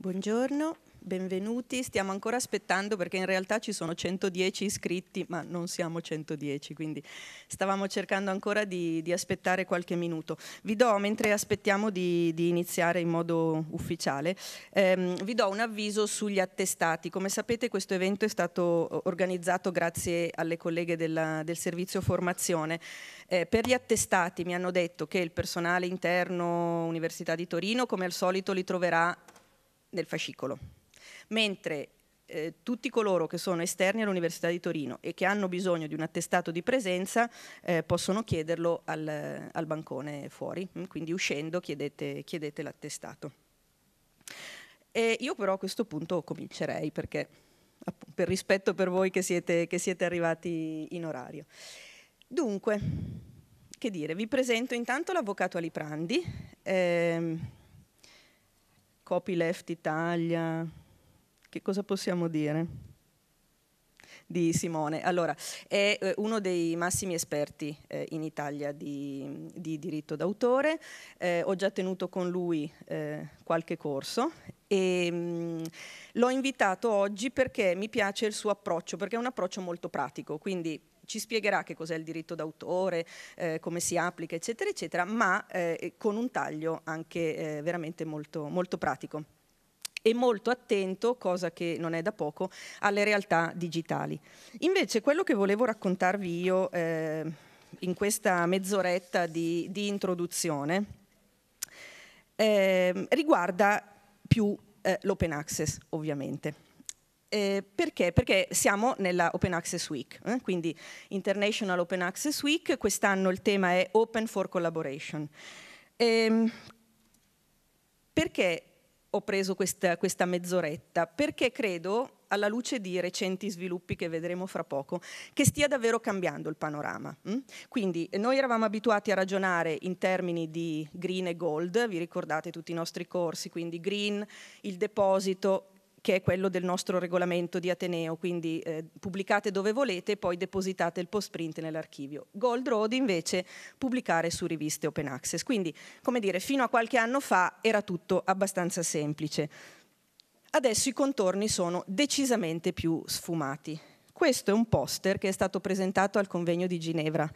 Buongiorno, benvenuti. Stiamo ancora aspettando perché in realtà ci sono 110 iscritti, ma non siamo 110, quindi stavamo cercando ancora di, di aspettare qualche minuto. Vi do, mentre aspettiamo di, di iniziare in modo ufficiale, ehm, vi do un avviso sugli attestati. Come sapete questo evento è stato organizzato grazie alle colleghe della, del servizio formazione. Eh, per gli attestati mi hanno detto che il personale interno Università di Torino, come al solito, li troverà nel fascicolo, mentre eh, tutti coloro che sono esterni all'Università di Torino e che hanno bisogno di un attestato di presenza eh, possono chiederlo al, al, bancone fuori, mm, quindi uscendo chiedete, chiedete l'attestato. io però a questo punto comincerei perché per rispetto per voi che siete, che siete arrivati in orario. Dunque, che dire, vi presento intanto l'avvocato Aliprandi. Ehm, Copyleft Italia, che cosa possiamo dire? di Simone. Allora, è eh, uno dei massimi esperti eh, in Italia di, di diritto d'autore. Eh, ho già tenuto con lui eh, qualche corso e mm, l'ho invitato oggi perché mi piace il suo approccio, perché è un approccio molto pratico, quindi ci spiegherà che cos'è il diritto d'autore, eh, come si applica, eccetera, eccetera, ma eh, con un taglio anche eh, veramente molto, molto pratico e molto attento, cosa che non è da poco, alle realtà digitali. Invece quello che volevo raccontarvi io eh, in questa mezz'oretta di, di introduzione eh, riguarda più eh, l'open access, ovviamente. Eh, perché? Perché siamo nella Open Access Week, eh? quindi International Open Access Week, quest'anno il tema è Open for Collaboration. Eh, perché ho preso questa, questa mezz'oretta? Perché credo, alla luce di recenti sviluppi che vedremo fra poco, che stia davvero cambiando il panorama. Hm? Quindi noi eravamo abituati a ragionare in termini di green e gold, vi ricordate tutti i nostri corsi, quindi green, il deposito, che è quello del nostro regolamento di Ateneo, quindi eh, pubblicate dove volete e poi depositate il post print nell'archivio. Gold Road invece pubblicare su riviste open access, quindi come dire fino a qualche anno fa era tutto abbastanza semplice. Adesso i contorni sono decisamente più sfumati. Questo è un poster che è stato presentato al convegno di Ginevra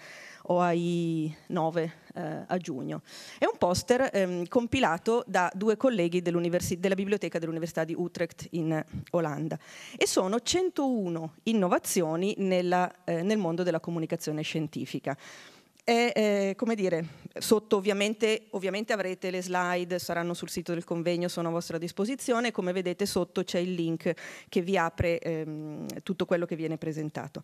o ai 9 eh, a giugno. È un poster ehm, compilato da due colleghi della biblioteca dell'Università di Utrecht in Olanda e sono 101 innovazioni nella, eh, nel mondo della comunicazione scientifica. E, eh, come dire, sotto ovviamente, ovviamente, avrete le slide, saranno sul sito del convegno, sono a vostra disposizione, come vedete sotto c'è il link che vi apre ehm, tutto quello che viene presentato.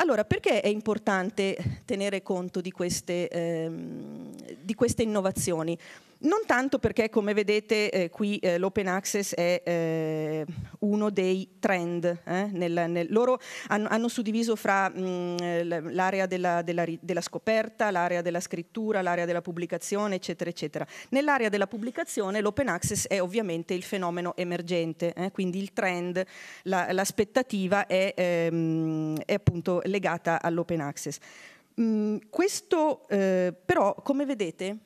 Allora, perché è importante tenere conto di queste, ehm, di queste innovazioni? Non tanto perché, come vedete, eh, qui eh, l'open access è eh, uno dei trend. Eh, nel, nel, loro hanno, hanno, suddiviso fra mh, mm, l'area della, della, della, scoperta, l'area della scrittura, l'area della pubblicazione, eccetera, eccetera. Nell'area della pubblicazione l'open access è ovviamente il fenomeno emergente, eh, quindi il trend, la, l'aspettativa è, ehm, è appunto legata all'open access. Mm, questo eh, però, come vedete,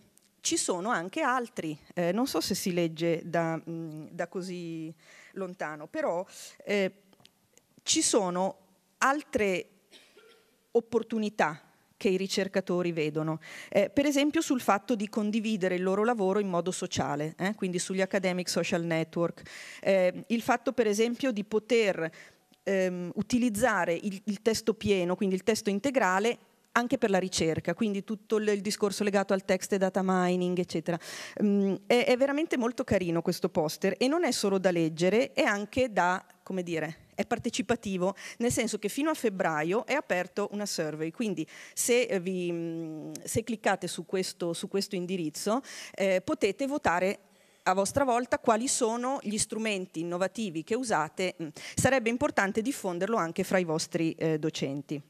ci sono anche altri, eh, non so se si legge da, mh, mm, da così lontano, però eh, ci sono altre opportunità che i ricercatori vedono, eh, per esempio sul fatto di condividere il loro lavoro in modo sociale, eh, quindi sugli academic social network, eh, il fatto per esempio di poter ehm, utilizzare il, il testo pieno, quindi il testo integrale, anche per la ricerca, quindi tutto il, discorso legato al text e data mining, eccetera. Mm, è, è, veramente molto carino questo poster e non è solo da leggere, è anche da, come dire, è partecipativo, nel senso che fino a febbraio è aperto una survey, quindi se, eh, vi, mm, se cliccate su questo, su questo indirizzo eh, potete votare a vostra volta quali sono gli strumenti innovativi che usate, mm, sarebbe importante diffonderlo anche fra i vostri eh, docenti.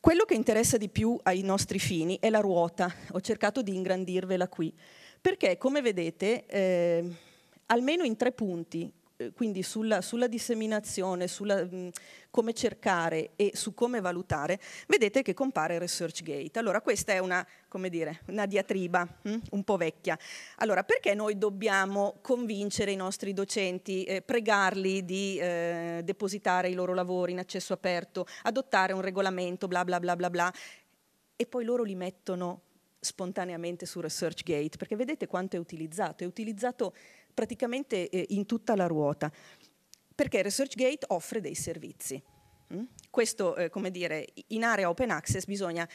Quello che interessa di più ai nostri fini è la ruota, ho cercato di ingrandirvela qui, perché come vedete eh, almeno in tre punti eh, quindi sulla, sulla disseminazione, sulla mh, come cercare e su come valutare, vedete che compare ResearchGate. Allora questa è una, dire, una diatriba mh, hm, un po' vecchia. Allora perché noi dobbiamo convincere i nostri docenti, eh, pregarli di eh, depositare i loro lavori in accesso aperto, adottare un regolamento, bla bla bla bla bla, e poi loro li mettono spontaneamente su ResearchGate, perché vedete quanto è utilizzato, è utilizzato praticamente eh, in tutta la ruota, perché ResearchGate offre dei servizi. Mm? Questo, eh, come dire, in area open access bisogna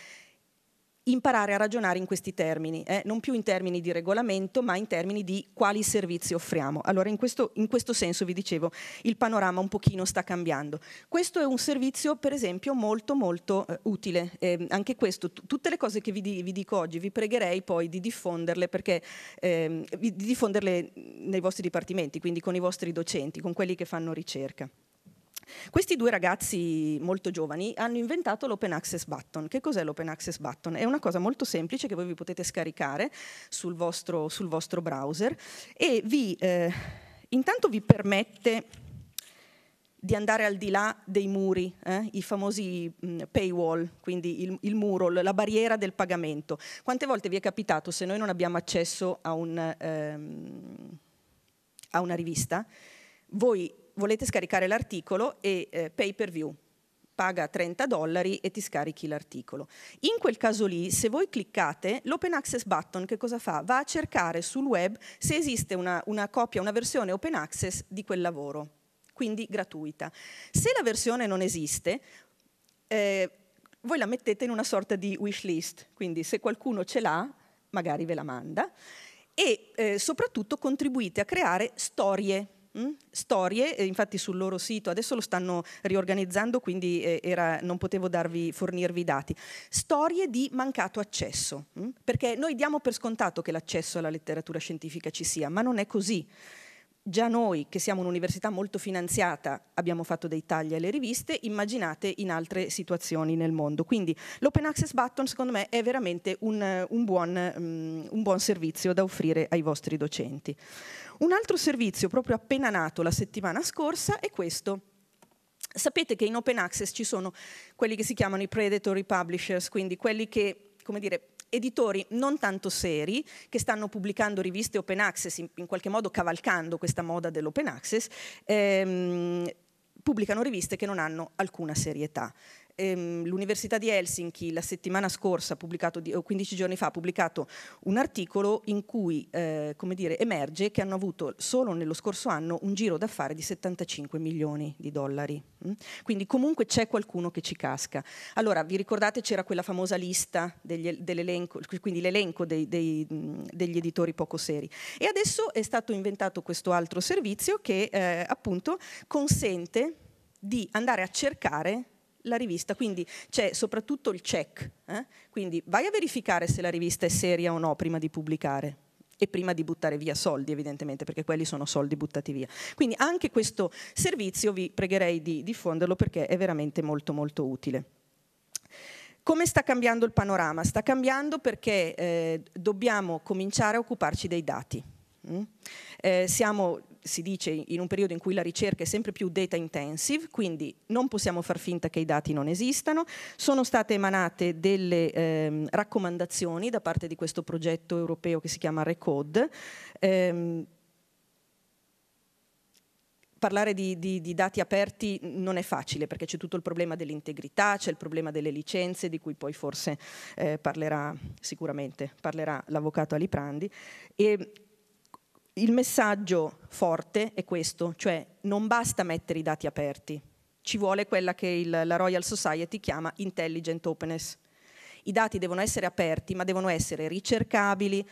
imparare a ragionare in questi termini, eh? non più in termini di regolamento, ma in termini di quali servizi offriamo. Allora, in questo, in questo, senso vi dicevo, il panorama un pochino sta cambiando. Questo è un servizio, per esempio, molto molto eh, utile. Eh, anche questo, tutte le cose che vi, di vi, dico oggi, vi pregherei poi di diffonderle, perché, ehm, di diffonderle nei vostri dipartimenti, quindi con i vostri docenti, con quelli che fanno ricerca. Questi due ragazzi molto giovani hanno inventato l'Open Access Button. Che cos'è l'Open Access Button? È una cosa molto semplice che voi vi potete scaricare sul vostro, sul vostro browser e vi, eh, intanto vi permette di andare al di là dei muri, eh? i famosi mh, mm, paywall, quindi il, il muro, la barriera del pagamento. Quante volte vi è capitato, se noi non abbiamo accesso a, un, ehm, a una rivista, voi volete scaricare l'articolo e eh, pay per view paga 30 dollari e ti scarichi l'articolo. In quel caso lì, se voi cliccate, l'open access button che cosa fa? Va a cercare sul web se esiste una, una copia, una versione open access di quel lavoro, quindi gratuita. Se la versione non esiste, eh, voi la mettete in una sorta di wish list, quindi se qualcuno ce l'ha, magari ve la manda, e eh, soprattutto contribuite a creare storie mh? Mm? storie, eh, infatti sul loro sito, adesso lo stanno riorganizzando quindi eh, era, non potevo darvi, fornirvi i dati, storie di mancato accesso, mh? Mm? perché noi diamo per scontato che l'accesso alla letteratura scientifica ci sia, ma non è così. Già noi, che siamo un'università molto finanziata, abbiamo fatto dei tagli alle riviste, immaginate in altre situazioni nel mondo. Quindi l'Open Access Button, secondo me, è veramente un, un, buon, um, un buon servizio da offrire ai vostri docenti. Un altro servizio proprio appena nato la settimana scorsa è questo. Sapete che in open access ci sono quelli che si chiamano i predatory publishers, quindi quelli che, come dire, editori non tanto seri che stanno pubblicando riviste open access, in, in qualche modo cavalcando questa moda dell'open access, ehm, pubblicano riviste che non hanno alcuna serietà ehm, l'Università di Helsinki la settimana scorsa, pubblicato di, 15 giorni fa, ha pubblicato un articolo in cui eh, come dire, emerge che hanno avuto solo nello scorso anno un giro d'affari di 75 milioni di dollari. Mm? Quindi comunque c'è qualcuno che ci casca. Allora, vi ricordate c'era quella famosa lista degli, dell'elenco, quindi l'elenco dei, dei, mm, degli editori poco seri. E adesso è stato inventato questo altro servizio che eh, appunto consente di andare a cercare la rivista. Quindi c'è soprattutto il check. Eh? Quindi vai a verificare se la rivista è seria o no prima di pubblicare e prima di buttare via soldi evidentemente perché quelli sono soldi buttati via. Quindi anche questo servizio vi pregherei di diffonderlo perché è veramente molto molto utile. Come sta cambiando il panorama? Sta cambiando perché eh, dobbiamo cominciare a occuparci dei dati. Mm? Eh, siamo si dice in un periodo in cui la ricerca è sempre più data intensive, quindi non possiamo far finta che i dati non esistano. Sono state emanate delle ehm, raccomandazioni da parte di questo progetto europeo che si chiama Recode. Ehm, parlare di, di, di, dati aperti non è facile perché c'è tutto il problema dell'integrità, c'è il problema delle licenze di cui poi forse eh, parlerà sicuramente parlerà l'avvocato Aliprandi e il messaggio forte è questo, cioè non basta mettere i dati aperti, ci vuole quella che il, la Royal Society chiama intelligent openness. I dati devono essere aperti, ma devono essere ricercabili,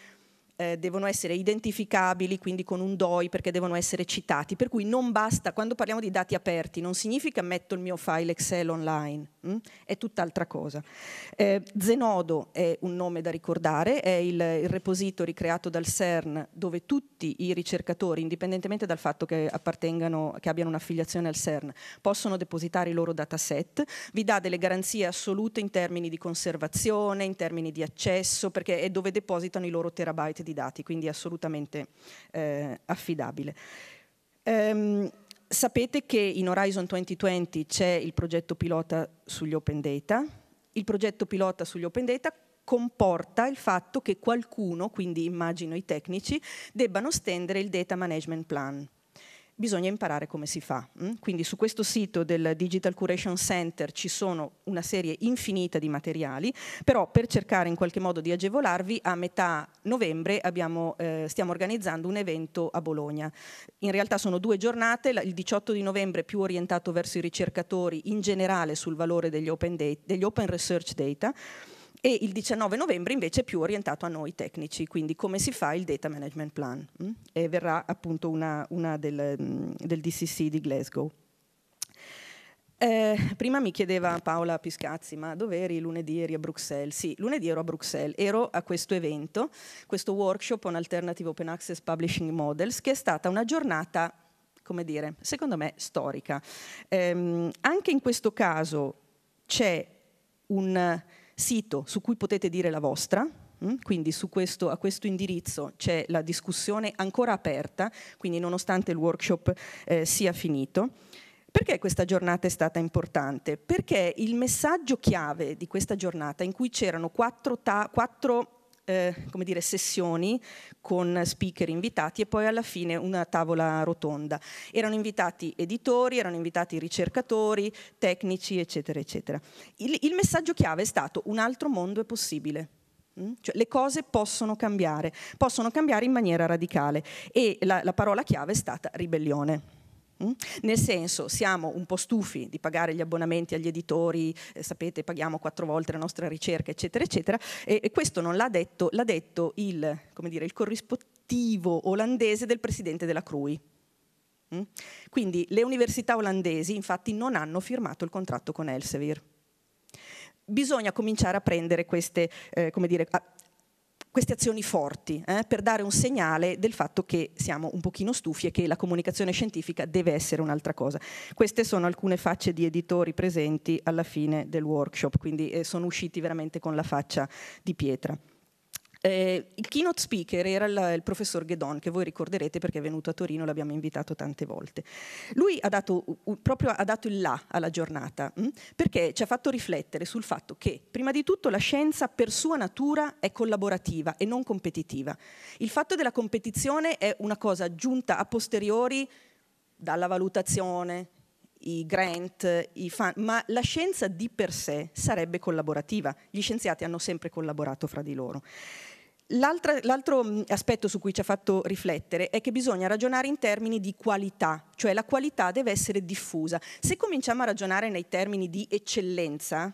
eh, devono essere identificabili, quindi con un DOI perché devono essere citati. Per cui non basta, quando parliamo di dati aperti, non significa metto il mio file Excel online, mh? Mm? è tutt'altra cosa. Eh, Zenodo è un nome da ricordare, è il, il repository creato dal CERN dove tutti i ricercatori, indipendentemente dal fatto che appartengano, che abbiano un'affiliazione al CERN, possono depositare i loro dataset, vi dà delle garanzie assolute in termini di conservazione, in termini di accesso, perché è dove depositano i loro terabyte di di dati, quindi assolutamente eh, affidabile. Ehm, sapete che in Horizon 2020 c'è il progetto pilota sugli open data. Il progetto pilota sugli open data comporta il fatto che qualcuno, quindi immagino i tecnici, debbano stendere il data management plan bisogna imparare come si fa. Mm? Quindi su questo sito del Digital Curation Center ci sono una serie infinita di materiali, però per cercare in qualche modo di agevolarvi, a metà novembre abbiamo, eh, stiamo organizzando un evento a Bologna. In realtà sono due giornate, il 18 di novembre più orientato verso i ricercatori in generale sul valore degli open, data, degli open research data, e il 19 novembre invece è più orientato a noi tecnici, quindi come si fa il data management plan mm? e verrà appunto una, una del, mm, del, DCC di Glasgow. Eh, prima mi chiedeva Paola Piscazzi, ma dove eri lunedì? Eri a Bruxelles? Sì, lunedì ero a Bruxelles, ero a questo evento, questo workshop on Alternative Open Access Publishing Models, che è stata una giornata, come dire, secondo me storica. Eh, anche in questo caso c'è un sito su cui potete dire la vostra, mm? quindi questo, a questo indirizzo c'è la discussione ancora aperta, quindi nonostante il workshop eh, sia finito. Perché questa giornata è stata importante? Perché il messaggio chiave di questa giornata, in cui c'erano quattro, ta- quattro eh, come dire, sessioni con speaker invitati e poi alla fine una tavola rotonda. Erano invitati editori, erano invitati ricercatori, tecnici, eccetera, eccetera. Il, il messaggio chiave è stato un altro mondo è possibile. Mm? Cioè, le cose possono cambiare, possono cambiare in maniera radicale e la, la parola chiave è stata ribellione. Mm? Nel senso, siamo un po' stufi di pagare gli abbonamenti agli editori, eh, sapete, paghiamo quattro volte la nostra ricerca, eccetera, eccetera, e, e questo non l'ha detto, l'ha detto il, dire, il corrispettivo olandese del presidente della CRUI. Mm? Quindi le università olandesi infatti non hanno firmato il contratto con Elsevier bisogna cominciare a prendere queste, eh, come dire, a, queste azioni forti eh, per dare un segnale del fatto che siamo un pochino stufi e che la comunicazione scientifica deve essere un'altra cosa. Queste sono alcune facce di editori presenti alla fine del workshop, quindi eh, sono usciti veramente con la faccia di pietra. Eh, il keynote speaker era la, il professor Ghedon, che voi ricorderete perché è venuto a Torino, l'abbiamo invitato tante volte. Lui ha dato, proprio ha dato il là alla giornata, mh? Mm? perché ci ha fatto riflettere sul fatto che, prima di tutto, la scienza per sua natura è collaborativa e non competitiva. Il fatto della competizione è una cosa aggiunta a posteriori dalla valutazione, i grant, i fan, ma la scienza di per sé sarebbe collaborativa. Gli scienziati hanno sempre collaborato fra di loro l'altro mm, aspetto su cui ci ha fatto riflettere è che bisogna ragionare in termini di qualità, cioè la qualità deve essere diffusa. Se cominciamo a ragionare nei termini di eccellenza,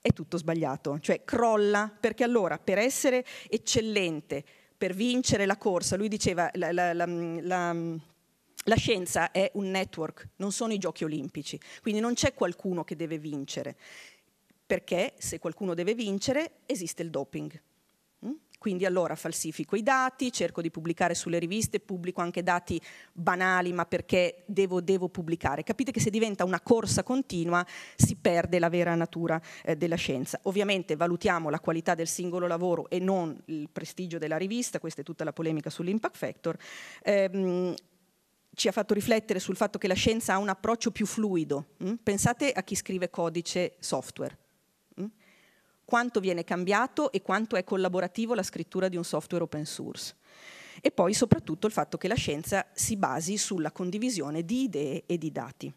è tutto sbagliato, cioè crolla, perché allora per essere eccellente, per vincere la corsa, lui diceva la, la, la, mm, mm, la, scienza è un network, non sono i giochi olimpici, quindi non c'è qualcuno che deve vincere, perché se qualcuno deve vincere esiste il doping. Quindi allora falsifico i dati, cerco di pubblicare sulle riviste, pubblico anche dati banali, ma perché devo, devo pubblicare. Capite che se diventa una corsa continua si perde la vera natura eh, della scienza. Ovviamente valutiamo la qualità del singolo lavoro e non il prestigio della rivista, questa è tutta la polemica sull'impact factor. Ehm, ci ha fatto riflettere sul fatto che la scienza ha un approccio più fluido. Mm? Pensate a chi scrive codice software quanto viene cambiato e quanto è collaborativo la scrittura di un software open source. E poi soprattutto il fatto che la scienza si basi sulla condivisione di idee e di dati.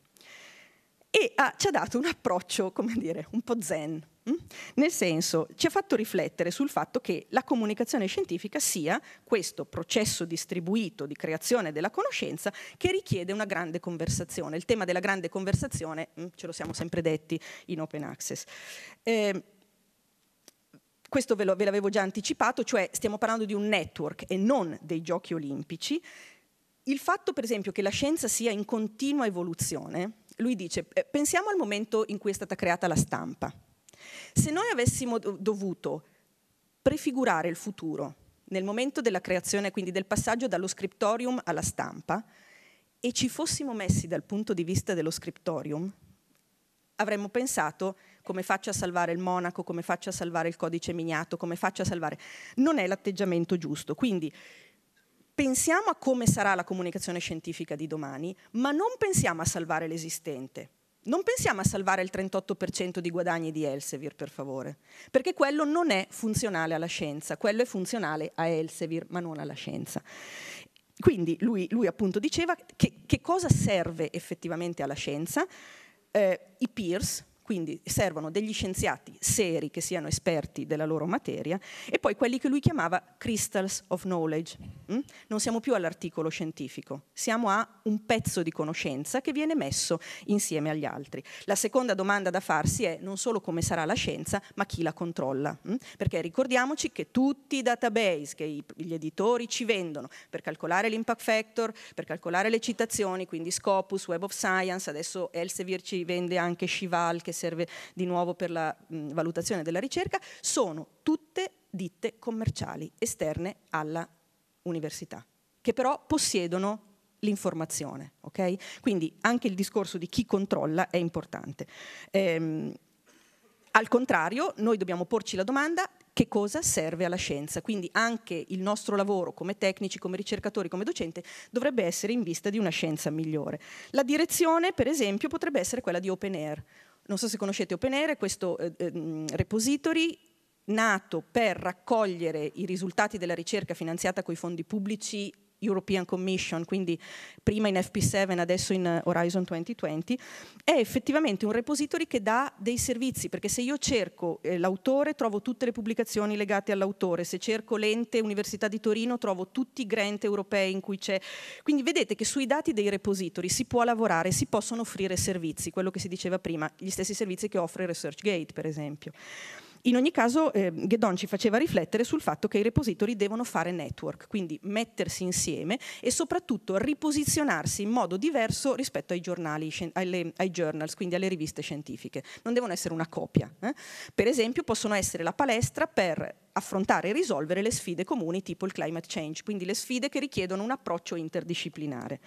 E ha, ah, ci ha dato un approccio, come dire, un po' zen, mm? nel senso, ci ha fatto riflettere sul fatto che la comunicazione scientifica sia questo processo distribuito di creazione della conoscenza che richiede una grande conversazione. Il tema della grande conversazione mm, ce lo siamo sempre detti in Open Access. Eh, questo ve, lo, ve l'avevo già anticipato, cioè stiamo parlando di un network e non dei giochi olimpici. Il fatto, per esempio, che la scienza sia in continua evoluzione, lui dice, eh, pensiamo al momento in cui è stata creata la stampa. Se noi avessimo dovuto prefigurare il futuro nel momento della creazione, quindi del passaggio dallo scriptorium alla stampa, e ci fossimo messi dal punto di vista dello scriptorium, avremmo pensato come faccio a salvare il monaco, come faccio a salvare il codice miniato, come faccio a salvare... Non è l'atteggiamento giusto. Quindi pensiamo a come sarà la comunicazione scientifica di domani, ma non pensiamo a salvare l'esistente. Non pensiamo a salvare il 38% di guadagni di Elsevier, per favore, perché quello non è funzionale alla scienza, quello è funzionale a Elsevier, ma non alla scienza. Quindi lui, lui appunto diceva che, che, cosa serve effettivamente alla scienza, eh, i peers, quindi servono degli scienziati seri che siano esperti della loro materia e poi quelli che lui chiamava crystals of knowledge. Mm? Non siamo più all'articolo scientifico, siamo a un pezzo di conoscenza che viene messo insieme agli altri. La seconda domanda da farsi è non solo come sarà la scienza, ma chi la controlla, mm? perché ricordiamoci che tutti i database che gli editori ci vendono per calcolare l'impact factor, per calcolare le citazioni, quindi Scopus, Web of Science, adesso Elsevier ci vende anche Chival che serve di nuovo per la mh, valutazione della ricerca, sono tutte ditte commerciali esterne alla università, che però possiedono l'informazione. Okay? Quindi anche il discorso di chi controlla è importante. Ehm, al contrario, noi dobbiamo porci la domanda che cosa serve alla scienza. Quindi anche il nostro lavoro come tecnici, come ricercatori, come docente dovrebbe essere in vista di una scienza migliore. La direzione, per esempio, potrebbe essere quella di Open Air. Non so se conoscete OpenAir, questo eh, ehm, repository nato per raccogliere i risultati della ricerca finanziata con i fondi pubblici European Commission, quindi prima in FP7, adesso in eh, Horizon 2020, è effettivamente un repository che dà dei servizi, perché se io cerco eh, l'autore trovo tutte le pubblicazioni legate all'autore, se cerco l'ente Università di Torino trovo tutti i grant europei in cui c'è. Quindi vedete che sui dati dei repository si può lavorare, si possono offrire servizi, quello che si diceva prima, gli stessi servizi che offre ResearchGate per esempio. In ogni caso eh, Ghedon ci faceva riflettere sul fatto che i repository devono fare network, quindi mettersi insieme e soprattutto riposizionarsi in modo diverso rispetto ai giornali, alle, ai journals, quindi alle riviste scientifiche. Non devono essere una copia. Eh? Per esempio possono essere la palestra per affrontare e risolvere le sfide comuni tipo il climate change, quindi le sfide che richiedono un approccio interdisciplinare.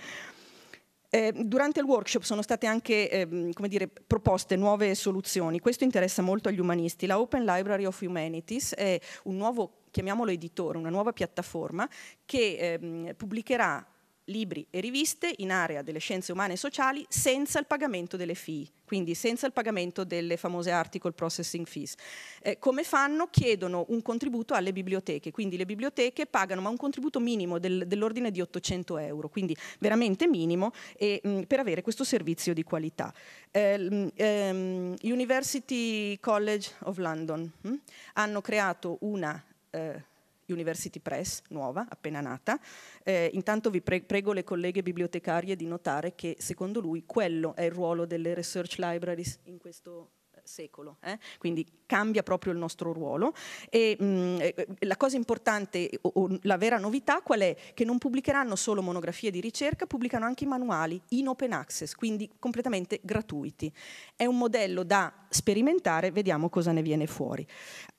Eh, durante il workshop sono state anche ehm, dire, proposte nuove soluzioni, questo interessa molto agli umanisti. La Open Library of Humanities è un nuovo chiamiamolo editore, una nuova piattaforma che ehm, pubblicherà libri e riviste in area delle scienze umane e sociali senza il pagamento delle fee, quindi senza il pagamento delle famose article processing fees. Eh, come fanno? Chiedono un contributo alle biblioteche, quindi le biblioteche pagano ma un contributo minimo del, dell'ordine di 800 euro, quindi veramente minimo e, mh, mm, per avere questo servizio di qualità. Eh, mm, ehm, University College of London mh, hm, hanno creato una... Eh, University Press, nuova, appena nata. Eh, intanto vi pre prego le colleghe bibliotecarie di notare che secondo lui quello è il ruolo delle research libraries in questo eh, secolo, eh? quindi cambia proprio il nostro ruolo. E, mh, mm, eh, eh, la cosa importante, o, o, la vera novità, qual è? Che non pubblicheranno solo monografie di ricerca, pubblicano anche i manuali in open access, quindi completamente gratuiti. È un modello da sperimentare, vediamo cosa ne viene fuori.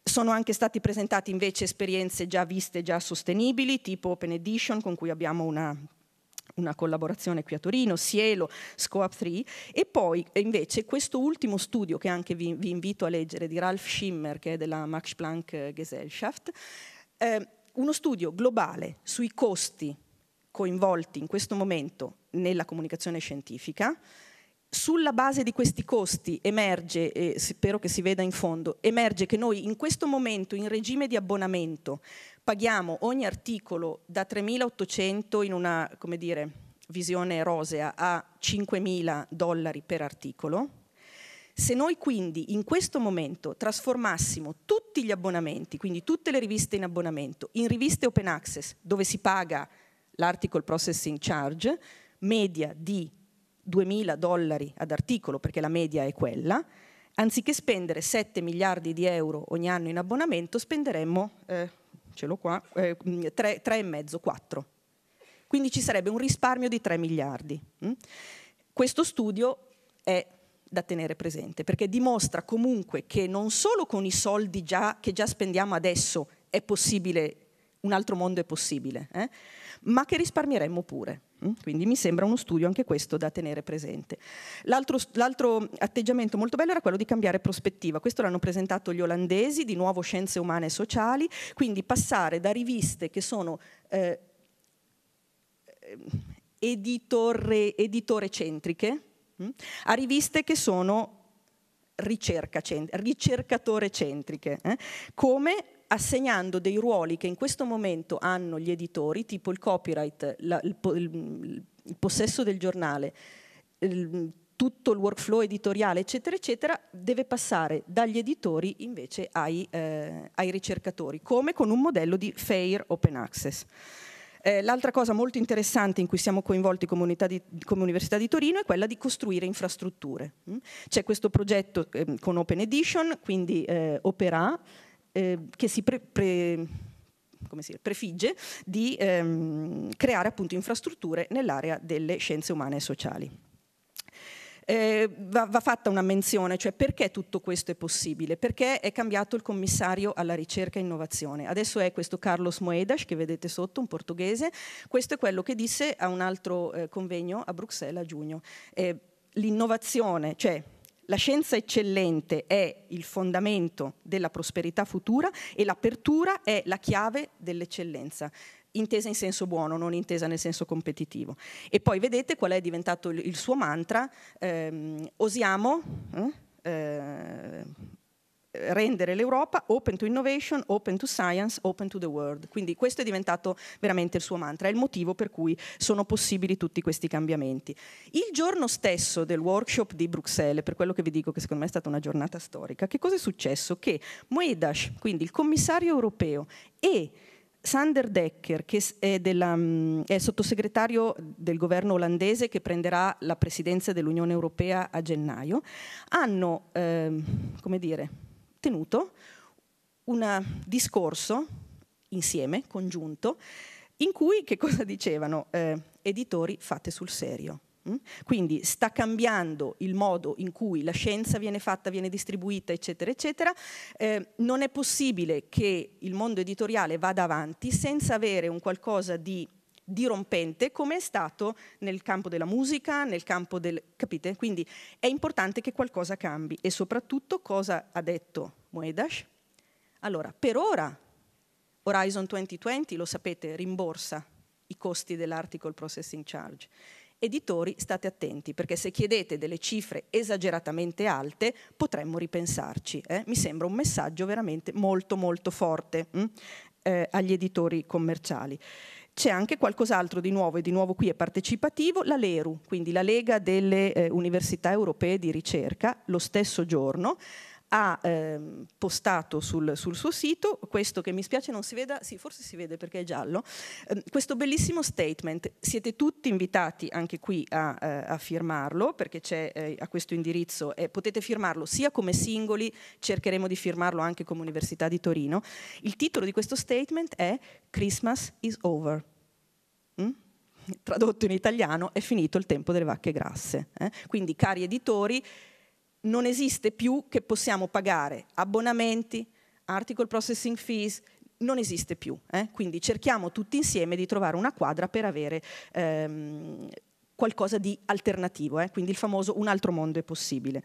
Sono anche stati presentati invece esperienze già viste, già sostenibili, tipo Open Edition, con cui abbiamo una, una collaborazione qui a Torino, Cielo, Scoop 3 e poi eh, invece questo ultimo studio che anche vi, vi, invito a leggere di Ralf Schimmer che è della Max Planck Gesellschaft, eh, uno studio globale sui costi coinvolti in questo momento nella comunicazione scientifica, sulla base di questi costi emerge, e spero che si veda in fondo, emerge che noi in questo momento in regime di abbonamento paghiamo ogni articolo da 3.800 in una dire, visione rosea a 5.000 dollari per articolo. Se noi quindi in questo momento trasformassimo tutti gli abbonamenti, quindi tutte le riviste in abbonamento, in riviste open access dove si paga l'article processing charge, media di 2.000 dollari ad articolo, perché la media è quella, anziché spendere 7 miliardi di euro ogni anno in abbonamento, spenderemmo, eh, ce l'ho qua, eh, 3,5, 4. Quindi ci sarebbe un risparmio di 3 miliardi. Mm? Questo studio è da tenere presente, perché dimostra comunque che non solo con i soldi già, che già spendiamo adesso è possibile, un altro mondo è possibile, eh, ma che risparmieremmo pure. Mm? Quindi mi sembra uno studio anche questo da tenere presente. L'altro, l'altro atteggiamento molto bello era quello di cambiare prospettiva. Questo l'hanno presentato gli olandesi, di nuovo scienze umane e sociali, quindi passare da riviste che sono... Eh, eh editore, editorecentriche mm, a riviste che sono ricercatore centriche, eh? come assegnando dei ruoli che in questo momento hanno gli editori, tipo il copyright, la, il, il, il, possesso del giornale, il, tutto il workflow editoriale, eccetera, eccetera, deve passare dagli editori invece ai, eh, ai ricercatori, come con un modello di fair open access. Eh, l'altra cosa molto interessante in cui siamo coinvolti come, di, come, Università di Torino è quella di costruire infrastrutture. Mm? C'è questo progetto eh, con Open Edition, quindi eh, Opera, Ehm, che si pre, pre, si prefigge di ehm, creare appunto infrastrutture nell'area delle scienze umane e sociali. Eh, va, va, fatta una menzione, cioè perché tutto questo è possibile? Perché è cambiato il commissario alla ricerca e innovazione. Adesso è questo Carlos Moedas che vedete sotto, un portoghese. Questo è quello che disse a un altro eh, convegno a Bruxelles a giugno. Eh, l'innovazione, cioè la scienza eccellente è il fondamento della prosperità futura e l'apertura è la chiave dell'eccellenza intesa in senso buono, non intesa nel senso competitivo. E poi vedete qual è diventato il suo mantra, ehm, osiamo, eh? eh rendere l'Europa open to innovation, open to science, open to the world. Quindi questo è diventato veramente il suo mantra, è il motivo per cui sono possibili tutti questi cambiamenti. Il giorno stesso del workshop di Bruxelles, per quello che vi dico che secondo me è stata una giornata storica, che cosa è successo? Che Moedas, quindi il commissario europeo e Sander Decker, che è, della, è, sottosegretario del governo olandese che prenderà la presidenza dell'Unione Europea a gennaio, hanno, ehm, come dire, tenuto un discorso insieme, congiunto, in cui che cosa dicevano? Eh, editori fate sul serio. Mm? Quindi sta cambiando il modo in cui la scienza viene fatta, viene distribuita, eccetera, eccetera. Eh, non è possibile che il mondo editoriale vada avanti senza avere un qualcosa di dirompente come è stato nel campo della musica, nel campo del... capite? Quindi è importante che qualcosa cambi e soprattutto cosa ha detto Moedas? Allora, per ora Horizon 2020, lo sapete, rimborsa i costi dell'article processing charge. Editori, state attenti, perché se chiedete delle cifre esageratamente alte, potremmo ripensarci. Eh? Mi sembra un messaggio veramente molto, molto forte hm? eh, agli editori commerciali. C'è anche qualcos'altro di nuovo, e di nuovo qui è partecipativo, la LERU, quindi la Lega delle eh, Università Europee di Ricerca, lo stesso giorno ha ehm, postato sul, sul, suo sito, questo che mi spiace non si veda, sì forse si vede perché è giallo, ehm, questo bellissimo statement. Siete tutti invitati anche qui a, eh, a firmarlo perché c'è eh, a questo indirizzo e eh, potete firmarlo sia come singoli, cercheremo di firmarlo anche come Università di Torino. Il titolo di questo statement è Christmas is over. Mm? Tradotto in italiano è finito il tempo delle vacche grasse. Eh? Quindi cari editori, non esiste più che possiamo pagare abbonamenti, article processing fees, non esiste più. Eh? Quindi cerchiamo tutti insieme di trovare una quadra per avere ehm, qualcosa di alternativo, eh? quindi il famoso un altro mondo è possibile.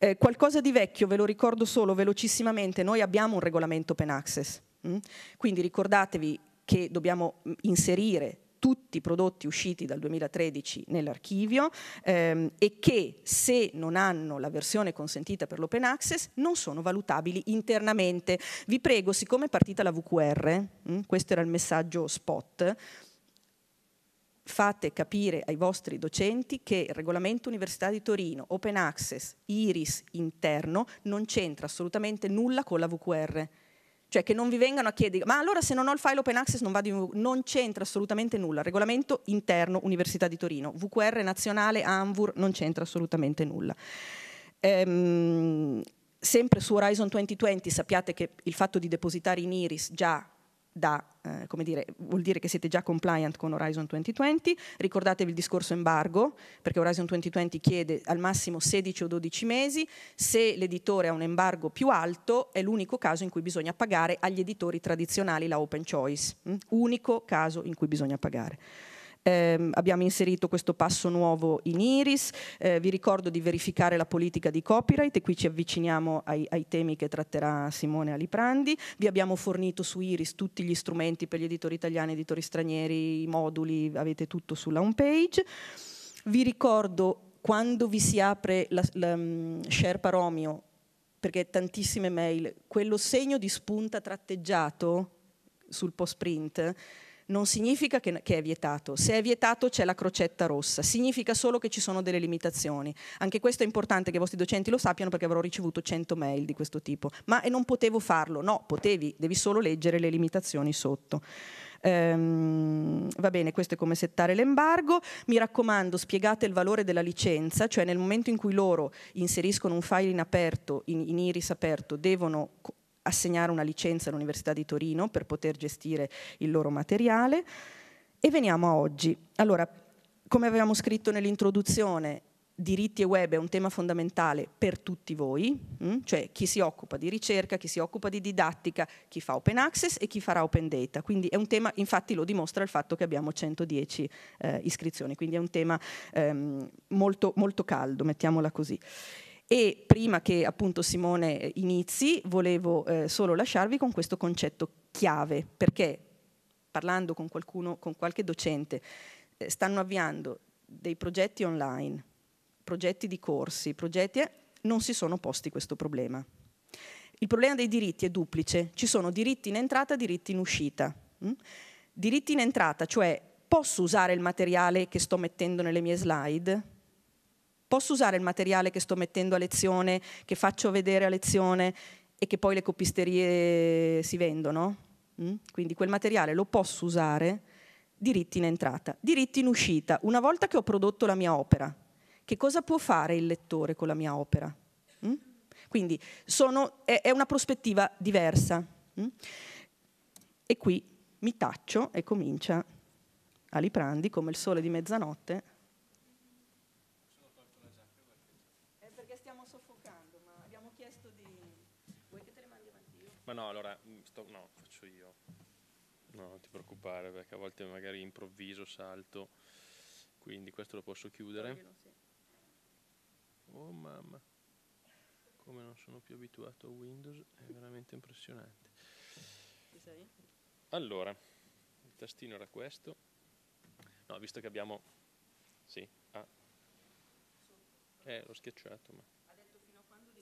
Eh, qualcosa di vecchio, ve lo ricordo solo velocissimamente, noi abbiamo un regolamento open access, mh? Mm? quindi ricordatevi che dobbiamo mm, inserire tutti i prodotti usciti dal 2013 nell'archivio ehm, e che se non hanno la versione consentita per l'open access non sono valutabili internamente. Vi prego, siccome è partita la VQR, mh, hm, questo era il messaggio spot, fate capire ai vostri docenti che il regolamento Università di Torino, Open Access, Iris interno non c'entra assolutamente nulla con la VQR. Cioè che non vi vengano a chiedere, ma allora se non ho il file open access non vado in Non c'entra assolutamente nulla. Regolamento interno Università di Torino, VQR nazionale, ANVUR, non c'entra assolutamente nulla. Ehm, sempre su Horizon 2020 sappiate che il fatto di depositare in Iris già da, eh, come dire, vuol dire che siete già compliant con Horizon 2020. Ricordatevi il discorso embargo, perché Horizon 2020 chiede al massimo 16 o 12 mesi. Se l'editore ha un embargo più alto, è l'unico caso in cui bisogna pagare agli editori tradizionali la open choice. Mh? Mm? Unico caso in cui bisogna pagare. Eh, abbiamo inserito questo passo nuovo in Iris, eh, vi ricordo di verificare la politica di copyright e qui ci avviciniamo ai, ai temi che tratterà Simone Aliprandi, vi abbiamo fornito su Iris tutti gli strumenti per gli editori italiani, editori stranieri, i moduli, avete tutto sulla home page. Vi ricordo quando vi si apre la, la, um, Sherpa Romeo, perché tantissime mail, quello segno di spunta tratteggiato sul post print non significa che, che, è vietato. Se è vietato c'è la crocetta rossa, significa solo che ci sono delle limitazioni. Anche questo è importante che i vostri docenti lo sappiano perché avrò ricevuto 100 mail di questo tipo. Ma e non potevo farlo? No, potevi, devi solo leggere le limitazioni sotto. Um, va bene, questo è come settare l'embargo. Mi raccomando, spiegate il valore della licenza, cioè nel momento in cui loro inseriscono un file in aperto, in, in iris aperto, devono assegnare una licenza all'Università di Torino per poter gestire il loro materiale. E veniamo a oggi. Allora, come avevamo scritto nell'introduzione, diritti e web è un tema fondamentale per tutti voi, mm? cioè chi si occupa di ricerca, chi si occupa di didattica, chi fa open access e chi farà open data. Quindi è un tema, infatti lo dimostra il fatto che abbiamo 110 eh, iscrizioni, quindi è un tema ehm, molto, molto caldo, mettiamola così. E prima che appunto Simone inizi, volevo eh, solo lasciarvi con questo concetto chiave, perché parlando con qualcuno, con qualche docente, eh, stanno avviando dei progetti online, progetti di corsi, progetti eh, non si sono posti questo problema. Il problema dei diritti è duplice, ci sono diritti in entrata e diritti in uscita. Mm? Diritti in entrata, cioè posso usare il materiale che sto mettendo nelle mie slide? posso usare il materiale che sto mettendo a lezione, che faccio vedere a lezione e che poi le copisterie si vendono? Mm? Quindi quel materiale lo posso usare, diritti in entrata, diritti in uscita. Una volta che ho prodotto la mia opera, che cosa può fare il lettore con la mia opera? Mm? Quindi sono, è, è, una prospettiva diversa. Mm? E qui mi taccio e comincia Aliprandi come il sole di mezzanotte Ma no, allora, mm, sto, no, faccio io. No, non ti preoccupare, perché a volte magari improvviso, salto. Quindi questo lo posso chiudere. Oh mamma, come non sono più abituato a Windows, è veramente impressionante. Allora, il tastino era questo. No, visto che abbiamo... Sì, ah. Eh, l'ho schiacciato, ma...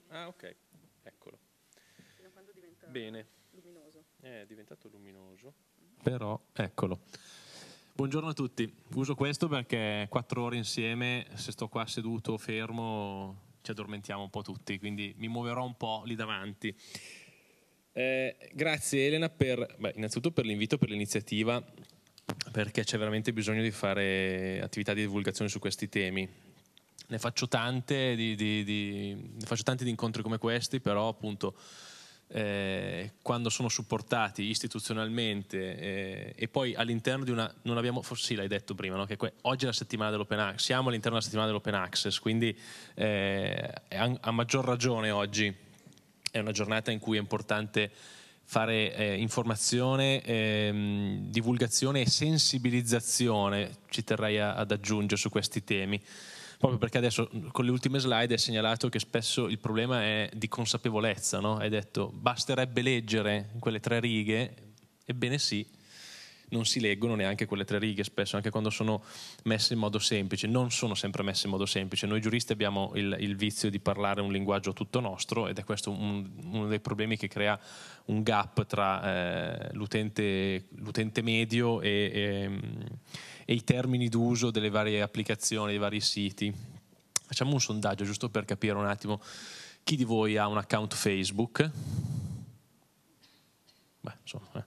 Ah, ok. Quando diventa Bene. luminoso. È diventato luminoso. Mm. Però, eccolo. Buongiorno a tutti. Uso questo perché quattro ore insieme, se sto qua seduto fermo, ci addormentiamo un po' tutti, quindi mi muoverò un po' lì davanti. Eh, grazie Elena per, beh, innanzitutto per l'invito, per l'iniziativa, perché c'è veramente bisogno di fare attività di divulgazione su questi temi. Ne faccio tante di, di, di, ne faccio tanti di incontri come questi, però appunto eh, quando sono supportati istituzionalmente eh, e poi all'interno di una, non abbiamo, forse sì l'hai detto prima, no? che que- oggi è la settimana dell'open access, siamo all'interno della settimana dell'open access, quindi eh, a, maggior ragione oggi è una giornata in cui è importante fare eh, informazione, ehm, divulgazione e sensibilizzazione, ci terrei a, ad aggiungere su questi temi proprio perché adesso con le ultime slide è segnalato che spesso il problema è di consapevolezza, no? hai detto basterebbe leggere quelle tre righe, ebbene sì, non si leggono neanche quelle tre righe spesso, anche quando sono messe in modo semplice, non sono sempre messe in modo semplice. Noi giuristi abbiamo il, il vizio di parlare un linguaggio tutto nostro ed è questo un, uno dei problemi che crea un gap tra eh, l'utente, l'utente, medio e, e e i termini d'uso delle varie applicazioni, dei vari siti. Facciamo un sondaggio giusto per capire un attimo chi di voi ha un account Facebook. Beh, insomma, eh.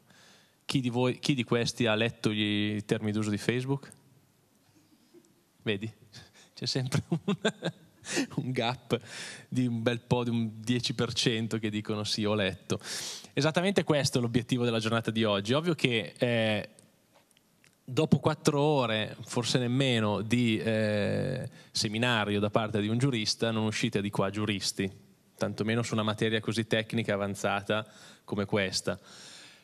chi, di voi, chi di questi ha letto i termini d'uso di Facebook? Vedi, c'è sempre un, un gap di un bel po', di un 10% che dicono sì, ho letto. Esattamente questo è l'obiettivo della giornata di oggi. Ovvio che eh, dopo quattro ore, forse nemmeno, di eh, seminario da parte di un giurista, non uscite di qua giuristi, tantomeno su una materia così tecnica e avanzata come questa.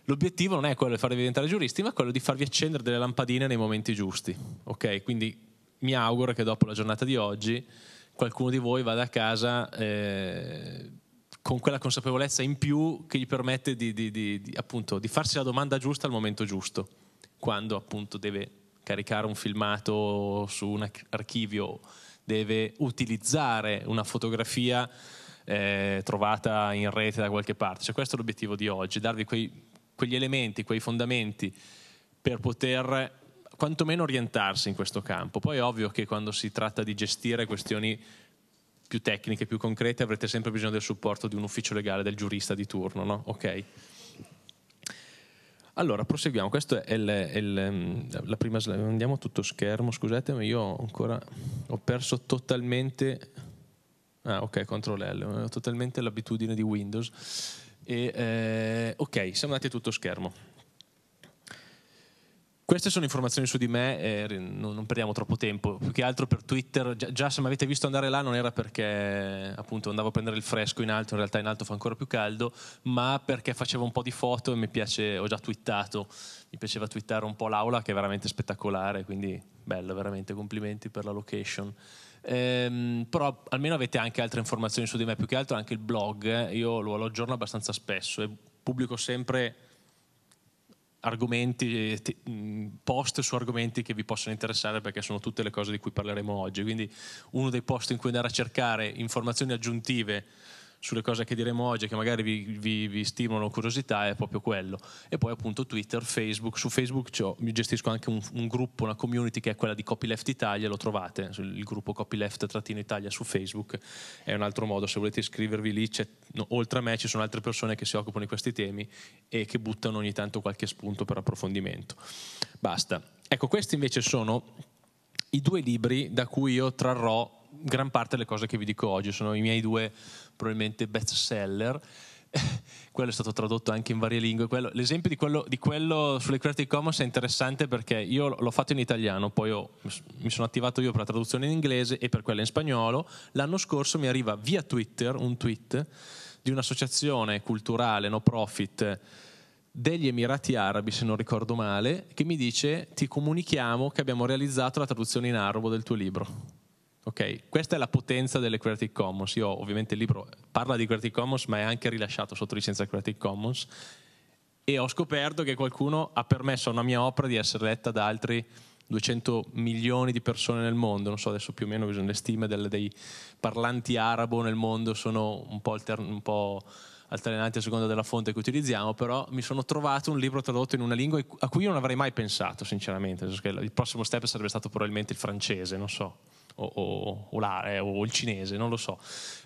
L'obiettivo non è quello di farvi diventare giuristi, ma quello di farvi accendere delle lampadine nei momenti giusti. Ok, quindi mi auguro che dopo la giornata di oggi qualcuno di voi vada a casa eh, con quella consapevolezza in più che gli permette di, di, di, di appunto, farsi la domanda giusta al momento giusto quando appunto deve caricare un filmato su un archivio, deve utilizzare una fotografia eh, trovata in rete da qualche parte. Cioè, questo è l'obiettivo di oggi, darvi quei, quegli elementi, quei fondamenti per poter quantomeno orientarsi in questo campo. Poi è ovvio che quando si tratta di gestire questioni più tecniche, più concrete, avrete sempre bisogno del supporto di un ufficio legale, del giurista di turno, no? Ok. Allora, proseguiamo. Questa è, il, il, ehm, la prima slide. Andiamo a tutto schermo, scusate, ma io ancora ho perso totalmente... Ah, ok, CTRL L. Ho totalmente l'abitudine di Windows. E, eh, ok, siamo andati a tutto schermo. Queste sono informazioni su di me, eh, non, non, perdiamo troppo tempo, più che altro per Twitter, già, già, se mi avete visto andare là non era perché appunto andavo a prendere il fresco in alto, in realtà in alto fa ancora più caldo, ma perché facevo un po' di foto e mi piace, ho già twittato, mi piaceva twittare un po' l'aula che è veramente spettacolare, quindi bello, veramente complimenti per la location. Ehm, però almeno avete anche altre informazioni su di me, più che altro anche il blog, io lo aggiorno abbastanza spesso e pubblico sempre argomenti, eh, t- mm, post su argomenti che vi possono interessare perché sono tutte le cose di cui parleremo oggi. Quindi uno dei post in cui andare a cercare informazioni aggiuntive sulle cose che diremo oggi che magari vi, vi, vi stimolano curiosità è proprio quello. E poi appunto Twitter, Facebook, su Facebook mi gestisco anche un, un, gruppo, una community che è quella di Copyleft Italia, lo trovate, il gruppo Copyleft-Italia su Facebook, è un altro modo, se volete iscrivervi lì, no, oltre a me ci sono altre persone che si occupano di questi temi e che buttano ogni tanto qualche spunto per approfondimento. Basta. Ecco, questi invece sono i due libri da cui io trarrò gran parte delle cose che vi dico oggi sono i miei due probabilmente best seller quello è stato tradotto anche in varie lingue. Quello, l'esempio di quello, di quello, sulle Creative Commons è interessante perché io l'ho fatto in italiano, poi ho, mi sono attivato io per la traduzione in inglese e per quella in spagnolo. L'anno scorso mi arriva via Twitter un tweet di un'associazione culturale no profit degli Emirati Arabi, se non ricordo male, che mi dice ti comunichiamo che abbiamo realizzato la traduzione in arabo del tuo libro Okay. Questa è la potenza delle Creative Commons. Io ovviamente il libro parla di Creative Commons, ma è anche rilasciato sotto licenza Creative Commons. E ho scoperto che qualcuno ha permesso a una mia opera di essere letta da altri 200 milioni di persone nel mondo. Non so, adesso più o meno le stime delle, dei parlanti arabo nel mondo sono un po', alter, un po' alternanti a seconda della fonte che utilizziamo, però mi sono trovato un libro tradotto in una lingua a cui io non avrei mai pensato, sinceramente. Il prossimo step sarebbe stato probabilmente il francese, non so o, o, o, eh, o, il cinese, non lo so,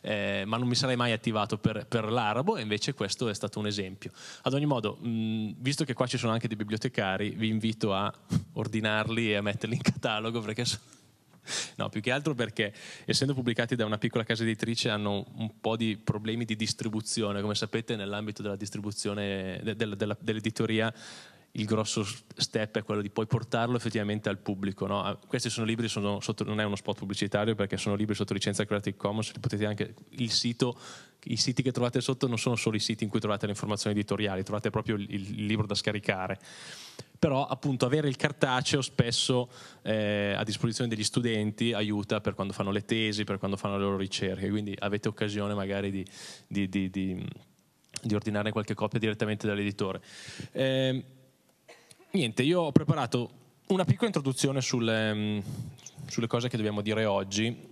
eh, ma non mi sarei mai attivato per, per, l'arabo e invece questo è stato un esempio. Ad ogni modo, mh, mm, visto che qua ci sono anche dei bibliotecari, vi invito a ordinarli e a metterli in catalogo perché sono... No, più che altro perché essendo pubblicati da una piccola casa editrice hanno un po' di problemi di distribuzione, come sapete nell'ambito della distribuzione de, de, de, dell'editoria il grosso step è quello di poi portarlo effettivamente al pubblico. No? Ah, questi sono libri, sono sotto, non è uno spot pubblicitario perché sono libri sotto licenza Creative Commons, anche, il sito, i siti che trovate sotto non sono solo i siti in cui trovate le informazioni editoriali, trovate proprio il, il libro da scaricare. Però appunto avere il cartaceo spesso eh, a disposizione degli studenti aiuta per quando fanno le tesi, per quando fanno le loro ricerche, quindi avete occasione magari di, di, di, di ordinare qualche copia direttamente dall'editore. Eh, niente, io ho preparato una piccola introduzione sulle, mm, sulle cose che dobbiamo dire oggi.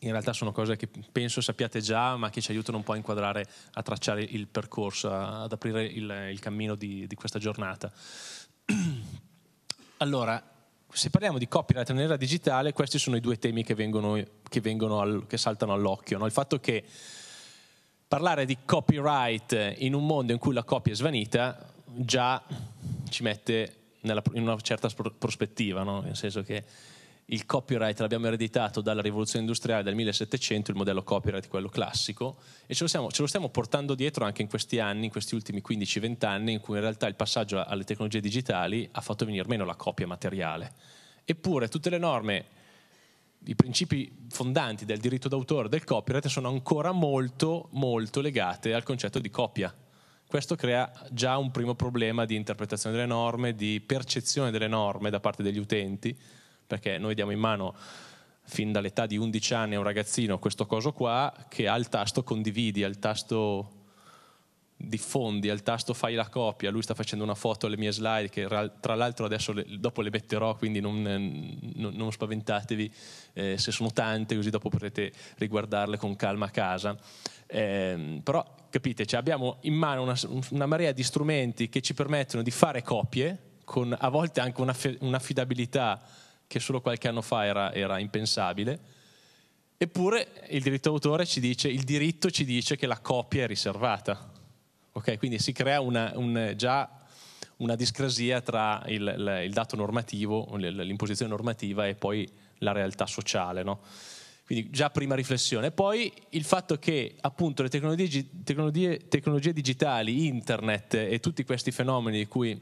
In realtà sono cose che penso sappiate già, ma che ci aiutano un po' a inquadrare, a tracciare il percorso, ad aprire il, il cammino di, di questa giornata. Allora, se parliamo di copyright nell'era digitale, questi sono i due temi che, vengono, che, vengono al, che saltano all'occhio. No? Il fatto che parlare di copyright in un mondo in cui la copia è svanita già ci mette nella, in una certa prospettiva, no? nel senso che il copyright l'abbiamo ereditato dalla rivoluzione industriale del 1700, il modello copyright, quello classico, e ce lo, stiamo, ce lo stiamo portando dietro anche in questi anni, in questi ultimi 15-20 anni, in cui in realtà il passaggio alle tecnologie digitali ha fatto venire meno la copia materiale. Eppure tutte le norme, i principi fondanti del diritto d'autore, del copyright, sono ancora molto, molto legate al concetto di copia questo crea già un primo problema di interpretazione delle norme, di percezione delle norme da parte degli utenti, perché noi diamo in mano fin dall'età di 11 anni a un ragazzino questo coso qua che ha il tasto condividi, ha il tasto diffondi, ha il tasto fai la copia, lui sta facendo una foto alle mie slide che tra l'altro adesso le, dopo le metterò, quindi non, non, non spaventatevi eh, se sono tante, così dopo potrete riguardarle con calma a casa. Eh, però Capite? Cioè abbiamo in mano una, una, marea di strumenti che ci permettono di fare copie, con a volte anche un'affidabilità che solo qualche anno fa era, era impensabile, eppure il diritto d'autore ci dice, il diritto ci dice che la copia è riservata. Ok, Quindi si crea una, un, già una discrasia tra il, il dato normativo, l'imposizione normativa e poi la realtà sociale. No? Quindi già prima riflessione. Poi il fatto che appunto le tecnologie, tecnologie, tecnologie digitali, internet e tutti questi fenomeni di cui,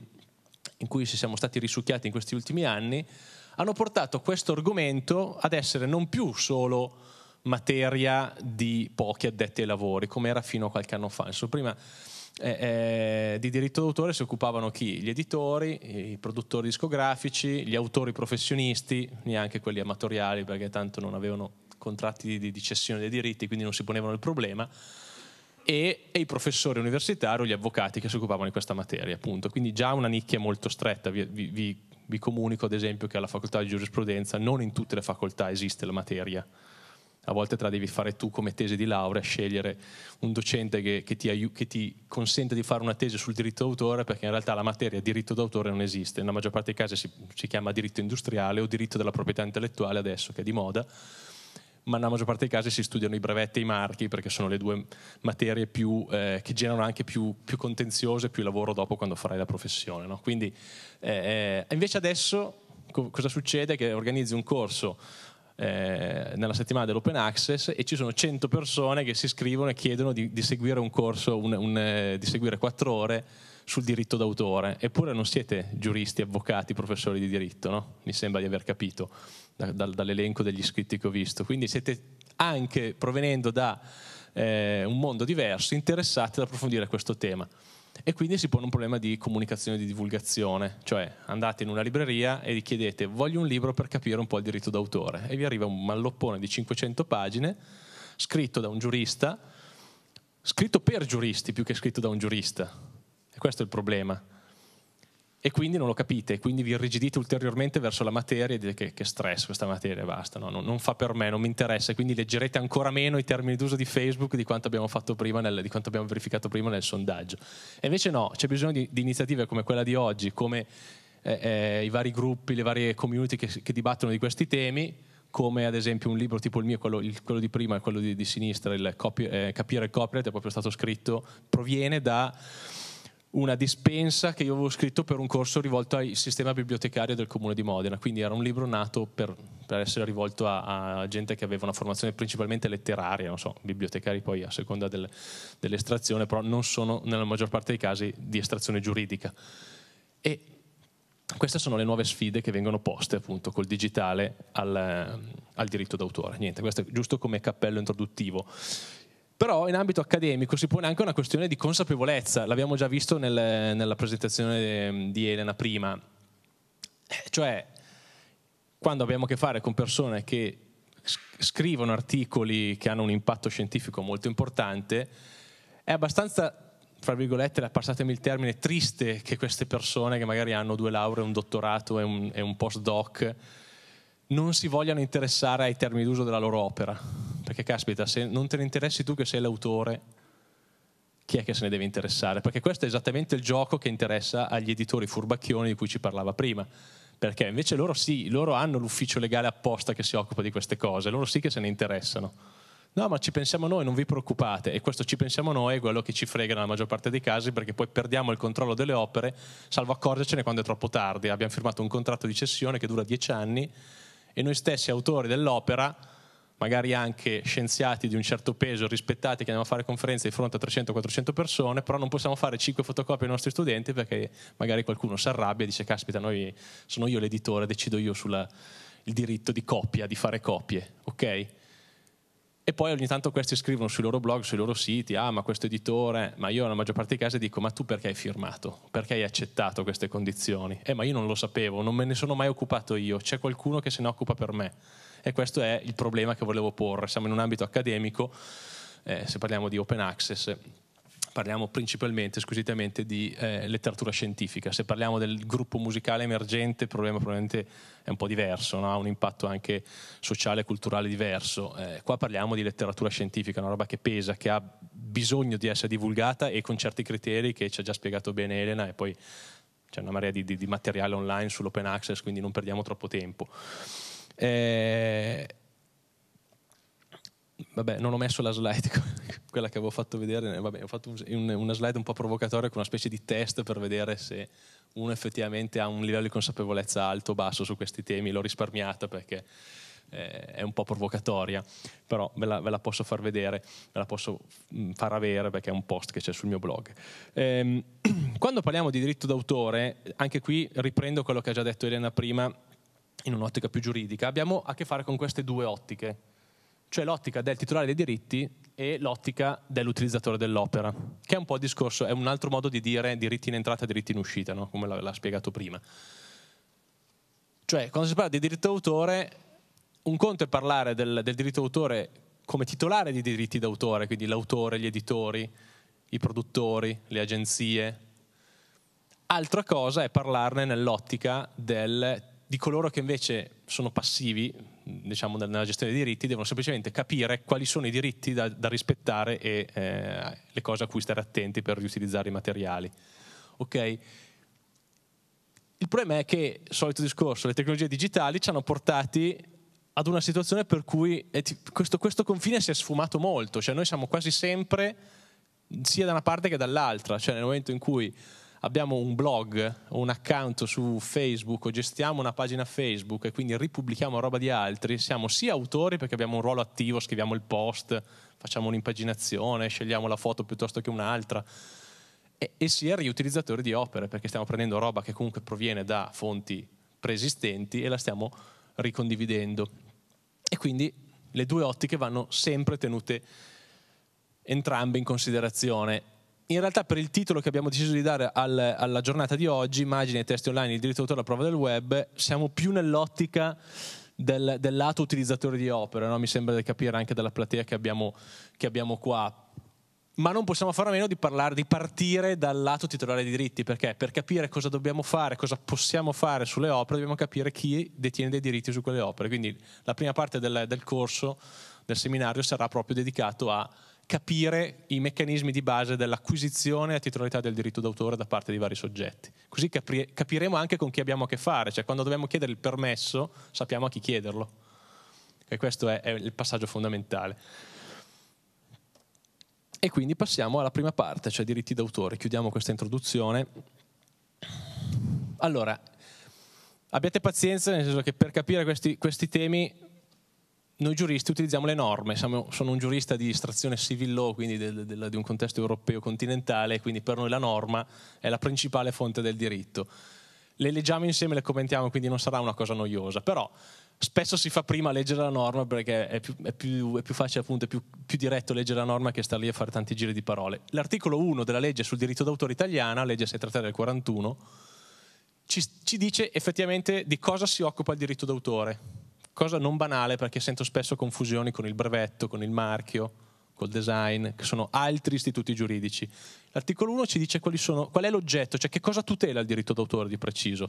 in cui ci siamo stati risucchiati in questi ultimi anni hanno portato questo argomento ad essere non più solo materia di pochi addetti ai lavori, come era fino a qualche anno fa. Insomma, prima eh, eh, di diritto d'autore si occupavano chi? Gli editori, i produttori discografici, gli autori professionisti, neanche quelli amatoriali perché tanto non avevano contratti di, di cessione dei diritti, quindi non si ponevano il problema, e, e, i professori universitari o gli avvocati che si occupavano di questa materia, appunto. Quindi già una nicchia molto stretta. Vi, vi, vi comunico, ad esempio, che alla facoltà di giurisprudenza non in tutte le facoltà esiste la materia a volte te la devi fare tu come tesi di laurea, scegliere un docente che, che, ti che, ti, consente di fare una tesi sul diritto d'autore, perché in realtà la materia diritto d'autore non esiste, nella maggior parte dei casi si, si chiama diritto industriale o diritto della proprietà intellettuale adesso che è di moda, ma nella maggior parte dei casi si studiano i brevetti e i marchi perché sono le due materie più, eh, che generano anche più, più e più lavoro dopo quando farai la professione. No? Quindi, eh, eh, invece adesso co- cosa succede? Che organizzi un corso eh, nella settimana dell'open access e ci sono 100 persone che si iscrivono e chiedono di, di seguire un corso, un, un, eh, di seguire 4 ore sul diritto d'autore, eppure non siete giuristi, avvocati, professori di diritto, no? mi sembra di aver capito da, dall'elenco degli iscritti che ho visto. Quindi siete anche provenendo da eh, un mondo diverso interessati ad approfondire questo tema. E quindi si pone un problema di comunicazione e di divulgazione, cioè andate in una libreria e vi chiedete voglio un libro per capire un po' il diritto d'autore e vi arriva un malloppone di 500 pagine scritto da un giurista, scritto per giuristi più che scritto da un giurista. E questo è il problema e quindi non lo capite, quindi vi irrigidite ulteriormente verso la materia e dite che, che stress questa materia, basta, no? non, non, fa per me, non mi interessa, quindi leggerete ancora meno i termini d'uso di Facebook di quanto abbiamo, nel, di quanto abbiamo verificato prima nel sondaggio. E invece no, c'è bisogno di, di iniziative come quella di oggi, come eh, eh, i vari gruppi, le varie community che, che, dibattono di questi temi, come ad esempio un libro tipo il mio, quello, il, quello di prima e quello di, di sinistra, il copy, eh, Capire il copyright, è proprio stato scritto, proviene da una dispensa che io avevo scritto per un corso rivolto al sistema bibliotecario del comune di Modena, quindi era un libro nato per, per essere rivolto a, a, gente che aveva una formazione principalmente letteraria, non so, bibliotecari poi a seconda del, dell'estrazione, però non sono nella maggior parte dei casi di estrazione giuridica. E queste sono le nuove sfide che vengono poste appunto col digitale al, al diritto d'autore. Niente, questo è giusto come cappello introduttivo. Però in ambito accademico si pone anche una questione di consapevolezza, l'abbiamo già visto nel, nella presentazione ehm, di Elena prima, eh, cioè quando abbiamo a che fare con persone che scrivono articoli che hanno un impatto scientifico molto importante, è abbastanza, fra virgolette, passatemi il termine, triste che queste persone che magari hanno due lauree, un dottorato e un, e un postdoc non si vogliano interessare ai termini d'uso della loro opera. Perché caspita, se non te ne interessi tu che sei l'autore, chi è che se ne deve interessare? Perché questo è esattamente il gioco che interessa agli editori furbacchioni di cui ci parlava prima. Perché invece loro sì, loro hanno l'ufficio legale apposta che si occupa di queste cose, loro sì che se ne interessano. No, ma ci pensiamo noi, non vi preoccupate. E questo ci pensiamo noi è quello che ci frega nella maggior parte dei casi, perché poi perdiamo il controllo delle opere, salvo accorgercene quando è troppo tardi. Abbiamo firmato un contratto di cessione che dura dieci anni e noi stessi autori dell'opera, magari anche scienziati di un certo peso, rispettati, che andiamo a fare conferenze di fronte a 300-400 persone, però non possiamo fare 5 fotocopie ai nostri studenti perché magari qualcuno si arrabbia e dice caspita, noi, sono io l'editore, decido io sul diritto di copia, di fare copie, ok? E poi ogni tanto questi scrivono sui loro blog, sui loro siti, ah ma questo editore, ma io nella maggior parte dei casi dico ma tu perché hai firmato? Perché hai accettato queste condizioni? Eh ma io non lo sapevo, non me ne sono mai occupato io, c'è qualcuno che se ne occupa per me. E questo è il problema che volevo porre, siamo in un ambito accademico, eh, se parliamo di open access, parliamo principalmente, squisitamente, di eh, letteratura scientifica. Se parliamo del gruppo musicale emergente, il problema probabilmente è un po' diverso, no? ha un impatto anche sociale e culturale diverso. Eh, qua parliamo di letteratura scientifica, una roba che pesa, che ha bisogno di essere divulgata e con certi criteri che ci ha già spiegato bene Elena e poi c'è una marea di, di, di materiale online sull'open access, quindi non perdiamo troppo tempo. Eh, vabbè, non ho messo la slide, quella che avevo fatto vedere, eh, vabbè, ho fatto una slide un po' provocatoria con una specie di test per vedere se uno effettivamente ha un livello di consapevolezza alto o basso su questi temi, l'ho risparmiata perché eh, è un po' provocatoria, però ve la, ve la, posso far vedere, ve la posso mm, far avere perché è un post che c'è sul mio blog. Ehm, quando parliamo di diritto d'autore, anche qui riprendo quello che ha già detto Elena prima, in un'ottica più giuridica, abbiamo a che fare con queste due ottiche cioè l'ottica del titolare dei diritti e l'ottica dell'utilizzatore dell'opera, che è un po' il discorso, è un altro modo di dire diritti in entrata e diritti in uscita, no? come l'ha spiegato prima. Cioè, quando si parla di diritto d'autore, un conto è parlare del, del diritto d'autore come titolare di diritti d'autore, quindi l'autore, gli editori, i produttori, le agenzie. Altra cosa è parlarne nell'ottica del, di coloro che invece sono passivi diciamo, nella gestione dei diritti devono semplicemente capire quali sono i diritti da, da rispettare e eh, le cose a cui stare attenti per riutilizzare i materiali. Okay? Il problema è che, solito discorso, le tecnologie digitali ci hanno portati ad una situazione per cui questo, questo confine si è sfumato molto, cioè noi siamo quasi sempre sia da una parte che dall'altra, cioè nel momento in cui abbiamo un blog o un account su Facebook o gestiamo una pagina Facebook e quindi ripubblichiamo roba di altri, siamo sia autori perché abbiamo un ruolo attivo, scriviamo il post, facciamo un'impaginazione, scegliamo la foto piuttosto che un'altra, e, e sia riutilizzatori di opere perché stiamo prendendo roba che comunque proviene da fonti preesistenti e la stiamo ricondividendo. E quindi le due ottiche vanno sempre tenute entrambe in considerazione in realtà per il titolo che abbiamo deciso di dare al, alla giornata di oggi, immagini e testi online, il diritto d'autore alla prova del web, siamo più nell'ottica del, del lato utilizzatore di opere, no? mi sembra di capire anche dalla platea che abbiamo, che abbiamo qua. Ma non possiamo fare a meno di, parlare, di partire dal lato titolare dei diritti, perché per capire cosa dobbiamo fare, cosa possiamo fare sulle opere, dobbiamo capire chi detiene dei diritti su quelle opere. Quindi la prima parte del, del corso, del seminario, sarà proprio dedicato a capire i meccanismi di base dell'acquisizione a titolarità del diritto d'autore da parte di vari soggetti. Così capri- capiremo anche con chi abbiamo a che fare, cioè quando dobbiamo chiedere il permesso sappiamo a chi chiederlo. E questo è, è il passaggio fondamentale. E quindi passiamo alla prima parte, cioè diritti d'autore. Chiudiamo questa introduzione. Allora, abbiate pazienza, nel senso che per capire questi, questi temi noi giuristi utilizziamo le norme, siamo, sono un giurista di istrazione civil law, quindi del, del, di un contesto europeo continentale, quindi per noi la norma è la principale fonte del diritto. Le leggiamo insieme, le commentiamo, quindi non sarà una cosa noiosa, però spesso si fa prima leggere la norma perché è più, è più, è più facile, appunto, è più, più, diretto leggere la norma che stare lì a fare tanti giri di parole. L'articolo 1 della legge sul diritto d'autore italiana, legge 633 del 41, ci, ci dice effettivamente di cosa si occupa il diritto d'autore cosa non banale perché sento spesso confusioni con il brevetto, con il marchio, col design, che sono altri istituti giuridici. L'articolo 1 ci dice sono, qual è l'oggetto, cioè che cosa tutela il diritto d'autore di preciso.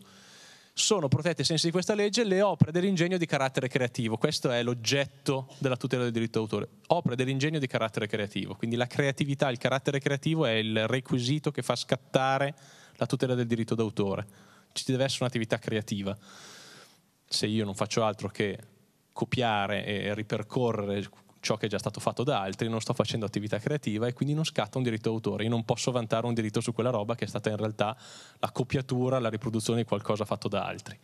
Sono protette ai sensi di questa legge le opere dell'ingegno di carattere creativo, questo è l'oggetto della tutela del diritto d'autore, opere dell'ingegno di carattere creativo, quindi la creatività, il carattere creativo è il requisito che fa scattare la tutela del diritto d'autore, ci deve essere un'attività creativa se io non faccio altro che copiare e ripercorrere ciò che è già stato fatto da altri, non sto facendo attività creativa e quindi non scatta un diritto d'autore, io non posso vantare un diritto su quella roba che è stata in realtà la copiatura, la riproduzione di qualcosa fatto da altri.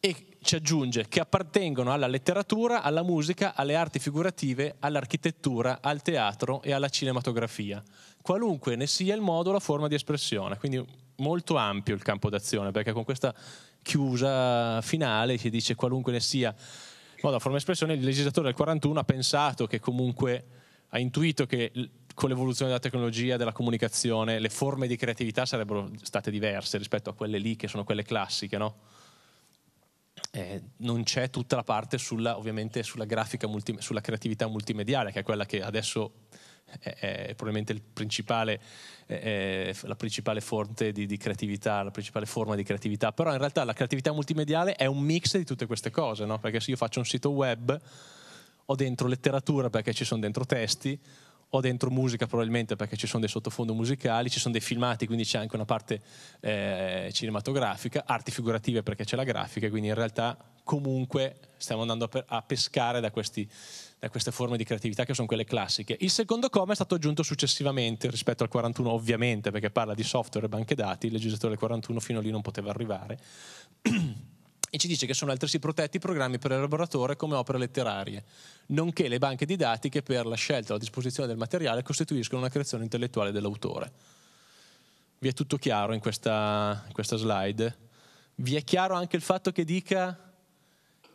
E ci aggiunge che appartengono alla letteratura, alla musica, alle arti figurative, all'architettura, al teatro e alla cinematografia, qualunque ne sia il modo o la forma di espressione, quindi molto ampio il campo d'azione, perché con questa chiusa finale che dice qualunque ne sia modo, forma espressione, il legislatore del 41 ha pensato che comunque ha intuito che con l'evoluzione della tecnologia, della comunicazione, le forme di creatività sarebbero state diverse rispetto a quelle lì che sono quelle classiche, no? Eh, non c'è tutta la parte sulla, ovviamente sulla grafica, multi, sulla creatività multimediale, che è quella che adesso è, è probabilmente il principale la principale fonte di, di, creatività, la principale forma di creatività, però in realtà la creatività multimediale è un mix di tutte queste cose, no? perché se io faccio un sito web ho dentro letteratura perché ci sono dentro testi, ho dentro musica probabilmente perché ci sono dei sottofondi musicali, ci sono dei filmati quindi c'è anche una parte eh, cinematografica, arti figurative perché c'è la grafica, quindi in realtà comunque stiamo andando a pescare da questi eh, queste forme di creatività che sono quelle classiche. Il secondo comma è stato aggiunto successivamente rispetto al 41 ovviamente perché parla di software e banche dati, il legislatore del 41 fino a lì non poteva arrivare. e ci dice che sono altresì protetti i programmi per elaboratore come opere letterarie, nonché le banche di dati che per la scelta o la disposizione del materiale costituiscono una creazione intellettuale dell'autore. Vi è tutto chiaro in questa, in questa slide? Vi è chiaro anche il fatto che dica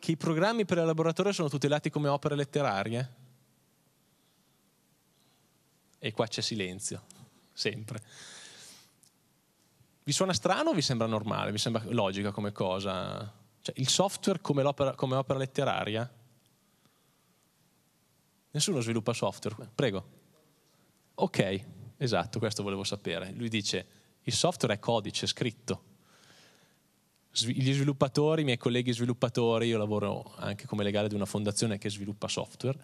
che i programmi per il laboratorio sono tutelati come opere letterarie? E qua c'è silenzio, sempre. Vi suona strano o vi sembra normale? Vi sembra logica come cosa? Cioè, il software come, come opera letteraria? Nessuno sviluppa software, prego. Ok, esatto, questo volevo sapere. Lui dice, il software è codice, scritto, gli sviluppatori, i miei colleghi sviluppatori, io lavoro anche come legale di una fondazione che sviluppa software,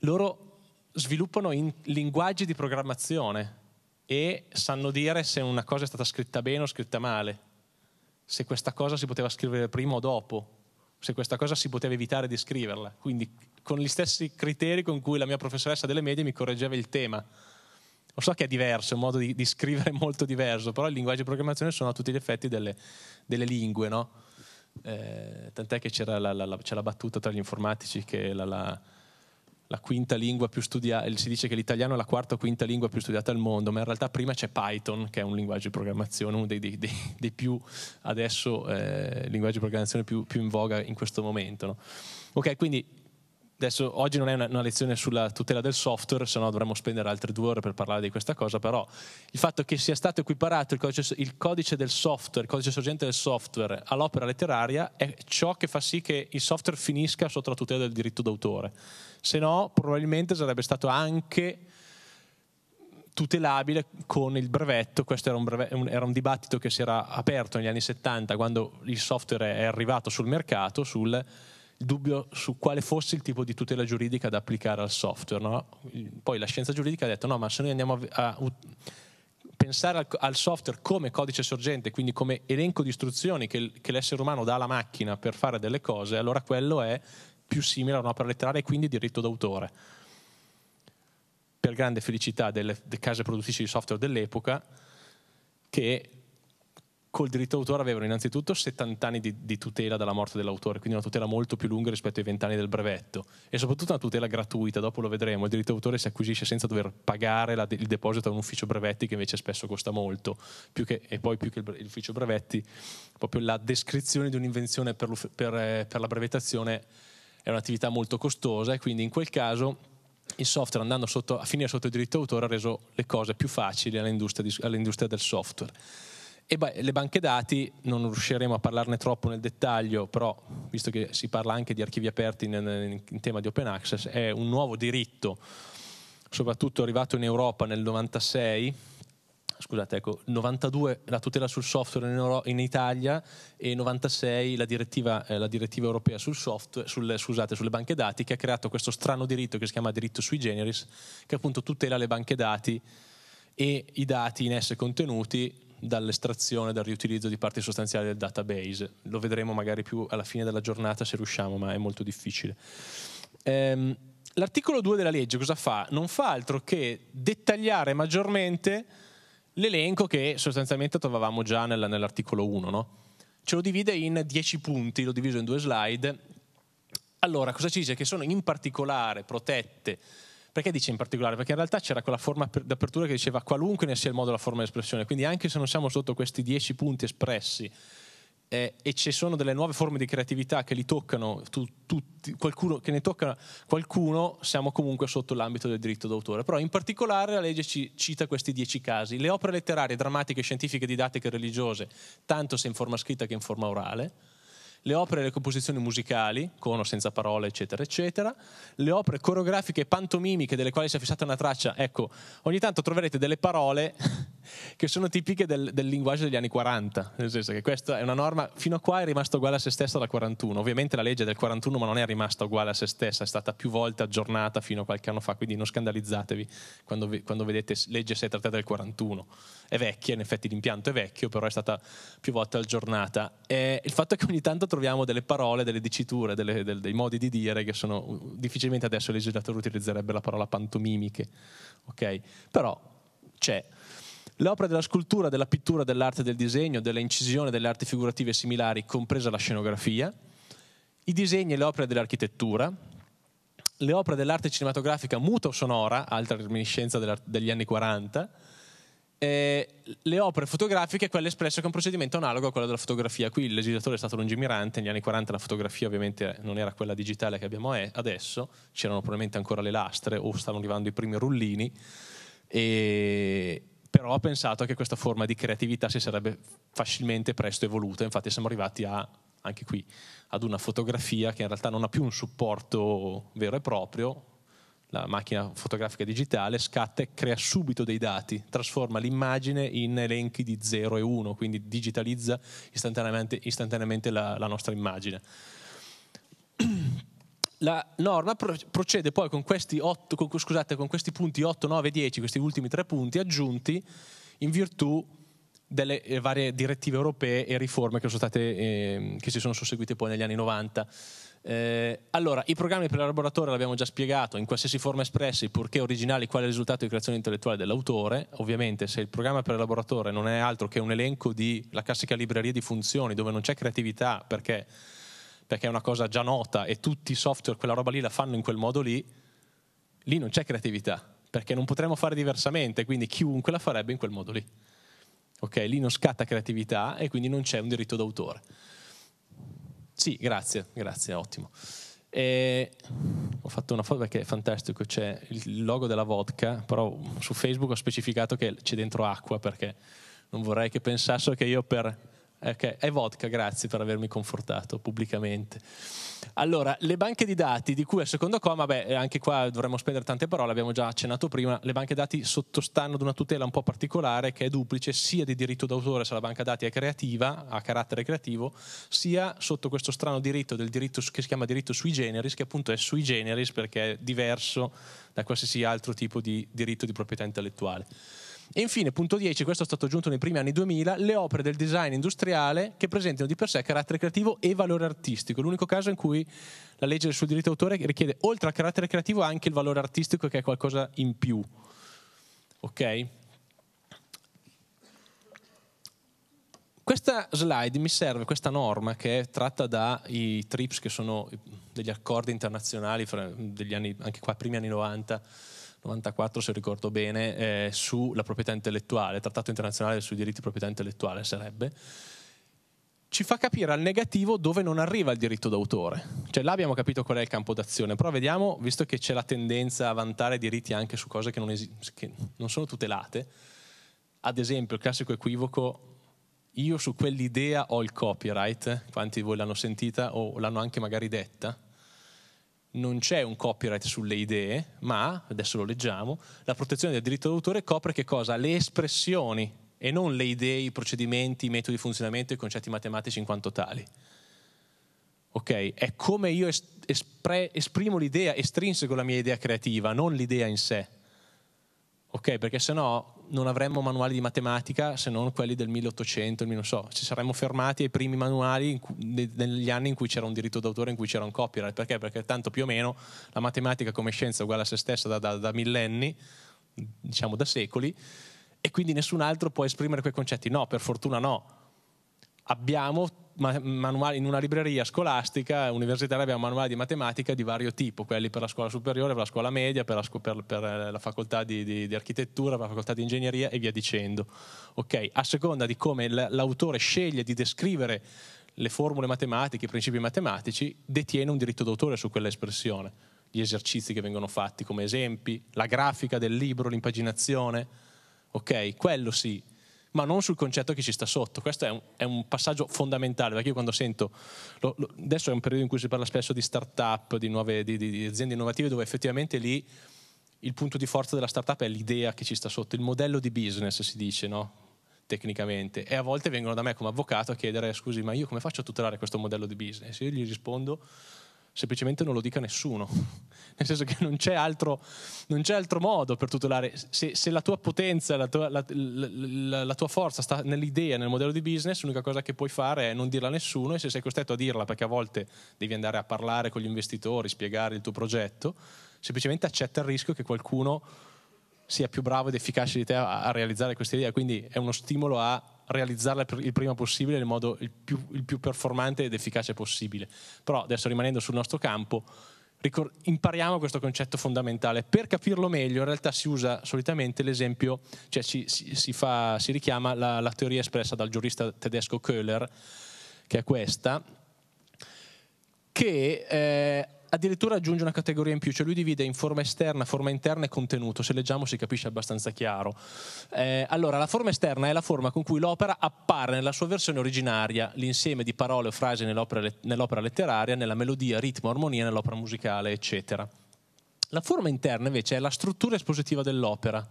loro sviluppano in linguaggi di programmazione e sanno dire se una cosa è stata scritta bene o scritta male, se questa cosa si poteva scrivere prima o dopo, se questa cosa si poteva evitare di scriverla. Quindi con gli stessi criteri con cui la mia professoressa delle medie mi correggeva il tema lo so che è diverso, è un modo di, di scrivere molto diverso, però il linguaggio di programmazione sono a tutti gli effetti delle, delle lingue, no? Eh, tant'è che c'era la, la, la, c'è la battuta tra gli informatici che la, la, la quinta lingua più studiata, si dice che l'italiano è la quarta o quinta lingua più studiata al mondo, ma in realtà prima c'è Python, che è un linguaggio di programmazione, uno dei, dei, dei, dei più adesso eh, linguaggi di programmazione più, più, in voga in questo momento. No? Ok, quindi adesso oggi non è una, una, lezione sulla tutela del software, se no dovremmo spendere altre due ore per parlare di questa cosa, però il fatto che sia stato equiparato il codice, il codice del software, il codice sorgente del software all'opera letteraria è ciò che fa sì che il software finisca sotto la tutela del diritto d'autore, se no probabilmente sarebbe stato anche tutelabile con il brevetto, questo era un, brevetto, un, era un dibattito che si era aperto negli anni 70 quando il software è arrivato sul mercato, sul il dubbio su quale fosse il tipo di tutela giuridica da applicare al software. No? Poi la scienza giuridica ha detto no, ma se noi andiamo a, a pensare al, al, software come codice sorgente, quindi come elenco di istruzioni che, che l'essere umano dà alla macchina per fare delle cose, allora quello è più simile a un'opera letteraria e quindi diritto d'autore. Per grande felicità delle, delle case produttrici di software dell'epoca, che col diritto d'autore avevano innanzitutto 70 anni di, di tutela dalla morte dell'autore, quindi una tutela molto più lunga rispetto ai 20 anni del brevetto e soprattutto una tutela gratuita, dopo lo vedremo, il diritto d'autore si acquisisce senza dover pagare la, il deposito a un ufficio brevetti che invece spesso costa molto, che, e poi più che l'ufficio brevetti, proprio la descrizione di un'invenzione per, per, eh, per la brevettazione è un'attività molto costosa e quindi in quel caso il software andando sotto, a finire sotto il diritto d'autore ha reso le cose più facili all'industria, di, all'industria del software. E beh, le banche dati, non riusciremo a parlarne troppo nel dettaglio, però visto che si parla anche di archivi aperti in, in tema di open access, è un nuovo diritto, soprattutto arrivato in Europa nel 96, scusate, ecco, 92 la tutela sul software in, Euro- in Italia e 96 la direttiva, eh, la direttiva europea sul software, sul, scusate, sulle banche dati che ha creato questo strano diritto che si chiama diritto sui generis, che appunto tutela le banche dati e i dati in esse contenuti dall'estrazione, dal riutilizzo di parti sostanziali del database. Lo vedremo magari più alla fine della giornata se riusciamo, ma è molto difficile. Ehm, l'articolo 2 della legge cosa fa? Non fa altro che dettagliare maggiormente l'elenco che sostanzialmente trovavamo già nell'articolo 1, no? Ce lo divide in 10 punti, l'ho diviso in due slide. Allora, cosa ci dice? Che sono in particolare protette perché dice in particolare? Perché in realtà c'era quella forma d'apertura che diceva qualunque ne sia il modo la forma di espressione, quindi anche se non siamo sotto questi dieci punti espressi eh, e ci sono delle nuove forme di creatività che li toccano, tu, tutti, qualcuno, che ne tocca qualcuno, siamo comunque sotto l'ambito del diritto d'autore. Però in particolare la legge ci cita questi dieci casi. Le opere letterarie, drammatiche, scientifiche, didattiche, religiose, tanto se in forma scritta che in forma orale le opere e le composizioni musicali, con o senza parole, eccetera, eccetera, le opere coreografiche e pantomimiche delle quali si è fissata una traccia. Ecco, ogni tanto troverete delle parole che sono tipiche del, del, linguaggio degli anni 40, nel senso che questa è una norma, fino a qua è rimasta uguale a se stessa da 41, ovviamente la legge è del 41 ma non è rimasta uguale a se stessa, è stata più volte aggiornata fino a qualche anno fa, quindi non scandalizzatevi quando, vi, quando vedete legge 733 del 41, è vecchia, in effetti l'impianto è vecchio, però è stata più volte aggiornata. E il fatto è che ogni tanto troviamo delle parole, delle diciture, delle, del, dei modi di dire che sono difficilmente adesso il legislatore utilizzerebbe la parola pantomimiche, ok? Però c'è. Le opere della scultura, della pittura, dell'arte del disegno, della incisione, delle arti figurative e similari, compresa la scenografia, i disegni e le opere dell'architettura, le opere dell'arte cinematografica muta o sonora, altra reminiscenza degli anni 40, le opere fotografiche, quelle espresse con procedimento analogo a quello della fotografia. Qui il legislatore è stato lungimirante, negli anni 40 la fotografia ovviamente non era quella digitale che abbiamo adesso, c'erano probabilmente ancora le lastre o stavano arrivando i primi rullini e, però ha pensato che questa forma di creatività si sarebbe facilmente presto evoluta, infatti siamo arrivati a, anche qui ad una fotografia che in realtà non ha più un supporto vero e proprio, la macchina fotografica digitale scatta e crea subito dei dati, trasforma l'immagine in elenchi di 0 e 1, quindi digitalizza istantaneamente, istantaneamente la, la nostra immagine la norma procede poi con questi, otto, con, scusate, con questi punti 8, 9 e 10, questi ultimi tre punti aggiunti in virtù delle eh, varie direttive europee e riforme che, state, eh, che si sono susseguite poi negli anni 90. Eh, allora, i programmi per il laboratorio l'abbiamo già spiegato, in qualsiasi forma espressi, purché originali, qual è il risultato di creazione intellettuale dell'autore. Ovviamente, se il programma per il laboratorio non è altro che un elenco di la classica libreria di funzioni dove non c'è creatività perché perché è una cosa già nota e tutti i software quella roba lì la fanno in quel modo lì, lì non c'è creatività, perché non potremmo fare diversamente, quindi chiunque la farebbe in quel modo lì. Ok, lì non scatta creatività e quindi non c'è un diritto d'autore. Sì, grazie, grazie, ottimo. E ho fatto una foto perché è fantastico, c'è il logo della vodka, però su Facebook ho specificato che c'è dentro acqua perché non vorrei che pensassero che io per Ok, è vodka, grazie per avermi confortato pubblicamente. Allora, le banche di dati di cui al secondo comma, beh, anche qua dovremmo spendere tante parole, abbiamo già accennato prima, le banche dati sottostanno ad una tutela un po' particolare che è duplice sia di diritto d'autore se la banca dati è creativa, ha carattere creativo, sia sotto questo strano diritto del diritto che si chiama diritto sui generis, che appunto è sui generis perché è diverso da qualsiasi altro tipo di diritto di proprietà intellettuale. E infine, punto 10, questo è stato aggiunto nei primi anni 2000, le opere del design industriale che presentano di per sé carattere creativo e valore artistico. L'unico caso in cui la legge sul diritto d'autore richiede, oltre al carattere creativo, anche il valore artistico che è qualcosa in più. Ok? Questa slide mi serve, questa norma che è tratta dai TRIPS, che sono degli accordi internazionali fra degli anni, anche qua, primi anni 90, 94 se ricordo bene, eh, sulla proprietà intellettuale, trattato internazionale sui diritti di proprietà intellettuale sarebbe, ci fa capire al negativo dove non arriva il diritto d'autore. Cioè là abbiamo capito qual è il campo d'azione, però vediamo, visto che c'è la tendenza a vantare diritti anche su cose che non, es- che non sono tutelate, ad esempio il classico equivoco, io su quell'idea ho il copyright, quanti di voi l'hanno sentita o l'hanno anche magari detta? non c'è un copyright sulle idee, ma, adesso lo leggiamo, la protezione del diritto d'autore copre che cosa? Le espressioni e non le idee, i procedimenti, i metodi di funzionamento e i concetti matematici in quanto tali. Ok? È come io espre- esprimo l'idea, estrinseco la mia idea creativa, non l'idea in sé ok? Perché sennò non avremmo manuali di matematica se non quelli del 1800, non so, ci saremmo fermati ai primi manuali negli anni in cui c'era un diritto d'autore, in cui c'era un copyright, perché? Perché tanto più o meno la matematica come scienza è uguale a se stessa da, da, da millenni, diciamo da secoli, e quindi nessun altro può esprimere quei concetti. No, per fortuna no abbiamo manuali, in una libreria scolastica universitaria abbiamo manuali di matematica di vario tipo, quelli per la scuola superiore, per la scuola media, per la, per, per eh, la facoltà di, di, di, architettura, per la facoltà di ingegneria e via dicendo. Okay. A seconda di come l'autore sceglie di descrivere le formule matematiche, i principi matematici, detiene un diritto d'autore su quell'espressione. Gli esercizi che vengono fatti come esempi, la grafica del libro, l'impaginazione. Ok, quello sì, ma non sul concetto che ci sta sotto. Questo è un, è un passaggio fondamentale, perché io quando sento, lo, lo, adesso è un periodo in cui si parla spesso di start-up, di, nuove, di, di, di aziende innovative, dove effettivamente lì il punto di forza della start-up è l'idea che ci sta sotto, il modello di business si dice, no? tecnicamente e a volte vengono da me come avvocato a chiedere scusi ma io come faccio a tutelare questo modello di business? Io gli rispondo semplicemente non lo dica nessuno, nel senso che non c'è altro, non c'è altro modo per tutelare, se, se, la tua potenza, la tua, la, la, la tua, forza sta nell'idea, nel modello di business, l'unica cosa che puoi fare è non dirla a nessuno e se sei costretto a dirla perché a volte devi andare a parlare con gli investitori, spiegare il tuo progetto, semplicemente accetta il rischio che qualcuno sia più bravo ed efficace di te a, a realizzare questa idea, quindi è uno stimolo a realizzarla il prima possibile nel modo il più, il più, performante ed efficace possibile. Però adesso rimanendo sul nostro campo, ricor- impariamo questo concetto fondamentale. Per capirlo meglio in realtà si usa solitamente l'esempio, cioè si, si, si, fa, si richiama la, la teoria espressa dal giurista tedesco Köhler, che è questa, che eh, addirittura aggiunge una categoria in più, cioè lui divide in forma esterna, forma interna e contenuto, se leggiamo si capisce abbastanza chiaro. Eh, allora, la forma esterna è la forma con cui l'opera appare nella sua versione originaria, l'insieme di parole o frasi nell'opera, nell'opera letteraria, nella melodia, ritmo, armonia, nell'opera musicale, eccetera. La forma interna invece è la struttura espositiva dell'opera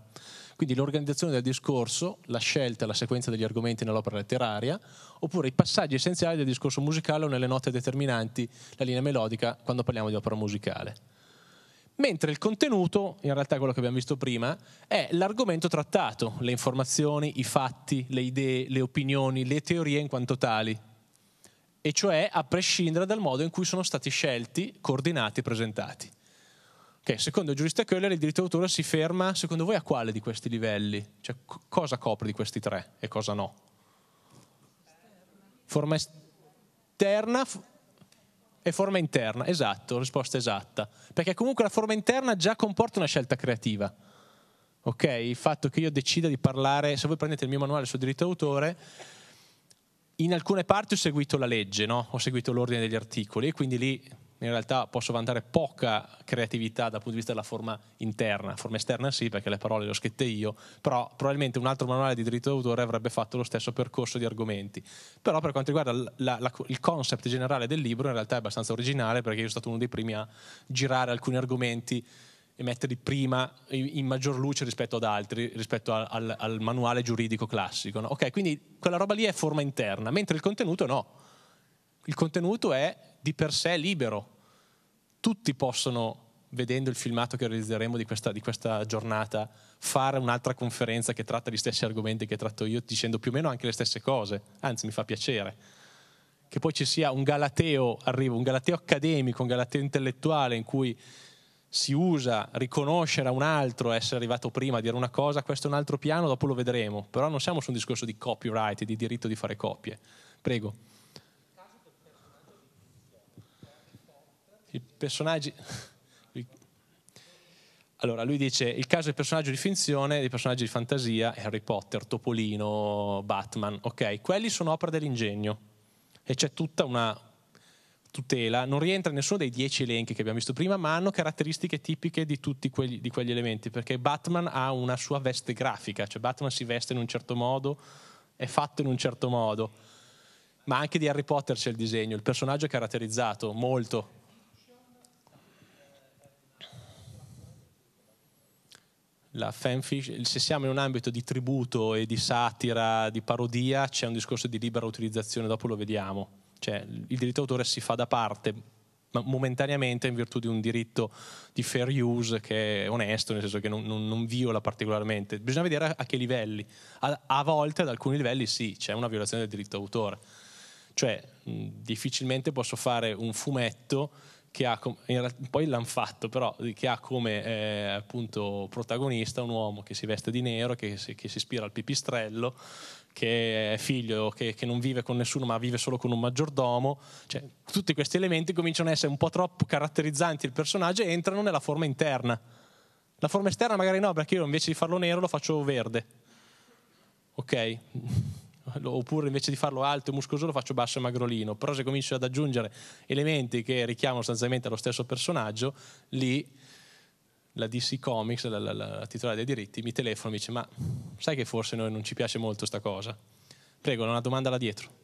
quindi l'organizzazione del discorso, la scelta la sequenza degli argomenti nell'opera letteraria, oppure i passaggi essenziali del discorso musicale o nelle note determinanti, la linea melodica, quando parliamo di opera musicale. Mentre il contenuto, in realtà quello che abbiamo visto prima, è l'argomento trattato, le informazioni, i fatti, le idee, le opinioni, le teorie in quanto tali, e cioè a prescindere dal modo in cui sono stati scelti, coordinati e presentati. Ok, secondo il giurista Köhler il diritto d'autore si ferma, secondo voi, a quale di questi livelli? Cioè, c- cosa copre di questi tre e cosa no? Forma esterna f- e forma interna, esatto, risposta esatta. Perché comunque la forma interna già comporta una scelta creativa. Ok, il fatto che io decida di parlare, se voi prendete il mio manuale sul diritto d'autore, in alcune parti ho seguito la legge, no? ho seguito l'ordine degli articoli e quindi lì in realtà posso vantare poca creatività dal punto di vista della forma interna, forma esterna sì perché le parole le ho scritte io, però probabilmente un altro manuale di diritto d'autore avrebbe fatto lo stesso percorso di argomenti. Però per quanto riguarda la, la, il concept generale del libro in realtà è abbastanza originale perché io sono stato uno dei primi a girare alcuni argomenti e metterli prima in maggior luce rispetto ad altri, rispetto al, al, al manuale giuridico classico. No? Ok, quindi quella roba lì è forma interna, mentre il contenuto no. Il contenuto è di per sé libero, tutti possono, vedendo il filmato che realizzeremo di questa, di questa giornata, fare un'altra conferenza che tratta gli stessi argomenti che tratto io, dicendo più o meno anche le stesse cose, anzi mi fa piacere. Che poi ci sia un galateo, arrivo, un galateo accademico, un galateo intellettuale in cui si usa riconoscere a un altro essere arrivato prima a dire una cosa, questo è un altro piano, dopo lo vedremo, però non siamo su un discorso di copyright, di diritto di fare copie. Prego. i personaggi... Allora, lui dice, il caso dei personaggi di finzione, dei personaggi di fantasia, Harry Potter, Topolino, Batman, ok, quelli sono opera dell'ingegno e c'è tutta una tutela, non rientra in nessuno dei dieci elenchi che abbiamo visto prima, ma hanno caratteristiche tipiche di tutti quegli, di quegli elementi, perché Batman ha una sua veste grafica, cioè Batman si veste in un certo modo, è fatto in un certo modo, ma anche di Harry Potter c'è il disegno, il personaggio è caratterizzato molto la fanfiction, se siamo in un ambito di tributo e di satira, di parodia, c'è un discorso di libera utilizzazione, dopo lo vediamo. Cioè, il diritto d'autore si fa da parte momentaneamente in virtù di un diritto di fair use che è onesto, nel senso che non, non, non viola particolarmente. Bisogna vedere a che livelli. A, a, volte, ad alcuni livelli, sì, c'è una violazione del diritto d'autore. Cioè, mh, difficilmente posso fare un fumetto che ha, poi l'hanno fatto, però che ha come eh, appunto protagonista un uomo che si veste di nero, che si, che si ispira al pipistrello, che è figlio, che, che, non vive con nessuno ma vive solo con un maggiordomo, cioè, tutti questi elementi cominciano a essere un po' troppo caratterizzanti il personaggio e entrano nella forma interna. La forma esterna magari no, perché io invece di farlo nero lo faccio verde. Ok? oppure invece di farlo alto e muscoloso lo faccio basso e magrolino, però se comincio ad aggiungere elementi che richiamano sostanzialmente lo stesso personaggio, lì la DC Comics, la, la, la titolare dei diritti, mi telefona e mi dice ma sai che forse noi non ci piace molto sta cosa? Prego, una domanda là dietro.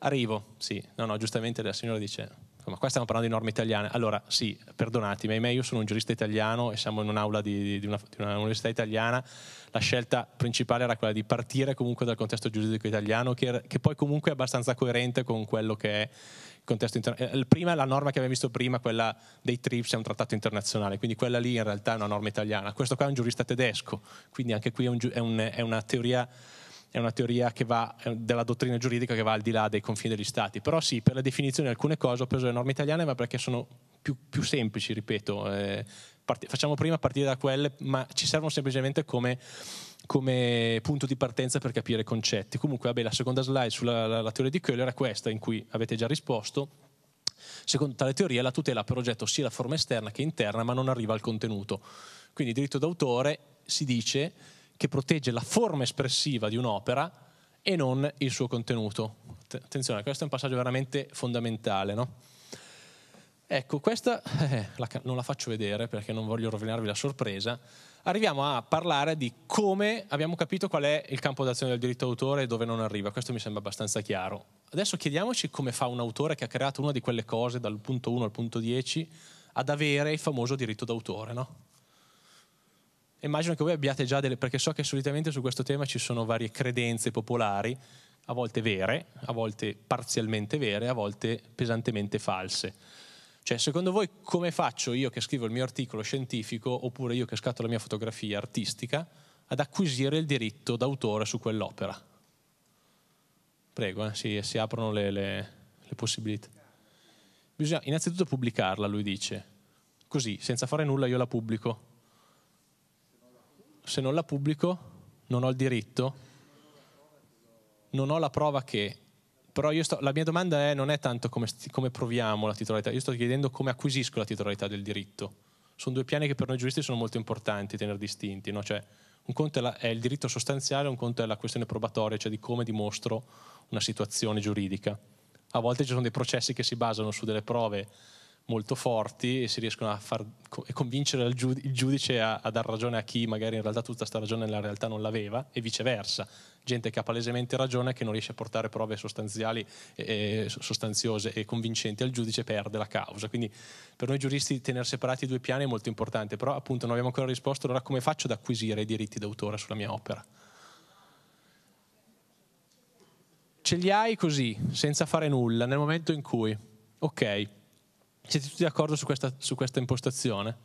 Arrivo, sì, no, no, giustamente la signora dice Insomma, ecco, qua stiamo parlando di norme italiane. Allora, sì, perdonatemi, ma io sono un giurista italiano e siamo in un'aula di, di, una, di un'università italiana. La scelta principale era quella di partire comunque dal contesto giuridico italiano, che, che poi comunque è abbastanza coerente con quello che è il contesto internazionale. Eh, prima, la norma che abbiamo visto prima, quella dei TRIPS, è un trattato internazionale, quindi quella lì in realtà è una norma italiana. Questo qua è un giurista tedesco, quindi anche qui è, un, è, un, è una teoria è una teoria va, eh, della dottrina giuridica che va al di là dei confini degli stati. Però sì, per la definizione alcune cose ho preso le norme italiane, ma perché sono più, più semplici, ripeto. Eh, part- facciamo prima partire da quelle, ma ci servono semplicemente come, come punto di partenza per capire i concetti. Comunque, vabbè, la seconda slide sulla la, la teoria di Köhler è questa, in cui avete già risposto. Secondo tale teoria la tutela per oggetto sia la forma esterna che interna, ma non arriva al contenuto. Quindi il diritto d'autore si dice che protegge la forma espressiva di un'opera e non il suo contenuto. Attenzione, questo è un passaggio veramente fondamentale. No? Ecco, questa eh, la, non la faccio vedere perché non voglio rovinarvi la sorpresa. Arriviamo a parlare di come abbiamo capito qual è il campo d'azione del diritto d'autore e dove non arriva. Questo mi sembra abbastanza chiaro. Adesso chiediamoci come fa un autore che ha creato una di quelle cose dal punto 1 al punto 10 ad avere il famoso diritto d'autore, no? Immagino che voi abbiate già delle, perché so che solitamente su questo tema ci sono varie credenze popolari, a volte vere, a volte parzialmente vere, a volte pesantemente false. Cioè, secondo voi come faccio io che scrivo il mio articolo scientifico oppure io che scatto la mia fotografia artistica ad acquisire il diritto d'autore su quell'opera? Prego, eh, si, si, aprono le, le, le possibilità. Bisogna innanzitutto pubblicarla, lui dice. Così, senza fare nulla, io la pubblico se non la pubblico non ho il diritto, non ho la prova che... Però sto, la mia domanda è, non è tanto come, come proviamo la titolarità, io sto chiedendo come acquisisco la titolarità del diritto. Sono due piani che per noi giuristi sono molto importanti tenere distinti, no? cioè, un conto è, la, è, il diritto sostanziale, un conto è la questione probatoria, cioè di come dimostro una situazione giuridica. A volte ci sono dei processi che si basano su delle prove molto forti e si riescono a far a convincere il, il giudice a, a, dar ragione a chi magari in realtà tutta questa ragione nella realtà non l'aveva e viceversa, gente che ha palesemente ragione che non riesce a portare prove sostanziali e, e sostanziose e convincenti al giudice perde la causa. Quindi per noi giuristi tenere separati i due piani è molto importante, però appunto non abbiamo ancora risposto, allora come faccio ad acquisire i diritti d'autore sulla mia opera? Ce li hai così, senza fare nulla, nel momento in cui, ok, siete tutti d'accordo su questa, su questa impostazione?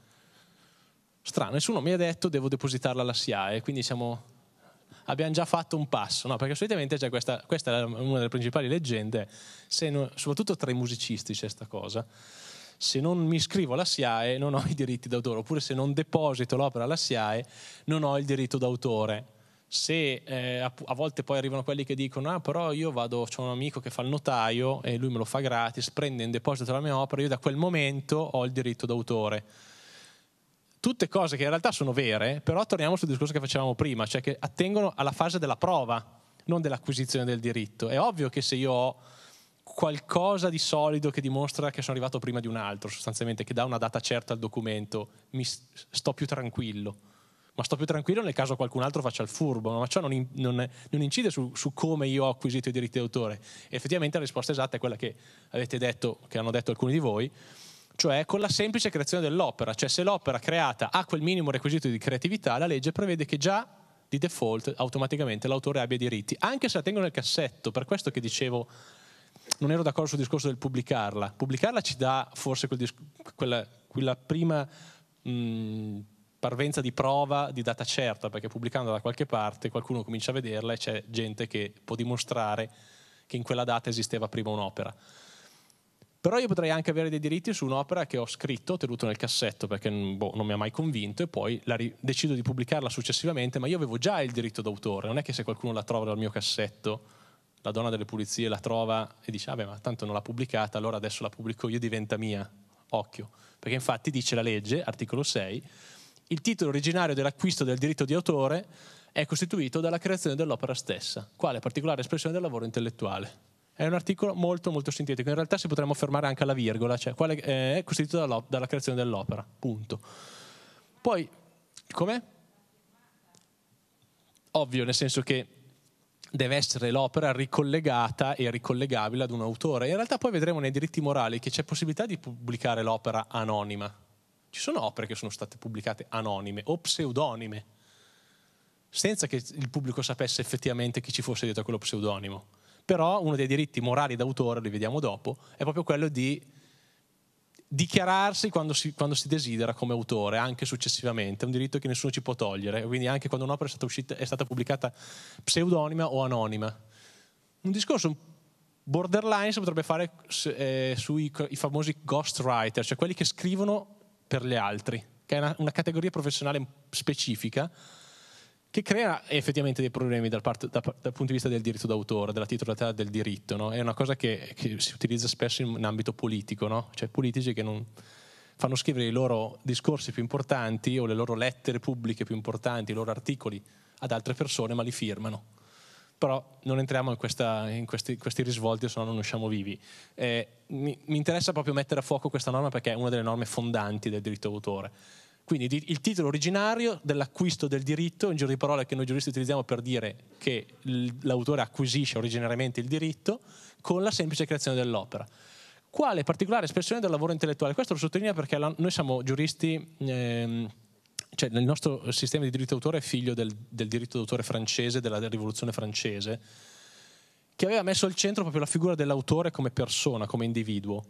Strano, nessuno mi ha detto devo depositarla alla SIAE, quindi siamo, abbiamo già fatto un passo, no? perché solitamente c'è questa, questa è una delle principali leggende, non, soprattutto tra i musicisti c'è questa cosa, se non mi iscrivo alla SIAE non ho i diritti d'autore, oppure se non deposito l'opera alla SIAE non ho il diritto d'autore se eh, a, a, volte poi arrivano quelli che dicono ah però io vado, c'è un amico che fa il notaio e lui me lo fa gratis, prende in deposito la mia opera, io da quel momento ho il diritto d'autore. Tutte cose che in realtà sono vere, però torniamo sul discorso che facevamo prima, cioè che attengono alla fase della prova, non dell'acquisizione del diritto. È ovvio che se io ho qualcosa di solido che dimostra che sono arrivato prima di un altro, sostanzialmente, che dà una data certa al documento, mi sto più tranquillo ma sto più tranquillo nel caso qualcun altro faccia il furbo, ma ciò non, in, non, non incide su, su, come io ho acquisito i diritti d'autore. E effettivamente la risposta esatta è quella che avete detto, che hanno detto alcuni di voi, cioè con la semplice creazione dell'opera, cioè se l'opera creata ha quel minimo requisito di creatività, la legge prevede che già di default automaticamente l'autore abbia diritti, anche se la tengo nel cassetto, per questo che dicevo non ero d'accordo sul discorso del pubblicarla. Pubblicarla ci dà forse quel dis- quella, quella, prima mh, parvenza di prova di data certa, perché pubblicandola da qualche parte qualcuno comincia a vederla e c'è gente che può dimostrare che in quella data esisteva prima un'opera. Però io potrei anche avere dei diritti su un'opera che ho scritto, tenuto nel cassetto perché mm, boh, non mi ha mai convinto e poi ri- decido di pubblicarla successivamente, ma io avevo già il diritto d'autore, non è che se qualcuno la trova dal mio cassetto, la donna delle pulizie la trova e dice, vabbè ah ma tanto non l'ha pubblicata, allora adesso la pubblico io, diventa mia, occhio. Perché infatti dice la legge, articolo 6, il titolo originario dell'acquisto del diritto di autore è costituito dalla creazione dell'opera stessa, quale particolare espressione del lavoro intellettuale. È un articolo molto molto sintetico, in realtà si potremmo fermare anche alla virgola, cioè quale eh, è costituito dalla, creazione dell'opera, punto. Poi, com'è? Ovvio, nel senso che deve essere l'opera ricollegata e ricollegabile ad un autore. In realtà poi vedremo nei diritti morali che c'è possibilità di pubblicare l'opera anonima, ci sono opere che sono state pubblicate anonime o pseudonime, senza che il pubblico sapesse effettivamente chi ci fosse dietro a quello pseudonimo. Però uno dei diritti morali d'autore, li vediamo dopo, è proprio quello di dichiararsi quando si, quando si, desidera come autore, anche successivamente, è un diritto che nessuno ci può togliere, quindi anche quando un'opera è stata, uscita, è stata pubblicata pseudonima o anonima. Un discorso borderline si potrebbe fare eh, sui famosi ghostwriter, cioè quelli che scrivono per gli altri, che è una, una categoria professionale specifica che crea effettivamente dei problemi dal, parte, da, dal, punto di vista del diritto d'autore, della titolarità del diritto. No? È una cosa che, che, si utilizza spesso in, ambito politico, no? cioè politici che non, fanno scrivere i loro discorsi più importanti o le loro lettere pubbliche più importanti, i loro articoli ad altre persone, ma li firmano però non entriamo in, questa, in questi, questi, risvolti, se no non usciamo vivi. Eh, mi, mi, interessa proprio mettere a fuoco questa norma perché è una delle norme fondanti del diritto d'autore. Quindi il titolo originario dell'acquisto del diritto, un giro di parole che noi giuristi utilizziamo per dire che l'autore acquisisce originariamente il diritto con la semplice creazione dell'opera. Quale particolare espressione del lavoro intellettuale? Questo lo sottolineo perché la, noi siamo giuristi... Ehm, cioè, il nostro sistema di diritto d'autore è figlio del, del diritto d'autore francese, della rivoluzione francese, che aveva messo al centro proprio la figura dell'autore come persona, come individuo.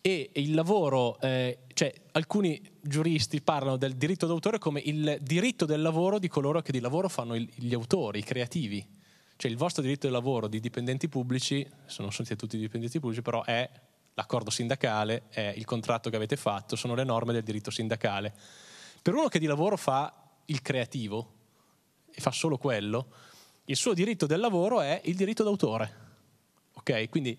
E il lavoro, eh, cioè alcuni giuristi parlano del diritto d'autore come il diritto del lavoro di coloro che di lavoro fanno il, gli autori, i creativi. Cioè il vostro diritto del lavoro di dipendenti pubblici, se non siete tutti dipendenti pubblici, però è l'accordo sindacale, è il contratto che avete fatto, sono le norme del diritto sindacale per uno che di lavoro fa il creativo e fa solo quello, il suo diritto del lavoro è il diritto d'autore. Ok? Quindi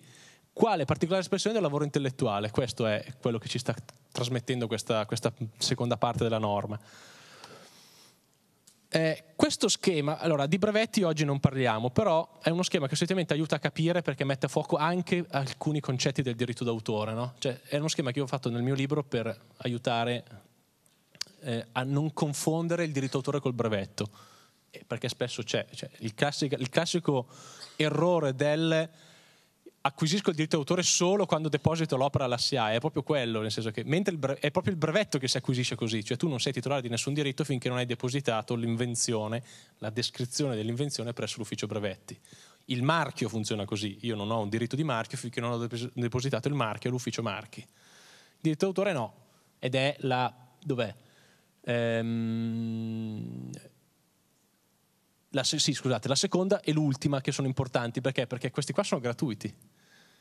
quale particolare espressione del lavoro intellettuale? Questo è quello che ci sta trasmettendo questa, questa seconda parte della norma. Eh, questo schema, allora di brevetti oggi non parliamo, però è uno schema che solitamente aiuta a capire perché mette a fuoco anche alcuni concetti del diritto d'autore. No? Cioè, è uno schema che io ho fatto nel mio libro per aiutare eh, a non confondere il diritto d'autore col brevetto, eh, perché spesso c'è cioè, il, classico, il, classico, errore del acquisisco il diritto d'autore solo quando deposito l'opera alla SIAE, è proprio quello, nel senso che brevetto, è proprio il brevetto che si acquisisce così, cioè tu non sei titolare di nessun diritto finché non hai depositato l'invenzione, la descrizione dell'invenzione presso l'ufficio brevetti. Il marchio funziona così, io non ho un diritto di marchio finché non ho depositato il marchio all'ufficio marchi. Il diritto d'autore no, ed è la... dov'è? Ehm, la, sì, scusate, la seconda e l'ultima che sono importanti perché? Perché questi qua sono gratuiti.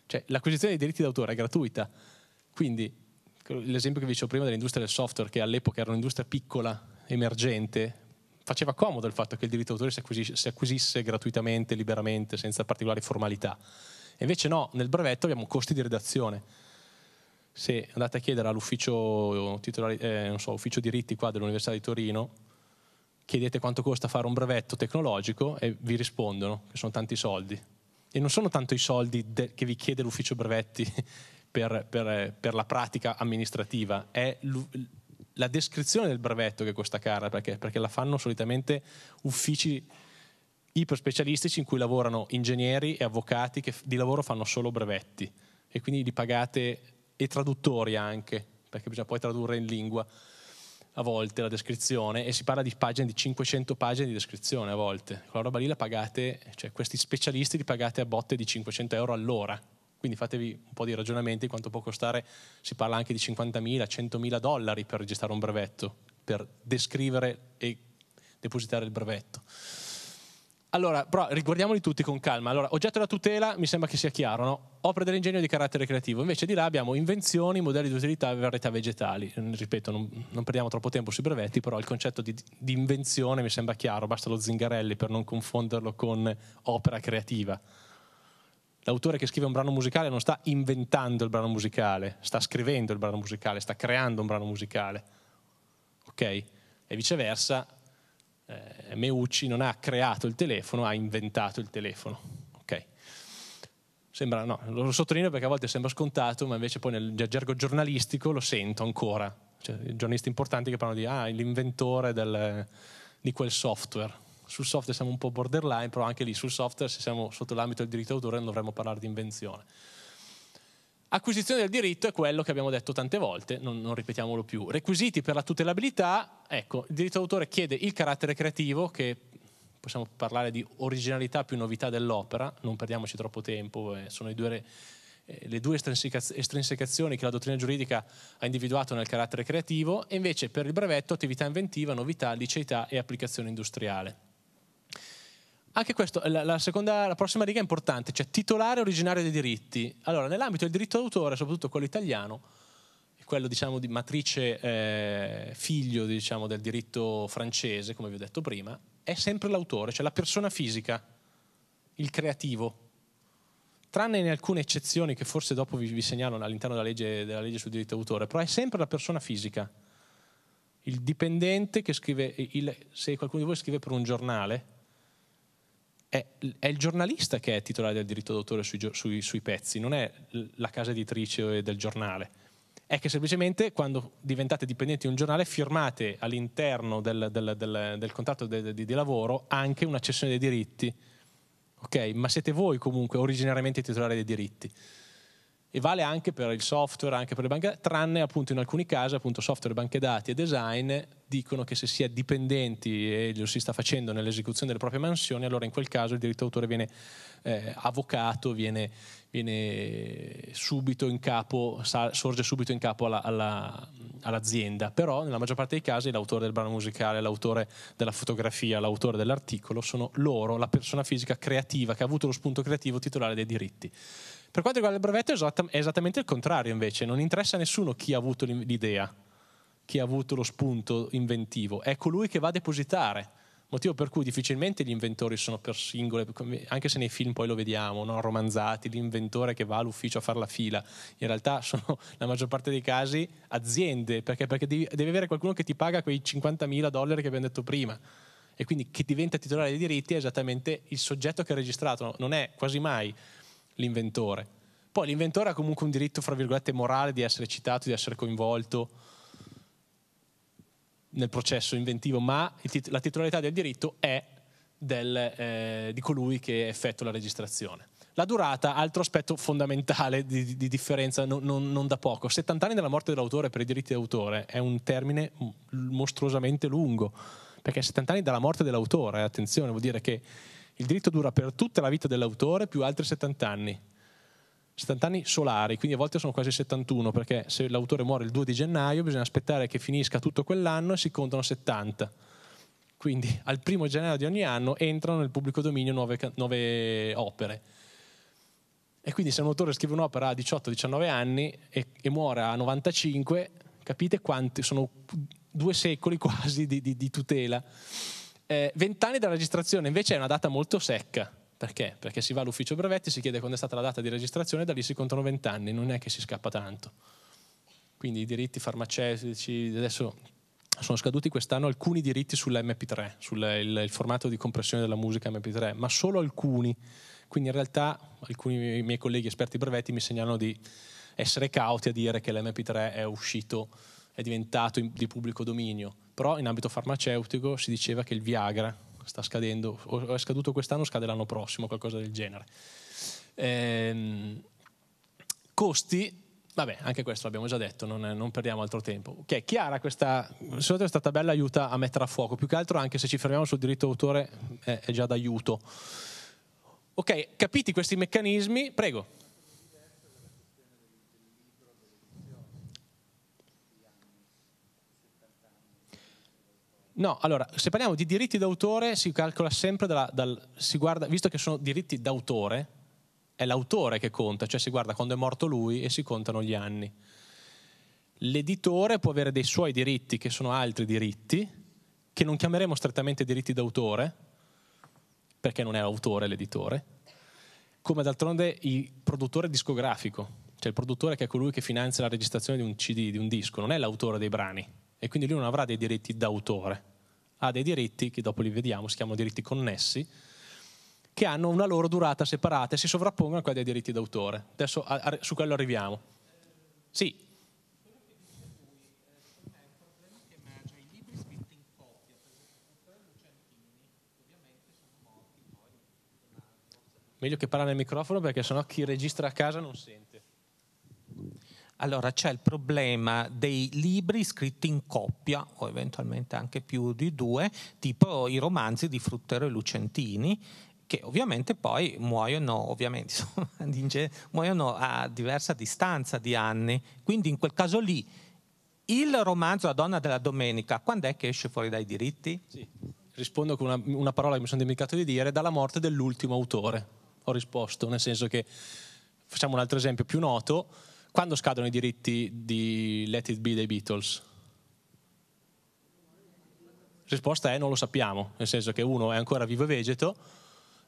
Cioè, l'acquisizione dei diritti d'autore è gratuita. Quindi, l'esempio che vi dicevo prima dell'industria del software, che all'epoca era un'industria piccola, emergente, faceva comodo il fatto che il diritto d'autore si acquisisse, si acquisisse gratuitamente, liberamente, senza particolari formalità. E invece no, nel brevetto abbiamo costi di redazione se andate a chiedere all'ufficio titolari, eh, so, diritti qua dell'Università di Torino, chiedete quanto costa fare un brevetto tecnologico e vi rispondono che sono tanti soldi. E non sono tanto i soldi de- che vi chiede l'ufficio brevetti per, per, per la pratica amministrativa, è l- la descrizione del brevetto che costa cara, perché? perché la fanno solitamente uffici iperspecialistici in cui lavorano ingegneri e avvocati che di lavoro fanno solo brevetti e quindi li pagate e traduttori anche, perché bisogna poi tradurre in lingua a volte la descrizione e si parla di pagine di 500 pagine di descrizione a volte. Quella roba lì la pagate, cioè questi specialisti li pagate a botte di 500 euro all'ora. Quindi fatevi un po' di ragionamenti quanto può costare, si parla anche di 50.000, 100.000 dollari per registrare un brevetto, per descrivere e depositare il brevetto. Allora, però riguardiamoli tutti con calma. Allora, oggetto da tutela mi sembra che sia chiaro, no? Opere dell'ingegno di carattere creativo. Invece di là abbiamo invenzioni, modelli di utilità e varietà vegetali. Mm, ripeto, non, non, perdiamo troppo tempo sui brevetti, però il concetto di, di invenzione mi sembra chiaro, basta lo Zingarelli per non confonderlo con opera creativa. L'autore che scrive un brano musicale non sta inventando il brano musicale, sta scrivendo il brano musicale, sta creando un brano musicale. Ok? E viceversa, eh, Meucci non ha creato il telefono, ha inventato il telefono. Okay. Sembra, no, lo sottolineo perché a volte sembra scontato, ma invece poi nel gergo giornalistico lo sento ancora. Cioè, giornalisti importanti che parlano di ah, l'inventore del, di quel software. Sul software siamo un po' borderline, però anche lì sul software, se siamo sotto l'ambito del diritto d'autore, non dovremmo parlare di invenzione. Acquisizione del diritto è quello che abbiamo detto tante volte, non, non ripetiamolo più. Requisiti per la tutelabilità, ecco, il diritto d'autore chiede il carattere creativo, che possiamo parlare di originalità più novità dell'opera, non perdiamoci troppo tempo, eh, sono due, eh, le due estrinsecazioni che la dottrina giuridica ha individuato nel carattere creativo, e invece per il brevetto attività inventiva, novità, liceità e applicazione industriale anche questo, la, la, seconda, la prossima riga è importante, cioè titolare originario dei diritti. Allora, nell'ambito del diritto d'autore, soprattutto quello italiano, quello diciamo di matrice eh, figlio diciamo, del diritto francese, come vi ho detto prima, è sempre l'autore, cioè la persona fisica, il creativo. Tranne in alcune eccezioni che forse dopo vi, vi segnalo all'interno della legge, della legge sul diritto d'autore, però è sempre la persona fisica. Il dipendente che scrive, il, se qualcuno di voi scrive per un giornale, è, è, il giornalista che è titolare del diritto d'autore sui, sui, sui pezzi, non è la casa editrice del giornale. È che semplicemente quando diventate dipendenti di un giornale firmate all'interno del, del, del, del contratto di, di, di lavoro anche una cessione dei diritti, ok? Ma siete voi comunque originariamente titolari dei diritti e vale anche per il software, anche per le banche dati, tranne appunto in alcuni casi appunto software, banche dati e design dicono che se si è dipendenti e lo si sta facendo nell'esecuzione delle proprie mansioni, allora in quel caso il diritto d'autore viene eh, avvocato, viene, viene, subito in capo, sorge subito in capo alla, alla, all'azienda, però nella maggior parte dei casi l'autore del brano musicale, l'autore della fotografia, l'autore dell'articolo sono loro, la persona fisica creativa che ha avuto lo spunto creativo titolare dei diritti. Per quanto riguarda il brevetto è esattamente il contrario invece, non interessa a nessuno chi ha avuto l'idea, chi ha avuto lo spunto inventivo, è colui che va a depositare, motivo per cui difficilmente gli inventori sono per singole, anche se nei film poi lo vediamo, no? romanzati, l'inventore che va all'ufficio a fare la fila, in realtà sono la maggior parte dei casi aziende, perché, perché devi, devi avere qualcuno che ti paga quei 50.000 dollari che abbiamo detto prima e quindi chi diventa titolare dei diritti è esattamente il soggetto che ha registrato, non è quasi mai l'inventore. Poi l'inventore ha comunque un diritto, fra virgolette, morale di essere citato, di essere coinvolto nel processo inventivo, ma tit- la titolarità del diritto è del, eh, di colui che effettua la registrazione. La durata, altro aspetto fondamentale di, di differenza, non, non, non, da poco. 70 anni dalla morte dell'autore per i diritti d'autore è un termine mostruosamente lungo, perché 70 anni dalla morte dell'autore, attenzione, vuol dire che il diritto dura per tutta la vita dell'autore più altri 70 anni. 70 anni solari, quindi a volte sono quasi 71, perché se l'autore muore il 2 di gennaio bisogna aspettare che finisca tutto quell'anno e si contano 70. Quindi al primo gennaio di ogni anno entrano nel pubblico dominio nuove, nuove opere. E quindi se un autore scrive un'opera a 18-19 anni e, e, muore a 95, capite quanti sono due secoli quasi di, di, di tutela. Eh, vent'anni eh, dalla registrazione invece è una data molto secca. Perché? Perché si va all'ufficio brevetti, si chiede quando è stata la data di registrazione e da lì si contano vent'anni, non è che si scappa tanto. Quindi i diritti farmaceutici, adesso sono scaduti quest'anno alcuni diritti sull'MP3, sul il, il formato di compressione della musica MP3, ma solo alcuni. Quindi in realtà alcuni miei colleghi esperti brevetti mi segnalano di essere cauti a dire che l'MP3 è uscito è diventato di pubblico dominio, però in ambito farmaceutico si diceva che il Viagra sta scadendo, o è scaduto quest'anno, scade l'anno prossimo, qualcosa del genere. Ehm, costi, vabbè, anche questo l'abbiamo già detto, non, non perdiamo altro tempo. Ok, chiara questa, è stata bella aiuta a mettere a fuoco, più che altro anche se ci fermiamo sul diritto d'autore è, è già d'aiuto. Ok, capiti questi meccanismi, prego. No, allora, se parliamo di diritti d'autore si calcola sempre dalla, dal, si guarda, visto che sono diritti d'autore, è l'autore che conta, cioè si guarda quando è morto lui e si contano gli anni. L'editore può avere dei suoi diritti che sono altri diritti, che non chiameremo strettamente diritti d'autore, perché non è autore l'editore, come d'altronde il produttore discografico, cioè il produttore che è colui che finanzia la registrazione di un CD, di un disco, non è l'autore dei brani e quindi lui non avrà dei diritti d'autore ha dei diritti, che dopo li vediamo, si chiamano diritti connessi, che hanno una loro durata separata e si sovrappongono a quella dei diritti d'autore. Adesso a, a, su quello arriviamo. Sì. Meglio che parla nel microfono perché sennò chi registra a casa non sente. Allora c'è il problema dei libri scritti in coppia o eventualmente anche più di due, tipo i romanzi di Fruttero e Lucentini, che ovviamente poi muoiono, ovviamente, insomma, muoiono a diversa distanza di anni. Quindi in quel caso lì il romanzo La donna della domenica, quando è che esce fuori dai diritti? Sì, rispondo con una, una parola che mi sono dimenticato di dire, dalla morte dell'ultimo autore. Ho risposto, nel senso che, facciamo un altro esempio più noto, quando scadono i diritti di Let It Be dei Beatles? risposta è non lo sappiamo, nel senso che uno è ancora vivo e vegeto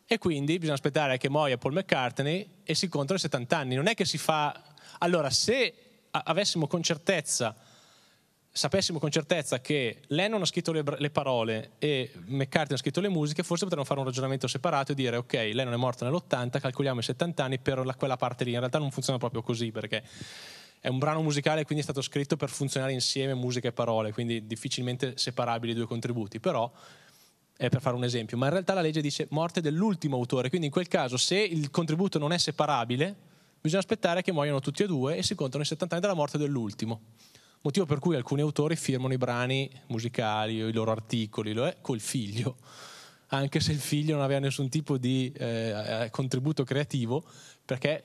e quindi bisogna aspettare che muoia Paul McCartney e si incontra ai 70 anni. Non è che si fa... Allora, se avessimo con certezza sapessimo con certezza che Lennon ha scritto le, le, parole e McCartney ha scritto le musiche, forse potremmo fare un ragionamento separato e dire ok, Lennon è morto nell'80, calcoliamo i 70 anni per la, quella parte lì. In realtà non funziona proprio così perché è un brano musicale quindi è stato scritto per funzionare insieme musica e parole, quindi difficilmente separabili i due contributi, però è per fare un esempio, ma in realtà la legge dice morte dell'ultimo autore, quindi in quel caso se il contributo non è separabile, bisogna aspettare che muoiano tutti e due e si contano i 70 anni dalla morte dell'ultimo motivo per cui alcuni autori firmano i brani musicali o i loro articoli, lo è col figlio, anche se il figlio non aveva nessun tipo di eh, contributo creativo, perché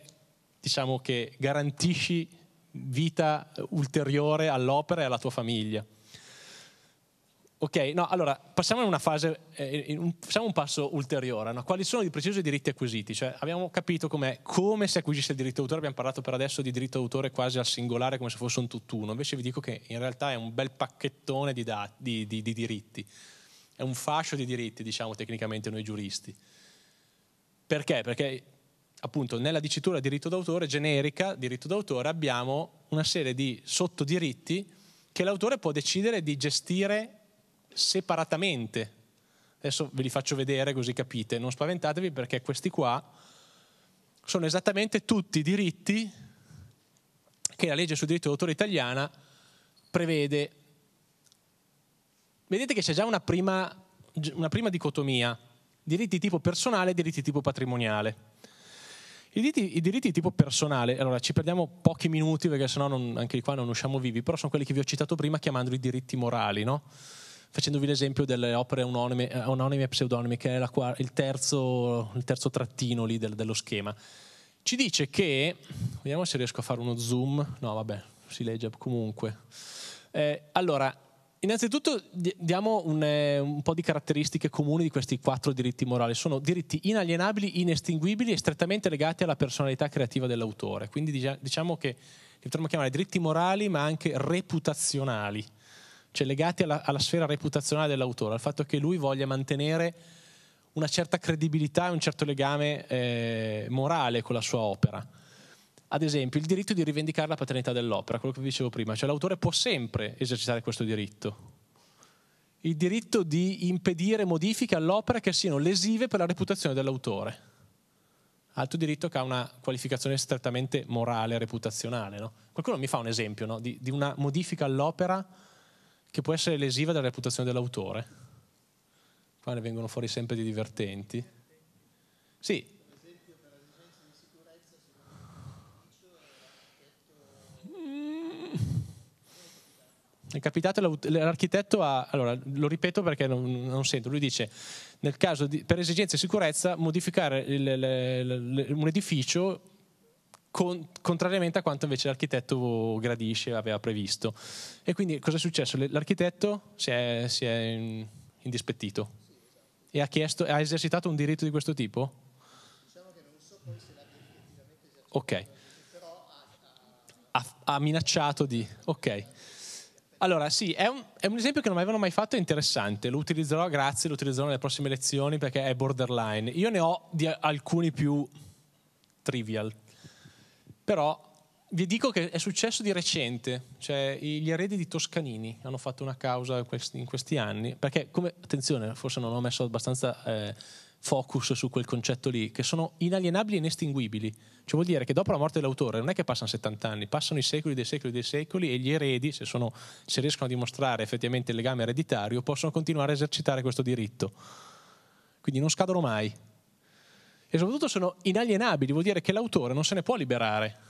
diciamo che garantisci vita ulteriore all'opera e alla tua famiglia. Ok, no, allora passiamo in una fase, eh, facciamo un, passo ulteriore. No? Quali sono di preciso i diritti acquisiti? Cioè, abbiamo capito come si acquisisce il diritto d'autore, abbiamo parlato per adesso di diritto d'autore quasi al singolare, come se fosse un tutt'uno. Invece vi dico che in realtà è un bel pacchettone di, dati, di, di, di diritti, è un fascio di diritti, diciamo tecnicamente noi giuristi. Perché? Perché appunto nella dicitura diritto d'autore generica, diritto d'autore, abbiamo una serie di sottodiritti che l'autore può decidere di gestire separatamente. Adesso ve li faccio vedere così capite, non spaventatevi perché questi qua sono esattamente tutti i diritti che la legge sul diritto d'autore italiana prevede. Vedete che c'è già una prima, una prima dicotomia, diritti tipo personale e diritti tipo patrimoniale. I diritti, I diritti, tipo personale, allora ci perdiamo pochi minuti perché sennò non, anche di qua non usciamo vivi, però sono quelli che vi ho citato prima chiamandoli diritti morali, no? facendovi l'esempio delle opere eh, anonime, e pseudonime, che è qua, il, terzo, il, terzo, trattino lì del, dello schema. Ci dice che, vediamo se riesco a fare uno zoom, no vabbè, si legge comunque. Eh, allora, Innanzitutto diamo un, eh, un, po' di caratteristiche comuni di questi quattro diritti morali. Sono diritti inalienabili, inestinguibili e strettamente legati alla personalità creativa dell'autore. Quindi diciamo che li potremmo chiamare diritti morali ma anche reputazionali cioè legati alla, alla sfera reputazionale dell'autore, al fatto che lui voglia mantenere una certa credibilità e un certo legame eh, morale con la sua opera. Ad esempio, il diritto di rivendicare la paternità dell'opera, quello che vi dicevo prima, cioè l'autore può sempre esercitare questo diritto. Il diritto di impedire modifiche all'opera che siano lesive per la reputazione dell'autore. Altro diritto che ha una qualificazione strettamente morale, reputazionale. No? Qualcuno mi fa un esempio no? di, di una modifica all'opera che può essere lesiva della reputazione dell'autore. Qua ne vengono fuori sempre di divertenti. Sì. Mm. È capitato l'architetto ha, allora lo ripeto perché non, non sento, lui dice nel caso di, per esigenze di sicurezza modificare il, il, il, un edificio con, contrariamente a quanto invece l'architetto gradisce, aveva previsto. E quindi cosa è successo? L'architetto si è, si è indispettito e ha, chiesto, ha esercitato un diritto di questo tipo? Diciamo che non so poi se l'abbia effettivamente esercitato. Ok. Ha, ha, minacciato di... Ok. Allora, sì, è un, è un, esempio che non avevano mai fatto, è interessante, lo utilizzerò, grazie, lo utilizzerò nelle prossime lezioni perché è borderline. Io ne ho di alcuni più trivial, però vi dico che è successo di recente, cioè gli eredi di Toscanini hanno fatto una causa in questi anni, perché come, attenzione, forse non ho messo abbastanza eh, focus su quel concetto lì, che sono inalienabili e inestinguibili, cioè vuol dire che dopo la morte dell'autore non è che passano 70 anni, passano i secoli dei secoli dei secoli e gli eredi, se, sono, se riescono a dimostrare effettivamente il legame ereditario, possono continuare a esercitare questo diritto. Quindi non scadono mai e soprattutto sono inalienabili, vuol dire che l'autore non se ne può liberare.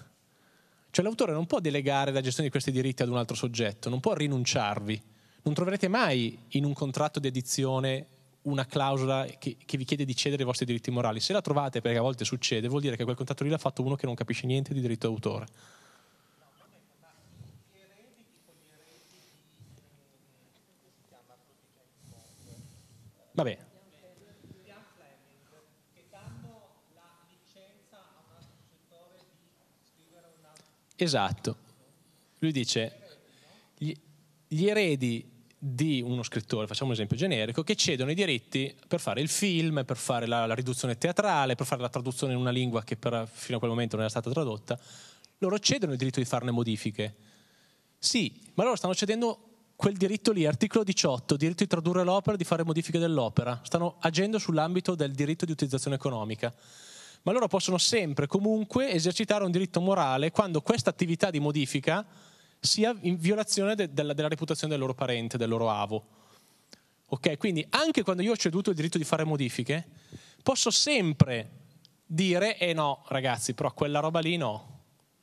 Cioè l'autore non può delegare la gestione di questi diritti ad un altro soggetto, non può rinunciarvi. Non troverete mai in un contratto di edizione una clausola che, che vi chiede di cedere i vostri diritti morali. Se la trovate, perché a volte succede, vuol dire che quel contratto lì l'ha fatto uno che non capisce niente di diritto d'autore. Vabbè, Esatto. Lui dice, gli, gli eredi di uno scrittore, facciamo un esempio generico, che cedono i diritti per fare il film, per fare la, la riduzione teatrale, per fare la traduzione in una lingua che per, fino a quel momento non era stata tradotta, loro cedono il diritto di farne modifiche. Sì, ma loro stanno cedendo quel diritto lì, articolo 18, diritto di tradurre l'opera, di fare modifiche dell'opera, stanno agendo sull'ambito del diritto di utilizzazione economica ma loro possono sempre, comunque, esercitare un diritto morale quando questa attività di modifica sia in violazione de- della, della reputazione del loro parente, del loro avo. Ok, quindi anche quando io ho ceduto il diritto di fare modifiche, posso sempre dire, eh no, ragazzi, però quella roba lì no.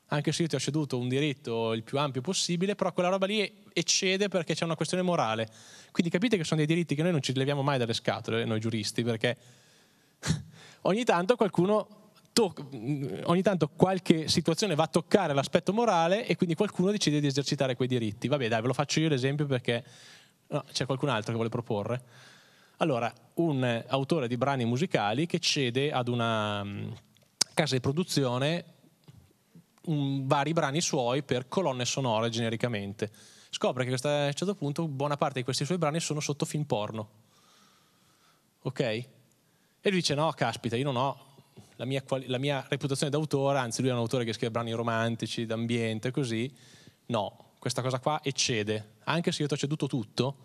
Anche se io ti ho ceduto un diritto il più ampio possibile, però quella roba lì eccede perché c'è una questione morale. Quindi capite che sono dei diritti che noi non ci leviamo mai dalle scatole, noi giuristi, perché ogni tanto qualcuno To- ogni tanto qualche situazione va a toccare l'aspetto morale e quindi qualcuno decide di esercitare quei diritti. Vabbè, dai, ve lo faccio io l'esempio perché no, c'è qualcun altro che vuole proporre. Allora, un autore di brani musicali che cede ad una mm, casa di produzione um, vari brani suoi per colonne sonore genericamente. Scopre che a un certo punto buona parte di questi suoi brani sono sotto film porno. Ok? E lui dice, no, caspita, io non ho la mia, quali- la mia reputazione d'autore, anzi lui è un autore che scrive brani romantici, d'ambiente, così. No, questa cosa qua eccede, anche se io ti ho ceduto tutto,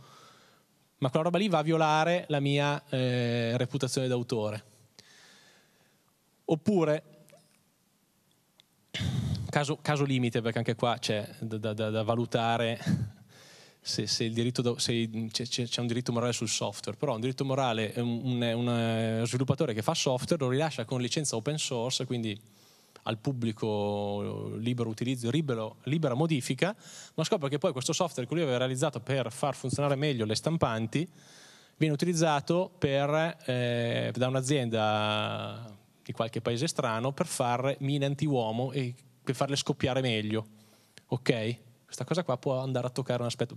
ma quella roba lì va a violare la mia eh, reputazione d'autore. Oppure, caso, caso, limite, perché anche qua c'è da, da, da valutare se, se, da, se c'è, un diritto morale sul software, però un diritto morale un, un, eh, sviluppatore che fa software lo rilascia con licenza open source, quindi al pubblico eh, libero utilizzo, libero, libera modifica, ma scopre che poi questo software che lui aveva realizzato per far funzionare meglio le stampanti viene utilizzato per, eh, da un'azienda di qualche paese strano per fare mine anti-uomo e per farle scoppiare meglio. Ok? Questa cosa qua può andare a toccare un aspetto,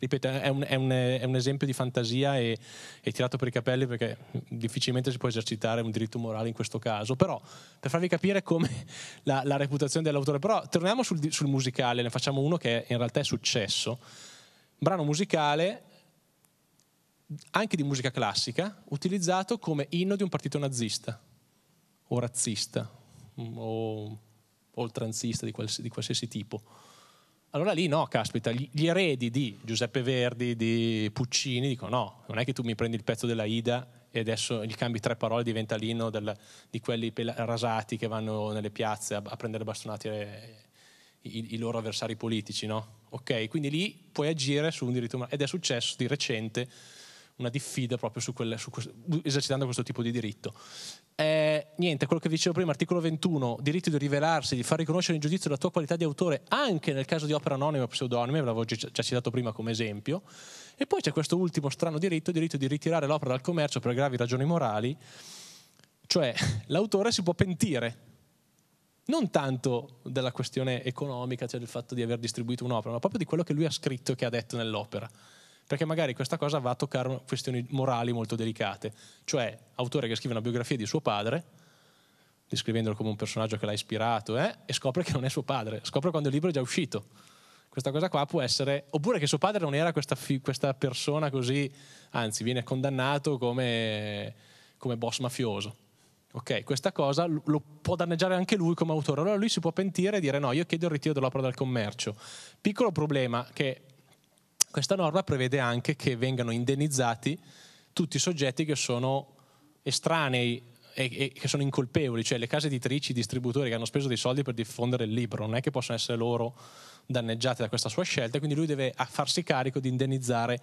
ripeto, è un, è un, è un esempio di fantasia e, è tirato per i capelli perché difficilmente si può esercitare un diritto morale in questo caso, però per farvi capire come la, la reputazione dell'autore, però torniamo sul, sul musicale, ne facciamo uno che in realtà è successo, brano musicale anche di musica classica, utilizzato come inno di un partito nazista o razzista mm, o oltranzista di, quals- di qualsiasi tipo. Allora lì no, caspita, gli eredi di Giuseppe Verdi, di Puccini, dicono no, non è che tu mi prendi il pezzo della Ida e adesso gli cambi tre parole diventa l'inno del, di quelli rasati che vanno nelle piazze a, a prendere bastonati eh, i, i, loro avversari politici, no? Ok, quindi lì puoi agire su un diritto umano ed è successo di recente una diffida proprio su quelle, su esercitando questo tipo di diritto eh, niente, quello che dicevo prima, articolo 21, diritto di rivelarsi, di far riconoscere in giudizio la tua qualità di autore anche nel caso di opera anonima o pseudonima, ve l'avevo già citato prima come esempio. E poi c'è questo ultimo strano diritto, diritto di ritirare l'opera dal commercio per gravi ragioni morali, cioè l'autore si può pentire non tanto della questione economica, cioè del fatto di aver distribuito un'opera, ma proprio di quello che lui ha scritto e che ha detto nell'opera perché magari questa cosa va a toccare questioni morali molto delicate. Cioè, autore che scrive una biografia di suo padre, descrivendolo come un personaggio che l'ha ispirato, eh, e scopre che non è suo padre, scopre quando il libro è già uscito. Questa cosa qua può essere, oppure che suo padre non era questa, fi, questa persona così, anzi viene condannato come, come boss mafioso. Ok, questa cosa lo può danneggiare anche lui come autore. Allora lui si può pentire e dire no, io chiedo il ritiro dell'opera dal commercio. Piccolo problema che questa norma prevede anche che vengano indennizzati tutti i soggetti che sono estranei e, e che sono incolpevoli, cioè le case editrici, i distributori che hanno speso dei soldi per diffondere il libro, non è che possono essere loro danneggiati da questa sua scelta, quindi lui deve farsi carico di indennizzare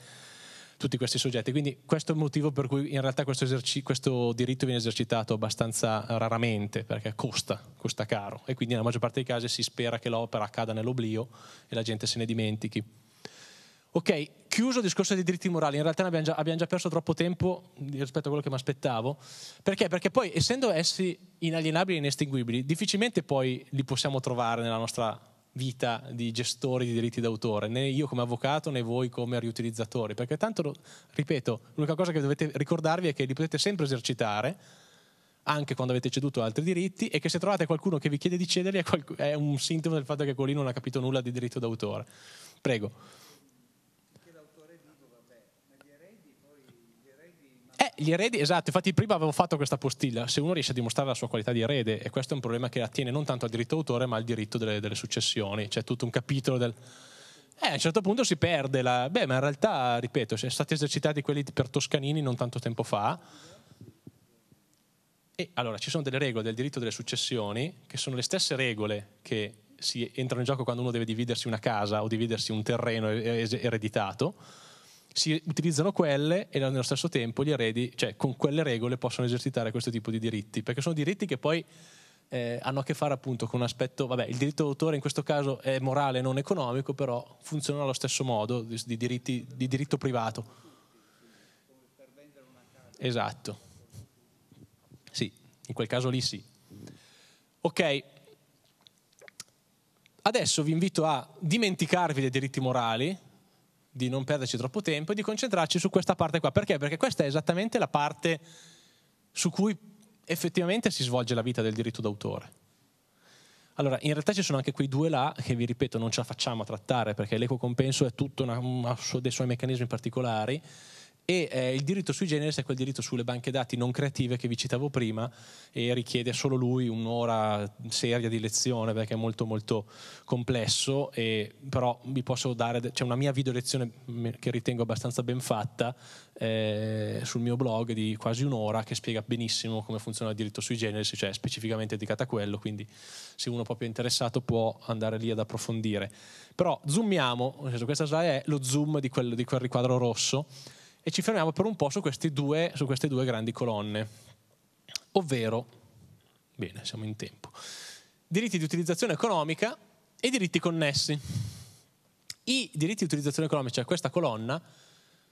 tutti questi soggetti. Quindi questo è il motivo per cui in realtà questo, eserci- questo, diritto viene esercitato abbastanza raramente, perché costa, costa caro e quindi nella maggior parte dei casi si spera che l'opera accada nell'oblio e la gente se ne dimentichi. Ok, chiuso il discorso dei diritti morali, in realtà abbiamo già, abbiamo già, perso troppo tempo rispetto a quello che mi aspettavo. Perché? Perché poi, essendo essi inalienabili e inestinguibili, difficilmente poi li possiamo trovare nella nostra vita di gestori di diritti d'autore, né io come avvocato né voi come riutilizzatori, perché tanto, ripeto, l'unica cosa che dovete ricordarvi è che li potete sempre esercitare, anche quando avete ceduto altri diritti e che se trovate qualcuno che vi chiede di cederli è, un sintomo del fatto che quello non ha capito nulla di diritto d'autore. Prego. gli eredi, esatto, infatti prima avevo fatto questa postilla, se uno riesce a dimostrare la sua qualità di erede, e questo è un problema che attiene non tanto al diritto d'autore ma al diritto delle, delle successioni, c'è tutto un capitolo del... Eh, a un certo punto si perde la... Beh, ma in realtà, ripeto, sono stati esercitati quelli per Toscanini non tanto tempo fa. E allora ci sono delle regole del diritto delle successioni, che sono le stesse regole che si entrano in gioco quando uno deve dividersi una casa o dividersi un terreno ereditato si utilizzano quelle e nello stesso tempo gli eredi, cioè con quelle regole possono esercitare questo tipo di diritti, perché sono diritti che poi eh, hanno a che fare appunto con un aspetto, vabbè, il diritto d'autore in questo caso è morale, non economico, però funziona allo stesso modo di, diritti, di diritto privato. Esatto. Sì, in quel caso lì sì. Ok. Adesso vi invito a dimenticarvi dei diritti morali, di non perderci troppo tempo e di concentrarci su questa parte qua. Perché? Perché questa è esattamente la parte su cui effettivamente si svolge la vita del diritto d'autore. Allora, in realtà ci sono anche quei due là che, vi ripeto, non ce la facciamo a trattare perché l'eco compenso è tutto una, una, dei suoi meccanismi particolari, e eh, il diritto sui generis è quel diritto sulle banche dati non creative che vi citavo prima e richiede solo lui un'ora seria di lezione perché è molto molto complesso, e, però vi posso dare, c'è cioè, una mia video lezione che ritengo abbastanza ben fatta eh, sul mio blog di quasi un'ora che spiega benissimo come funziona il diritto sui generis, cioè specificamente dedicata a quello, quindi se uno è proprio interessato può andare lì ad approfondire. Però zoomiamo, nel senso questa slide è lo zoom di quel, di quel riquadro rosso e ci fermiamo per un po' su, due, su queste due grandi colonne, ovvero, bene, siamo in tempo, diritti di utilizzazione economica e diritti connessi. I diritti di utilizzazione economica, cioè questa colonna,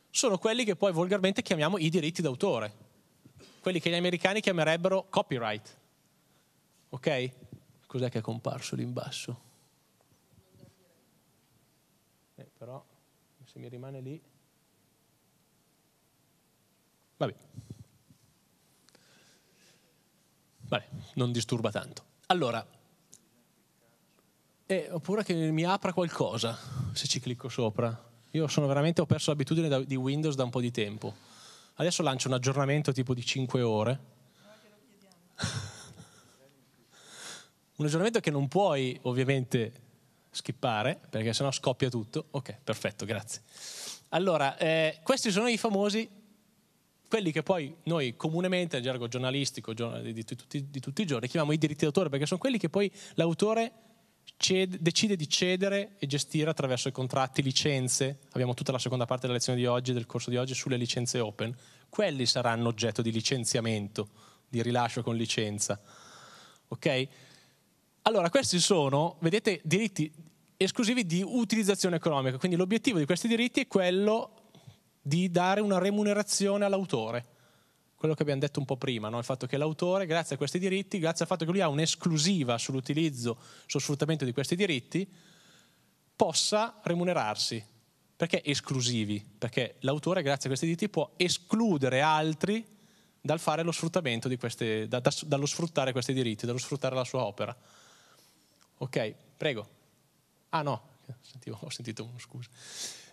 sono quelli che poi volgarmente chiamiamo i diritti d'autore, quelli che gli americani chiamerebbero copyright. Ok? Cos'è che è comparso lì in basso? Eh, però, se mi rimane lì... Va bene. Vabbè, non disturba tanto. Allora, eh, oppure che mi apra qualcosa se ci clicco sopra. Io sono veramente, ho perso l'abitudine da, di Windows da un po' di tempo. Adesso lancio un aggiornamento tipo di 5 ore. un aggiornamento che non puoi ovviamente skippare perché sennò scoppia tutto. Ok, perfetto, grazie. Allora, eh, questi sono i famosi quelli che poi noi comunemente, nel gergo giornalistico di tutti, di tutti i giorni, chiamiamo i diritti d'autore, perché sono quelli che poi l'autore cede, decide di cedere e gestire attraverso i contratti, licenze. Abbiamo tutta la seconda parte della lezione di oggi, del corso di oggi, sulle licenze open. Quelli saranno oggetto di licenziamento, di rilascio con licenza. Ok? Allora, questi sono, vedete, diritti esclusivi di utilizzazione economica, quindi l'obiettivo di questi diritti è quello di dare una remunerazione all'autore. Quello che abbiamo detto un po' prima, no? il fatto che l'autore, grazie a questi diritti, grazie al fatto che lui ha un'esclusiva sull'utilizzo, sul sfruttamento di questi diritti, possa remunerarsi. Perché esclusivi? Perché l'autore, grazie a questi diritti, può escludere altri dal fare lo sfruttamento di queste, da, da, dallo sfruttare questi diritti, dallo sfruttare la sua opera. Ok, prego. Ah no, Sentivo, ho sentito uno scusa.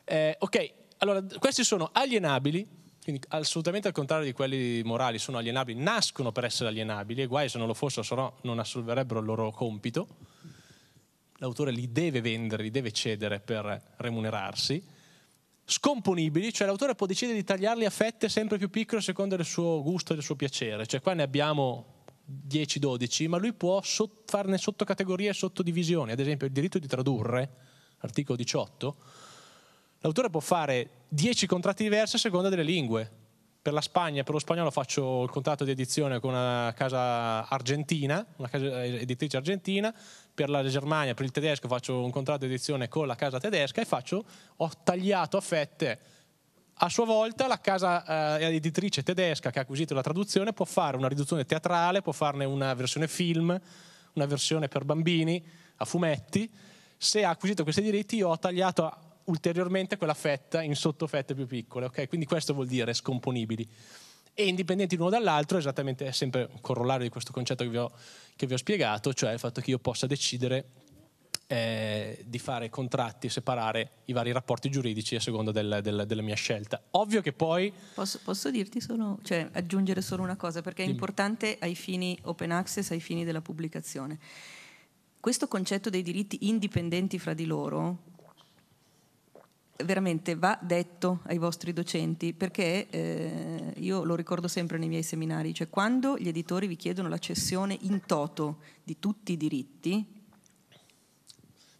Eh, ok, allora, questi sono alienabili, quindi assolutamente al contrario di quelli morali, sono alienabili, nascono per essere alienabili, e guai se non lo fossero, se no non assolverebbero il loro compito. L'autore li deve vendere, li deve cedere per remunerarsi. Scomponibili, cioè l'autore può decidere di tagliarli a fette sempre più piccole secondo il suo gusto e il suo piacere. Cioè qua ne abbiamo 10-12, ma lui può farne sottocategorie e sottodivisioni, ad esempio il diritto di tradurre, articolo 18, L'autore può fare 10 contratti diversi a seconda delle lingue. Per la Spagna, per lo spagnolo faccio il contratto di edizione con una casa argentina, una casa editrice argentina, per la Germania, per il tedesco faccio un contratto di edizione con la casa tedesca e faccio, ho tagliato a fette a sua volta la casa eh, editrice tedesca che ha acquisito la traduzione può fare una riduzione teatrale, può farne una versione film, una versione per bambini, a fumetti. Se ha acquisito questi diritti io ho tagliato ulteriormente quella fetta in sottofette più piccole, ok? Quindi questo vuol dire scomponibili. E indipendenti l'uno dall'altro, esattamente è sempre un corollario di questo concetto che vi ho, che vi ho spiegato, cioè il fatto che io possa decidere eh, di fare contratti, separare i vari rapporti giuridici a seconda del, del, della mia scelta. Ovvio che poi... Posso, posso dirti solo, cioè aggiungere solo una cosa, perché è Dimmi. importante ai fini open access, ai fini della pubblicazione. Questo concetto dei diritti indipendenti fra di loro veramente va detto ai vostri docenti perché eh, io lo ricordo sempre nei miei seminari, cioè quando gli editori vi chiedono la cessione in toto di tutti i diritti,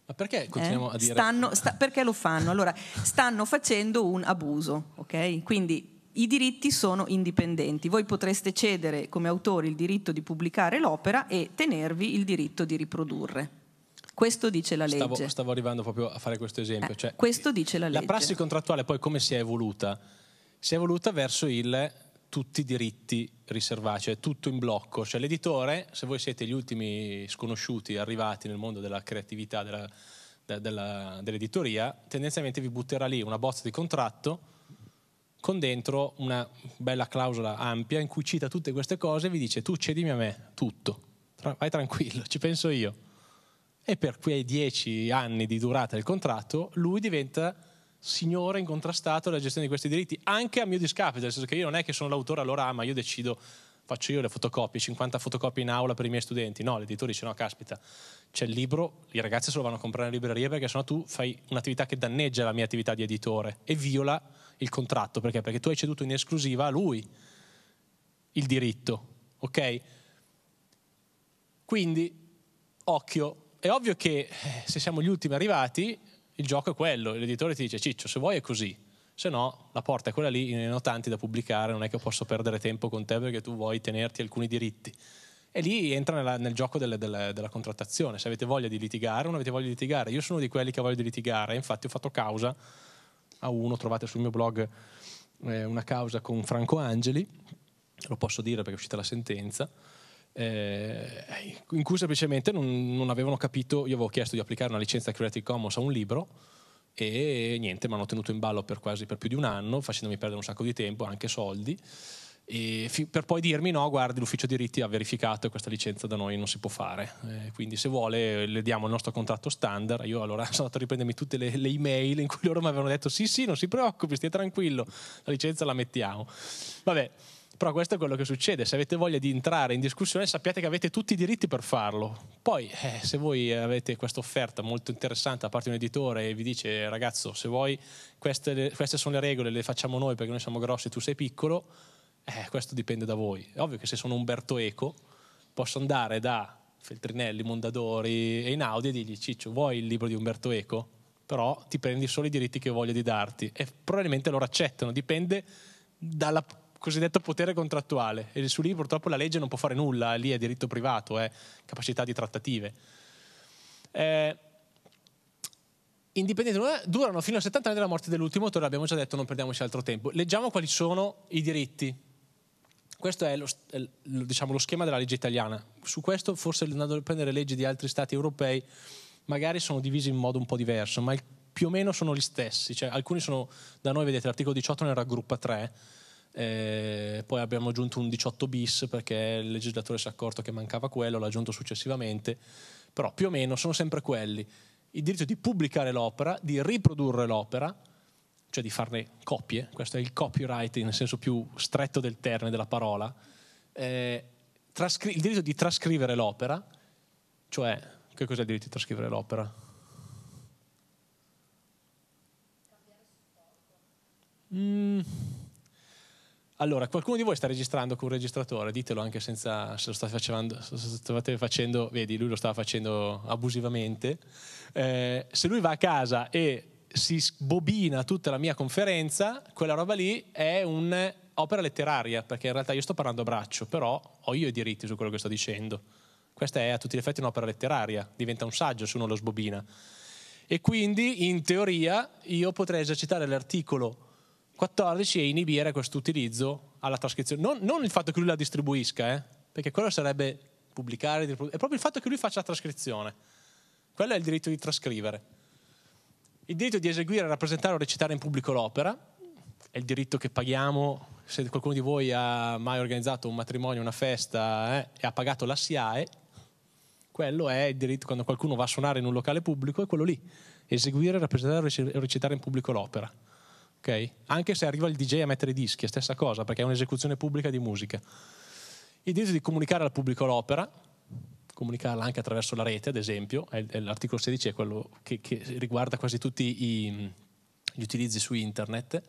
ma perché continuiamo eh? a dire? Stanno, sta, perché lo fanno? Allora, stanno facendo un abuso, ok? Quindi i diritti sono indipendenti. Voi potreste cedere come autori il diritto di pubblicare l'opera e tenervi il diritto di riprodurre. Questo dice la legge. Stavo, stavo arrivando proprio a fare questo esempio. Eh, cioè, questo dice la legge. La prassi contrattuale poi come si è evoluta? Si è evoluta verso il tutti i diritti riservati, cioè tutto in blocco. Cioè l'editore, se voi siete gli ultimi sconosciuti arrivati nel mondo della creatività, della, de, della, dell'editoria, tendenzialmente vi butterà lì una bozza di contratto con dentro una bella clausola ampia in cui cita tutte queste cose e vi dice tu cedimi a me tutto, vai tranquillo, ci penso io e per quei dieci anni di durata del contratto lui diventa signore incontrastato della gestione di questi diritti, anche a mio discapito, nel senso che io non è che sono l'autore allora, ah, ma io decido, faccio io le fotocopie, 50 fotocopie in aula per i miei studenti, no, l'editore dice no, caspita, c'è il libro, i ragazzi se lo vanno a comprare in libreria perché sennò tu fai un'attività che danneggia la mia attività di editore e viola il contratto, perché? Perché tu hai ceduto in esclusiva a lui il diritto, ok? Quindi, occhio, è ovvio che eh, se siamo gli ultimi arrivati, il gioco è quello. L'editore ti dice, Ciccio, se vuoi è così. Se no, la porta è quella lì, ne ho tanti da pubblicare, non è che posso perdere tempo con te perché tu vuoi tenerti alcuni diritti. E lì entra nella, nel gioco delle, delle, della contrattazione. Se avete voglia di litigare o non avete voglia di litigare. Io sono di quelli che ha voglia di litigare, infatti ho fatto causa a uno, trovate sul mio blog eh, una causa con Franco Angeli, lo posso dire perché è uscita la sentenza eh, in cui semplicemente non, non, avevano capito, io avevo chiesto di applicare una licenza Creative Commons a un libro e niente, mi hanno tenuto in ballo per quasi per più di un anno, facendomi perdere un sacco di tempo, anche soldi, fi- per poi dirmi no, guardi, l'ufficio diritti ha verificato e questa licenza da noi non si può fare, eh, quindi se vuole le diamo il nostro contratto standard, io allora sono andato a riprendermi tutte le, le email in cui loro mi avevano detto sì sì, non si preoccupi, stia tranquillo, la licenza la mettiamo. Vabbè. Però questo è quello che succede, se avete voglia di entrare in discussione sappiate che avete tutti i diritti per farlo. Poi eh, se voi avete questa offerta molto interessante da parte di un editore e vi dice ragazzo se vuoi queste, queste sono le regole, le facciamo noi perché noi siamo grossi e tu sei piccolo, eh, questo dipende da voi. È ovvio che se sono Umberto Eco posso andare da Feltrinelli, Mondadori e Inaudi e dirgli Ciccio vuoi il libro di Umberto Eco? Però ti prendi solo i diritti che voglio di darti e probabilmente loro accettano, dipende dalla cosiddetto potere contrattuale e su lì purtroppo la legge non può fare nulla, lì è diritto privato, è eh, capacità di trattative. Eh, indipendentemente, eh, durano fino a 70 anni dalla morte dell'ultimo autore, abbiamo già detto, non perdiamoci altro tempo. Leggiamo quali sono i diritti. Questo è lo, diciamo, lo schema della legge italiana. Su questo, forse andando a prendere leggi di altri stati europei, magari sono divisi in modo un po' diverso, ma il, più o meno sono gli stessi. Cioè, alcuni sono da noi, vedete, l'articolo 18 ne raggruppa tre. Eh, poi abbiamo aggiunto un 18 bis perché il legislatore si è accorto che mancava quello, l'ha aggiunto successivamente, però più o meno sono sempre quelli. Il diritto di pubblicare l'opera, di riprodurre l'opera, cioè di farne copie, questo è il copyright nel senso più stretto del termine della parola, eh, trascri- il diritto di trascrivere l'opera, cioè che cos'è il diritto di trascrivere l'opera? Mm. Allora, qualcuno di voi sta registrando con un registratore? Ditelo anche senza se lo state facendo, state facendo vedi, lui lo stava facendo abusivamente. Eh, se lui va a casa e si sbobina tutta la mia conferenza, quella roba lì è un'opera letteraria, perché in realtà io sto parlando a braccio, però ho io i diritti su quello che sto dicendo. Questa è a tutti gli effetti un'opera letteraria, diventa un saggio se uno lo sbobina. E quindi, in teoria, io potrei esercitare l'articolo 14 e inibire questo utilizzo alla trascrizione. Non, non, il fatto che lui la distribuisca, eh, perché quello sarebbe pubblicare, è proprio il fatto che lui faccia la trascrizione. Quello è il diritto di trascrivere. Il diritto di eseguire, rappresentare o recitare in pubblico l'opera è il diritto che paghiamo se qualcuno di voi ha mai organizzato un matrimonio, una festa eh, e ha pagato la SIAE, quello è il diritto quando qualcuno va a suonare in un locale pubblico, è quello lì, eseguire, rappresentare o recitare in pubblico l'opera ok? Anche se arriva il DJ a mettere i dischi, è stessa cosa, perché è un'esecuzione pubblica di musica. Il diritto di comunicare al pubblico l'opera, comunicarla anche attraverso la rete, ad esempio, è, l'articolo 16 è quello che, che riguarda quasi tutti i, gli utilizzi su internet.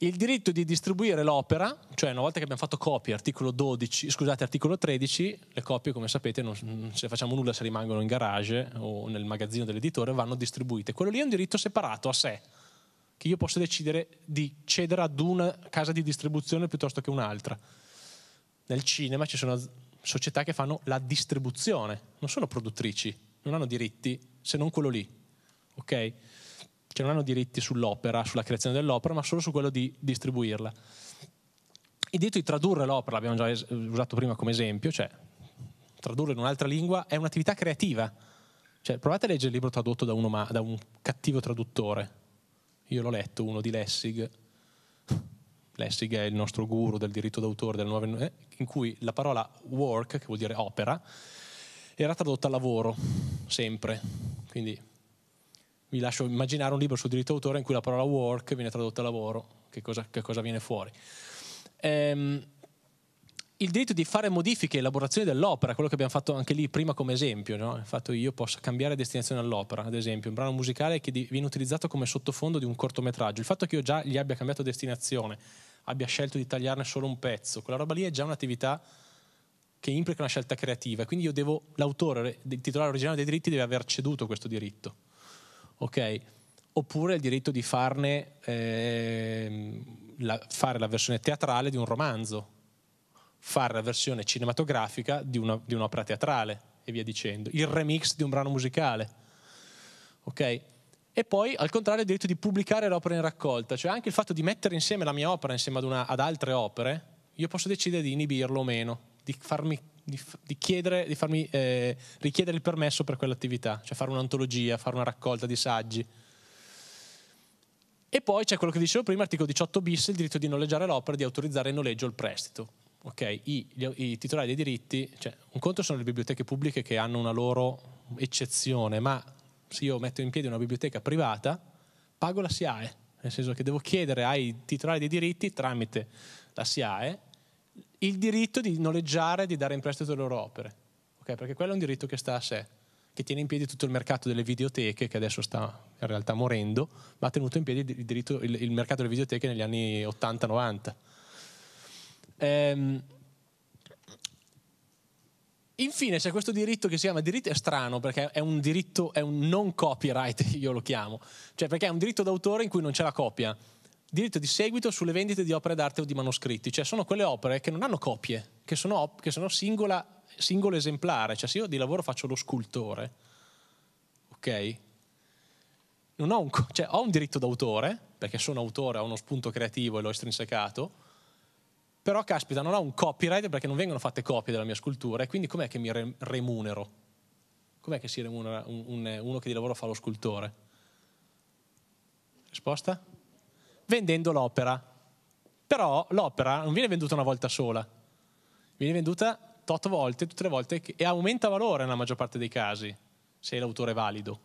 Il diritto di distribuire l'opera, cioè una volta che abbiamo fatto copie, articolo 12, scusate, articolo 13, le copie come sapete non, se facciamo nulla se rimangono in garage o nel magazzino dell'editore, vanno distribuite. Quello lì è un diritto separato a sé, che io possa decidere di cedere ad una casa di distribuzione piuttosto che un'altra. Nel cinema ci sono società che fanno la distribuzione, non sono produttrici, non hanno diritti se non quello lì, ok? Cioè non hanno diritti sull'opera, sulla creazione dell'opera, ma solo su quello di distribuirla. Il diritto di tradurre l'opera, l'abbiamo già usato prima come esempio, cioè tradurre in un'altra lingua è un'attività creativa. Cioè, provate a leggere il libro tradotto da, ma- da un cattivo traduttore, io l'ho letto uno di Lessig, Lessig è il nostro guru del diritto d'autore del 9, eh, in cui la parola work, che vuol dire opera, era tradotta a lavoro, sempre. Quindi vi lascio immaginare un libro sul diritto d'autore in cui la parola work viene tradotta a lavoro, che cosa, che cosa viene fuori. Ehm, il diritto di fare modifiche e elaborazioni dell'opera, quello che abbiamo fatto anche lì prima come esempio, no? il fatto che io possa cambiare destinazione all'opera, ad esempio, un brano musicale che viene utilizzato come sottofondo di un cortometraggio, il fatto che io già gli abbia cambiato destinazione, abbia scelto di tagliarne solo un pezzo, quella roba lì è già un'attività che implica una scelta creativa, quindi io devo, l'autore, il titolare originale dei diritti deve aver ceduto questo diritto, ok? Oppure il diritto di farne, eh, la, fare la versione teatrale di un romanzo, fare la versione cinematografica di, una, di un'opera teatrale e via dicendo, il remix di un brano musicale. Okay? E poi, al contrario, il diritto di pubblicare l'opera in raccolta, cioè anche il fatto di mettere insieme la mia opera insieme ad, una, ad altre opere, io posso decidere di inibirlo o meno, di, farmi, di, di, chiedere, di farmi eh, richiedere il permesso per quell'attività, cioè fare un'antologia, fare una raccolta di saggi. E poi c'è quello che dicevo prima, articolo 18 bis, il diritto di noleggiare l'opera, di autorizzare il noleggio o il prestito okay, i, i, titolari dei diritti, cioè, un conto sono le biblioteche pubbliche che hanno una loro eccezione, ma se io metto in piedi una biblioteca privata, pago la SIAE, nel senso che devo chiedere ai titolari dei diritti tramite la SIAE il diritto di noleggiare, di dare in prestito le loro opere, okay, perché quello è un diritto che sta a sé che tiene in piedi tutto il mercato delle videoteche, che adesso sta in realtà morendo, ma ha tenuto in piedi il, diritto, il, il mercato delle videoteche negli anni 80-90. Ehm, infine c'è questo diritto che si chiama diritto, è strano perché è un diritto, è un non copyright, io lo chiamo, cioè perché è un diritto d'autore in cui non c'è la copia, diritto di seguito sulle vendite di opere d'arte o di manoscritti, cioè sono quelle opere che non hanno copie, che sono, op- che sono singola, singolo esemplare, cioè se io di lavoro faccio lo scultore, ok? Ho un, co- cioè, ho un diritto d'autore, perché sono autore, ho uno spunto creativo e l'ho estrinsecato, però caspita non ho un copyright perché non vengono fatte copie della mia scultura e quindi com'è che mi remunero? Com'è che si remunera un, un, uno che di lavoro fa lo scultore? Risposta? Vendendo l'opera. Però l'opera non viene venduta una volta sola, viene venduta tot volte, tutte le volte e aumenta valore nella maggior parte dei casi, se l'autore è valido.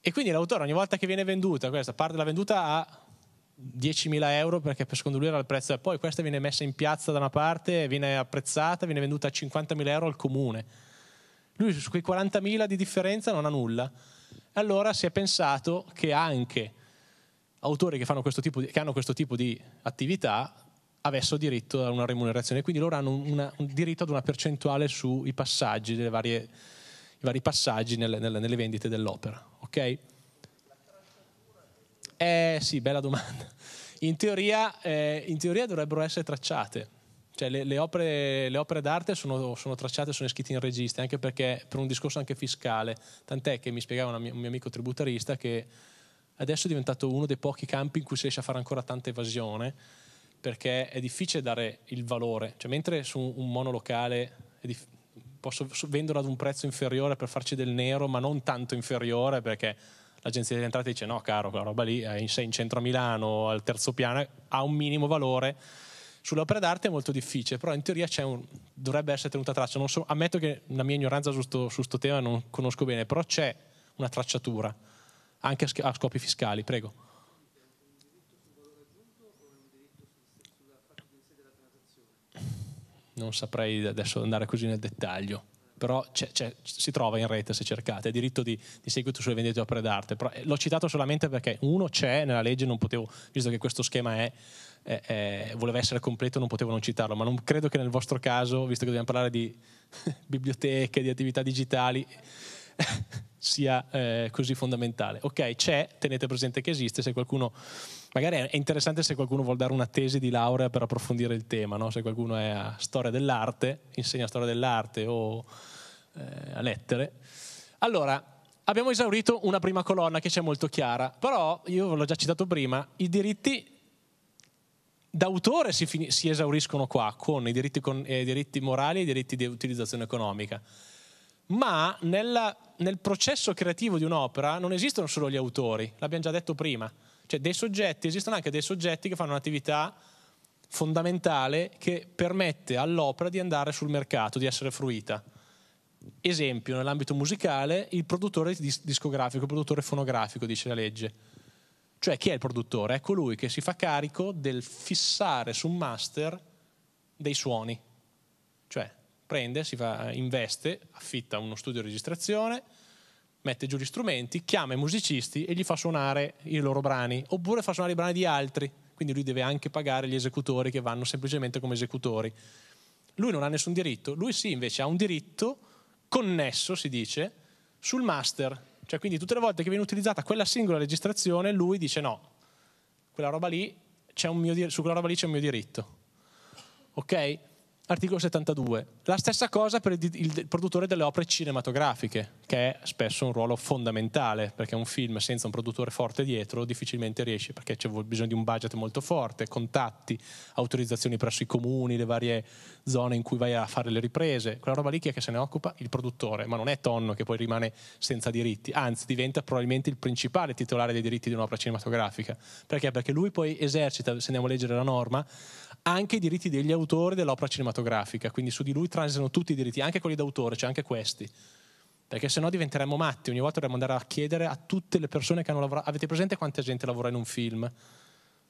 E quindi l'autore ogni volta che viene venduta, questa parte l'ha venduta a 10.000 euro perché secondo lui era il prezzo e poi questa viene messa in piazza da una parte viene apprezzata viene venduta a 50.000 euro al comune lui su quei 40.000 di differenza non ha nulla allora si è pensato che anche autori che, di, che hanno questo tipo di attività avessero diritto a una remunerazione quindi loro hanno una, un diritto ad una percentuale sui passaggi varie, i vari passaggi nel, nel, nelle vendite dell'opera ok? Eh sì, bella domanda. In teoria, eh, in teoria dovrebbero essere tracciate. Cioè, le, le, opere, le, opere, d'arte sono, sono, tracciate, sono iscritte in registri, anche perché per un discorso anche fiscale. Tant'è che mi spiegava mia, un mio amico tributarista che adesso è diventato uno dei pochi campi in cui si riesce a fare ancora tanta evasione, perché è difficile dare il valore. Cioè, mentre su un monolocale è posso venderlo ad un prezzo inferiore per farci del nero, ma non tanto inferiore perché l'agenzia delle entrate dice no caro, quella roba lì è eh, in, centro a Milano, al terzo piano, ha un minimo valore. Sulla opera d'arte è molto difficile, però in teoria un, dovrebbe essere tenuta traccia. So, ammetto che la mia ignoranza su questo tema non conosco bene, però c'è una tracciatura, anche a, a scopi fiscali, prego. non saprei adesso andare così nel dettaglio però c'è, c'è, si trova in rete se cercate, è diritto di, di seguito sulle vendite di opere d'arte. Però, eh, l'ho citato solamente perché uno c'è nella legge, non potevo, visto che questo schema è, è, è, voleva essere completo, non potevo non citarlo, ma non credo che nel vostro caso, visto che dobbiamo parlare di biblioteche, di attività digitali, sia eh, così fondamentale. Ok, c'è, tenete presente che esiste, se qualcuno magari è interessante se qualcuno vuole dare una tesi di laurea per approfondire il tema, no? se qualcuno è a storia dell'arte, insegna storia dell'arte o eh, a lettere. Allora, abbiamo esaurito una prima colonna che c'è molto chiara, però io l'ho già citato prima, i diritti d'autore si, fin- si esauriscono qua con i diritti, con- eh, diritti morali e i diritti di utilizzazione economica. Ma nella, nel processo creativo di un'opera non esistono solo gli autori, l'abbiamo già detto prima cioè dei soggetti, esistono anche dei soggetti che fanno un'attività fondamentale che permette all'opera di andare sul mercato, di essere fruita. Esempio, nell'ambito musicale, il produttore discografico, il produttore fonografico, dice la legge. Cioè chi è il produttore? È colui che si fa carico del fissare su un master dei suoni. Cioè prende, si fa, investe, affitta uno studio di registrazione, mette giù gli strumenti, chiama i musicisti e gli fa suonare i loro brani, oppure fa suonare i brani di altri, quindi lui deve anche pagare gli esecutori che vanno semplicemente come esecutori. Lui non ha nessun diritto, lui sì invece ha un diritto connesso, si dice, sul master, cioè quindi tutte le volte che viene utilizzata quella singola registrazione lui dice no, quella lì, dir- su quella roba lì c'è un mio diritto. Ok? Articolo 72. La stessa cosa per il, produttore delle opere cinematografiche, che è spesso un ruolo fondamentale, perché un film senza un produttore forte dietro difficilmente riesce, perché c'è bisogno di un budget molto forte, contatti, autorizzazioni presso i comuni, le varie zone in cui vai a fare le riprese. Quella roba lì chi è che se ne occupa? Il produttore, ma non è Tonno che poi rimane senza diritti, anzi diventa probabilmente il principale titolare dei diritti di un'opera cinematografica. Perché? Perché lui poi esercita, se andiamo a leggere la norma, anche i diritti degli autori dell'opera cinematografica, quindi su di lui transitano tutti i diritti, anche quelli d'autore, cioè anche questi. Perché sennò diventeremmo matti, ogni volta dovremmo andare a chiedere a tutte le persone che hanno lavorato. Avete presente quanta gente lavora in un film?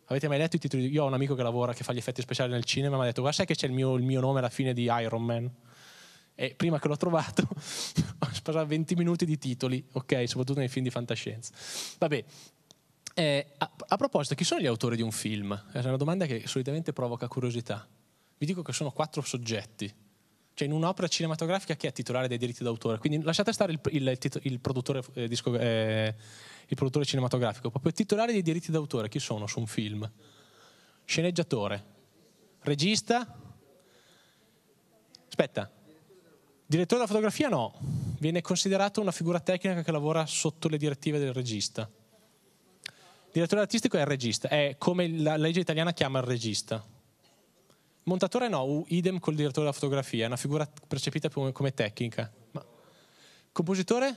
Avete mai letto i titoli? Io ho un amico che lavora, che fa gli effetti speciali nel cinema, mi ha detto, guarda sai che c'è il mio, il mio nome alla fine di Iron Man? E prima che l'ho trovato ho speso 20 minuti di titoli, ok, soprattutto nei film di fantascienza. Vabbè, eh, a, a, proposito, chi sono gli autori di un film? È una domanda che solitamente provoca curiosità. Vi dico che sono quattro soggetti. Cioè, in un'opera cinematografica chi è titolare dei diritti d'autore? Quindi lasciate stare il, il, il, produttore, eh, disco, eh, il produttore cinematografico. Proprio il titolare dei diritti d'autore chi sono su un film? Sceneggiatore, regista, aspetta, direttore della fotografia no, viene considerato una figura tecnica che lavora sotto le direttive del regista. Direttore artistico è il regista, è come la legge italiana chiama il regista. Montatore no, idem col direttore della fotografia, è una figura percepita come, tecnica. Ma... Compositore?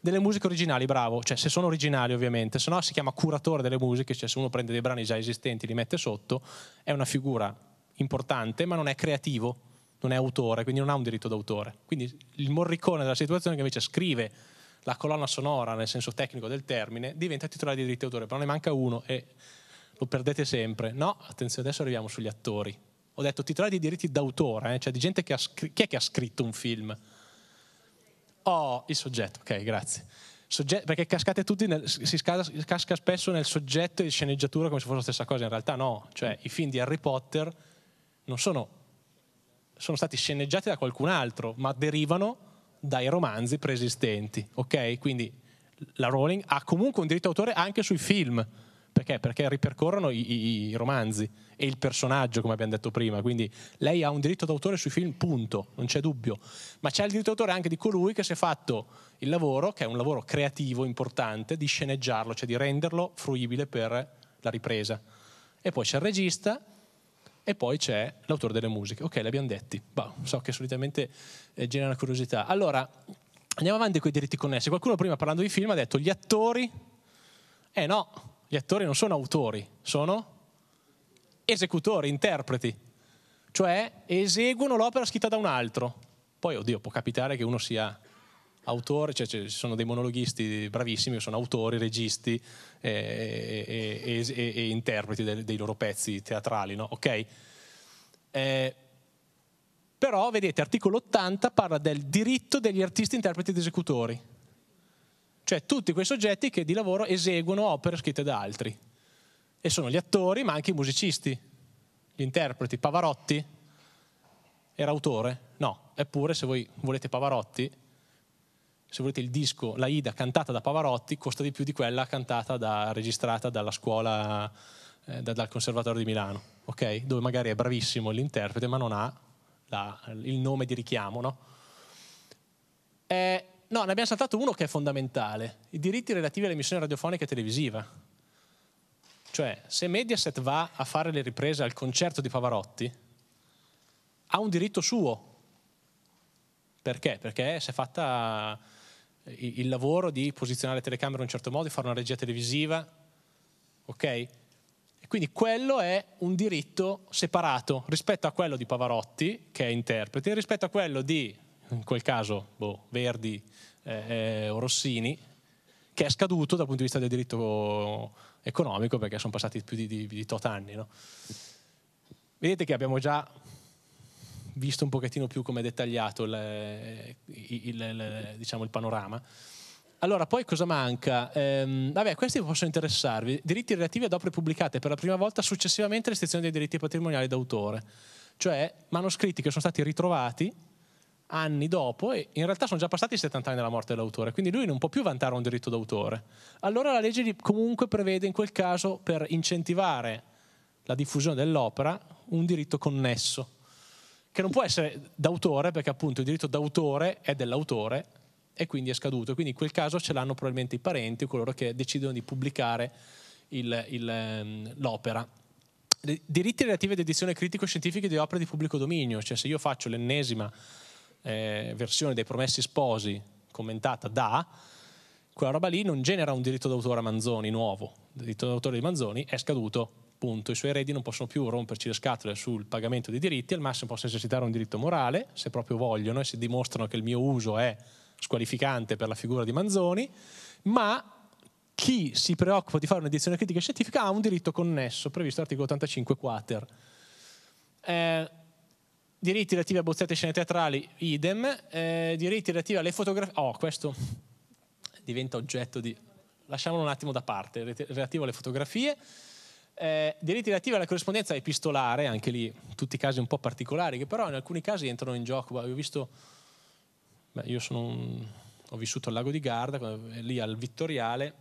Delle musiche originali, bravo, cioè se sono originali ovviamente, se no si chiama curatore delle musiche, cioè se uno prende dei brani già esistenti e li mette sotto, è una figura importante ma non è creativo, non è autore, quindi non ha un diritto d'autore. Quindi il morricone della situazione che invece scrive la colonna sonora, nel senso tecnico del termine, diventa titolare di diritti d'autore, però ne manca uno e lo perdete sempre. No, attenzione, adesso arriviamo sugli attori. Ho detto titolare di diritti d'autore, eh? cioè di gente che ha scr- chi è che ha scritto un film? Oh, il soggetto, ok, grazie. Sogget- perché cascate tutti, nel, si casca, casca spesso nel soggetto e sceneggiatura come se fosse la stessa cosa, in realtà no, cioè i film di Harry Potter non sono, sono stati sceneggiati da qualcun altro, ma derivano dai romanzi preesistenti, ok? Quindi la Rowling ha comunque un diritto d'autore anche sui film, perché? Perché ripercorrono i, i, i, romanzi e il personaggio, come abbiamo detto prima. Quindi lei ha un diritto d'autore sui film, punto, non c'è dubbio. Ma c'è il diritto d'autore anche di colui che si è fatto il lavoro, che è un lavoro creativo importante, di sceneggiarlo, cioè di renderlo fruibile per la ripresa. E poi c'è il regista e poi c'è l'autore delle musiche. Ok, li abbiamo detti. Bah, so che solitamente eh, genera curiosità. Allora, andiamo avanti con i diritti connessi. Qualcuno prima parlando di film ha detto gli attori... Eh no, gli attori non sono autori, sono esecutori, interpreti. Cioè eseguono l'opera scritta da un altro. Poi, oddio, può capitare che uno sia autori, cioè ci sono dei monologhisti bravissimi sono autori, registi eh, e, e, e, e interpreti dei, dei, loro pezzi teatrali, no? ok? Eh, però, vedete, articolo 80 parla del diritto degli artisti, interpreti ed esecutori, cioè tutti quei soggetti che di lavoro eseguono opere scritte da altri. E sono gli attori, ma anche i musicisti, gli interpreti. Pavarotti era autore? No, eppure se voi volete Pavarotti, se volete il disco, la Ida cantata da Pavarotti costa di più di quella cantata da, registrata dalla scuola, eh, da, dal Conservatorio di Milano, ok? dove magari è bravissimo l'interprete ma non ha la, il nome di richiamo. No? Eh, no, ne abbiamo saltato uno che è fondamentale, i diritti relativi all'emissione radiofonica e televisiva. Cioè, se Mediaset va a fare le riprese al concerto di Pavarotti, ha un diritto suo. Perché? Perché si è fatta il lavoro di posizionare le telecamere in un certo modo, di fare una regia televisiva, ok? E quindi quello è un diritto separato rispetto a quello di Pavarotti, che è interprete, rispetto a quello di, in quel caso, boh, Verdi eh, eh o Rossini, che è scaduto dal punto di vista del diritto economico perché sono passati più di, di, di tot anni. No? Vedete che abbiamo già visto un pochettino più come è dettagliato il, il, il, diciamo, il panorama. Allora, poi cosa manca? Ehm, vabbè, questi possono interessarvi. Diritti relativi ad opere pubblicate per la prima volta successivamente all'estensione dei diritti patrimoniali d'autore, cioè manoscritti che sono stati ritrovati anni dopo e in realtà sono già passati i 70 anni dalla morte dell'autore, quindi lui non può più vantare un diritto d'autore. Allora la legge comunque prevede in quel caso per incentivare la diffusione dell'opera un diritto connesso che non può essere d'autore perché appunto il diritto d'autore è dell'autore e quindi è scaduto. Quindi in quel caso ce l'hanno probabilmente i parenti o coloro che decidono di pubblicare il, il, ehm, l'opera. Diritti relativi ad edizione critico-scientifica di opere di pubblico dominio, cioè se io faccio l'ennesima eh, versione dei Promessi Sposi commentata da, quella roba lì non genera un diritto d'autore a Manzoni nuovo, il diritto d'autore di Manzoni è scaduto punto i suoi eredi non possono più romperci le scatole sul pagamento dei diritti, al massimo possono esercitare un diritto morale, se proprio vogliono e se dimostrano che il mio uso è squalificante per la figura di Manzoni, ma chi si preoccupa di fare un'edizione critica e scientifica ha un diritto connesso, previsto all'articolo 85 quater. Eh, diritti relativi a bozzette e scene teatrali, idem. Eh, diritti relativi alle fotografie... Oh, questo diventa oggetto di... Lasciamolo un attimo da parte, relativo alle fotografie. Eh, diritti relativi alla corrispondenza epistolare, anche lì tutti casi un po' particolari, che però in alcuni casi entrano in gioco. Io ho visto, beh, io un, ho vissuto al lago di Garda, eh, lì al Vittoriale,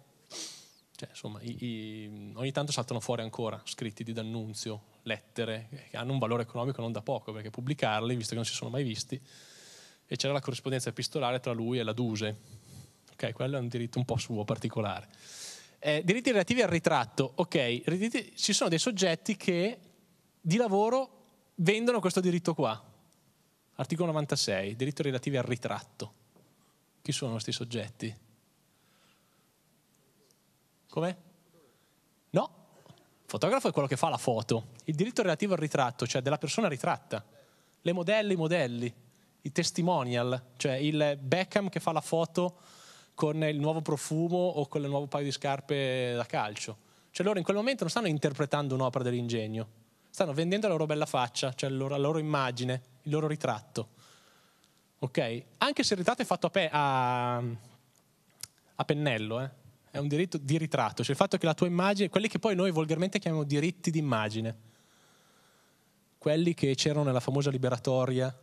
cioè, insomma, i, i, ogni tanto saltano fuori ancora scritti di D'Annunzio, lettere, eh, che hanno un valore economico non da poco, perché pubblicarli, visto che non si sono mai visti, e c'era la corrispondenza epistolare tra lui e la Duse. Ok, quello è un diritto un po' suo particolare. Eh, diritti relativi al ritratto, ok, ci sono dei soggetti che di lavoro vendono questo diritto qua. Articolo 96, diritti relativi al ritratto. Chi sono questi soggetti? Come? No, il fotografo è quello che fa la foto. Il diritto relativo al ritratto, cioè della persona ritratta. Le modelle, i modelli, i testimonial, cioè il Beckham che fa la foto con il nuovo profumo o con il nuovo paio di scarpe da calcio. Cioè loro in quel momento non stanno interpretando un'opera dell'ingegno, stanno vendendo la loro bella faccia, cioè la loro, la loro immagine, il loro ritratto. Ok? Anche se il ritratto è fatto a, pe- a, a pennello, eh? è un diritto di ritratto, cioè il fatto che la tua immagine, quelli che poi noi volgarmente chiamiamo diritti d'immagine, quelli che c'erano nella famosa liberatoria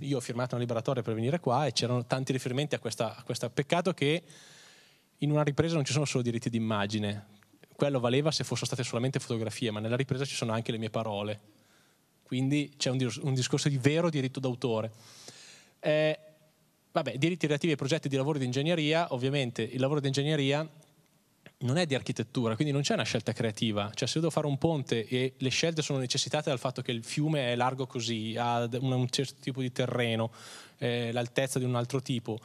io ho firmato una liberatoria per venire qua e c'erano tanti riferimenti a questa, a questa. Peccato che in una ripresa non ci sono solo diritti d'immagine, quello valeva se fossero state solamente fotografie, ma nella ripresa ci sono anche le mie parole. Quindi c'è un, un discorso di vero diritto d'autore. Eh, vabbè, diritti relativi ai progetti di lavoro di ingegneria, ovviamente il lavoro di ingegneria non è di architettura, quindi non c'è una scelta creativa. Cioè, se io devo fare un ponte e le scelte sono necessitate dal fatto che il fiume è largo così, ha un certo tipo di terreno, eh, l'altezza di un altro tipo,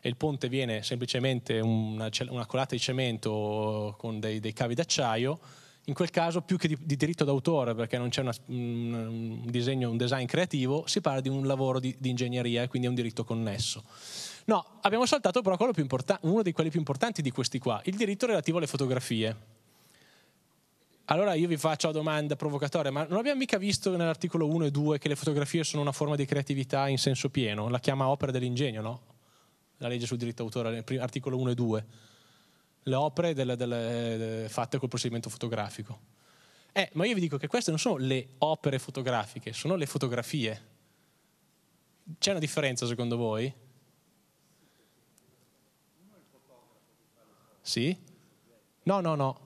e il ponte viene semplicemente una, una colata di cemento con dei, dei, cavi d'acciaio, in quel caso più che di, di diritto d'autore, perché non c'è una, un, un, disegno, un design creativo, si parla di un lavoro di, di ingegneria e quindi è un diritto connesso. No, abbiamo saltato però importan- uno di quelli più importanti di questi qua, il diritto relativo alle fotografie. Allora io vi faccio la domanda provocatoria, ma non abbiamo mica visto nell'articolo 1 e 2 che le fotografie sono una forma di creatività in senso pieno? La chiama opera dell'ingegno, no? La legge sul diritto d'autore, articolo 1 e 2. Le opere delle, delle, eh, fatte col procedimento fotografico. Eh, ma io vi dico che queste non sono le opere fotografiche, sono le fotografie. C'è una differenza secondo voi? Sì? No, no, no.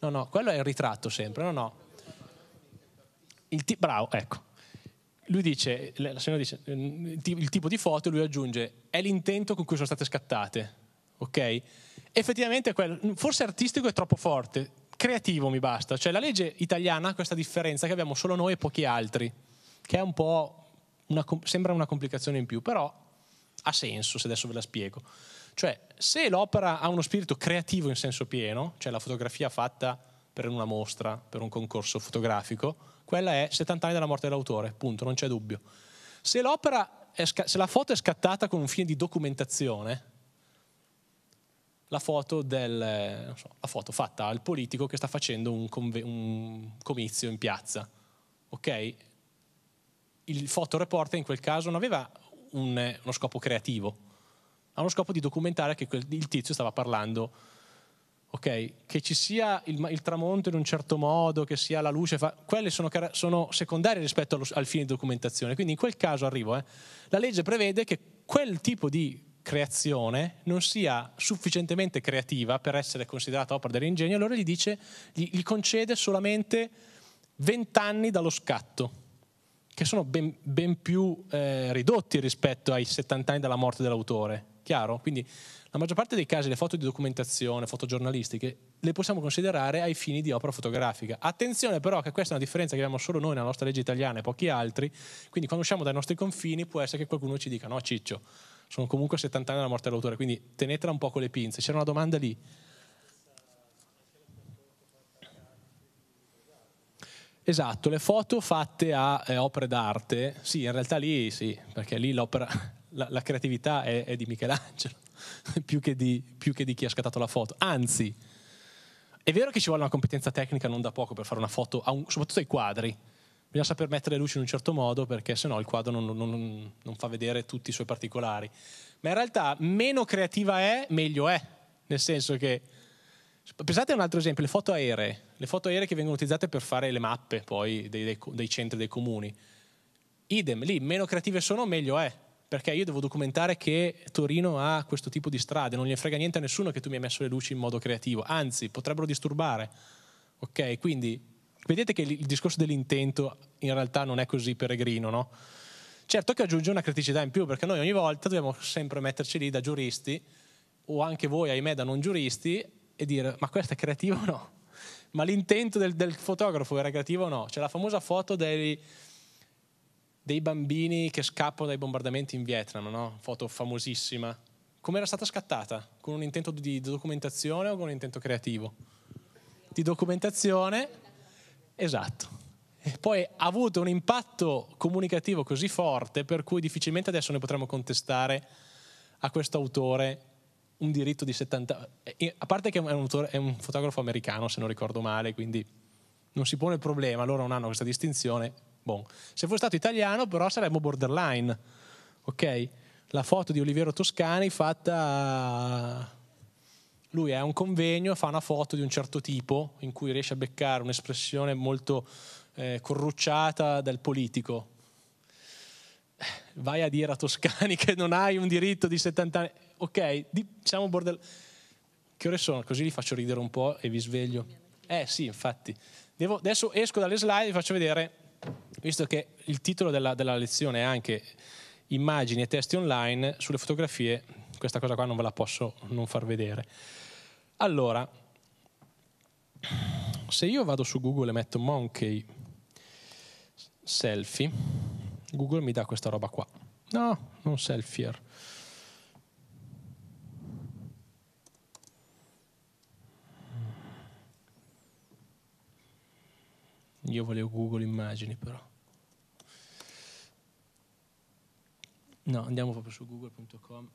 No, no, quello è il ritratto sempre, no, no. Ti- bravo, ecco. Lui dice, la signora dice, il tipo di foto, lui aggiunge, è l'intento con cui sono state scattate, ok? Effettivamente, quel, forse artistico è troppo forte, creativo mi basta. Cioè la legge italiana ha questa differenza che abbiamo solo noi e pochi altri, che è un po' una, sembra una complicazione in più, però ha senso se adesso ve la spiego. Cioè, se l'opera ha uno spirito creativo in senso pieno, cioè la fotografia fatta per una mostra, per un concorso fotografico, quella è 70 anni dalla morte dell'autore, punto, non c'è dubbio. Se, sca- se la foto è scattata con un fine di documentazione, la foto, del, so, la foto fatta al politico che sta facendo un, conve- un comizio in piazza, ok? Il fotoreporter in quel caso non aveva un, uno scopo creativo, ha uno scopo di documentare che quel, il tizio stava parlando. Okay? Che ci sia il, il, tramonto in un certo modo, che sia la luce, fa, quelle sono, sono, secondarie rispetto allo, al fine di documentazione. Quindi in quel caso arrivo, eh, la legge prevede che quel tipo di creazione non sia sufficientemente creativa per essere considerata opera dell'ingegno, allora gli, dice, gli, gli concede solamente 20 anni dallo scatto che sono ben, ben più eh, ridotti rispetto ai 70 anni dalla morte dell'autore. Chiaro? Quindi la maggior parte dei casi le foto di documentazione, foto giornalistiche, le possiamo considerare ai fini di opera fotografica. Attenzione però che questa è una differenza che abbiamo solo noi nella nostra legge italiana e pochi altri, quindi quando usciamo dai nostri confini può essere che qualcuno ci dica no ciccio, sono comunque 70 anni dalla morte dell'autore, quindi tenetela un po' con le pinze. C'era una domanda lì. Esatto, le foto fatte a eh, opere d'arte, sì, in realtà lì sì, perché lì l'opera, la, la creatività è, è, di Michelangelo, più che di, più che di chi ha scattato la foto. Anzi, è vero che ci vuole una competenza tecnica non da poco per fare una foto, un, soprattutto ai quadri. Bisogna saper mettere le luci in un certo modo perché sennò il quadro non, non, non fa vedere tutti i suoi particolari. Ma in realtà meno creativa è, meglio è. Nel senso che Pensate a un altro esempio, le foto aeree, le foto aeree che vengono utilizzate per fare le mappe poi dei, dei, dei centri, dei comuni. Idem, lì meno creative sono, meglio è perché io devo documentare che Torino ha questo tipo di strade, non gli frega niente a nessuno che tu mi hai messo le luci in modo creativo, anzi potrebbero disturbare. Ok, quindi vedete che il discorso dell'intento in realtà non è così peregrino, no? Certo che aggiunge una criticità in più, perché noi ogni volta dobbiamo sempre metterci lì da giuristi, o anche voi, ahimè, da non giuristi, e dire, ma questo è creativo o no? Ma l'intento del, del fotografo era creativo o no? C'è la famosa foto dei dei bambini che scappano dai bombardamenti in Vietnam, no? foto famosissima. Come era stata scattata? Con un intento di documentazione o con un intento creativo? Di documentazione, esatto. E poi ha avuto un impatto comunicativo così forte per cui difficilmente adesso ne potremmo contestare a questo autore un diritto di 70... Eh, a parte che è un, autore, è un fotografo americano, se non ricordo male, quindi non si pone il problema, loro non hanno questa distinzione, Bon. Se fosse stato italiano, però saremmo borderline. Ok? La foto di Oliviero Toscani fatta. Lui è a un convegno, fa una foto di un certo tipo in cui riesce a beccare un'espressione molto eh, corrucciata del politico. Vai a dire a Toscani che non hai un diritto di 70 anni. Ok, di... siamo borderline. Che ore sono? Così li faccio ridere un po' e vi sveglio. Eh sì, infatti. Devo... adesso esco dalle slide e vi faccio vedere visto che il titolo della, della lezione è anche immagini e testi online sulle fotografie, questa cosa qua non ve la posso non far vedere. Allora, se io vado su Google e metto Monkey selfie, Google mi dà questa roba qua. No, non selfie. Io volevo Google Immagini però. No, andiamo proprio su google.com.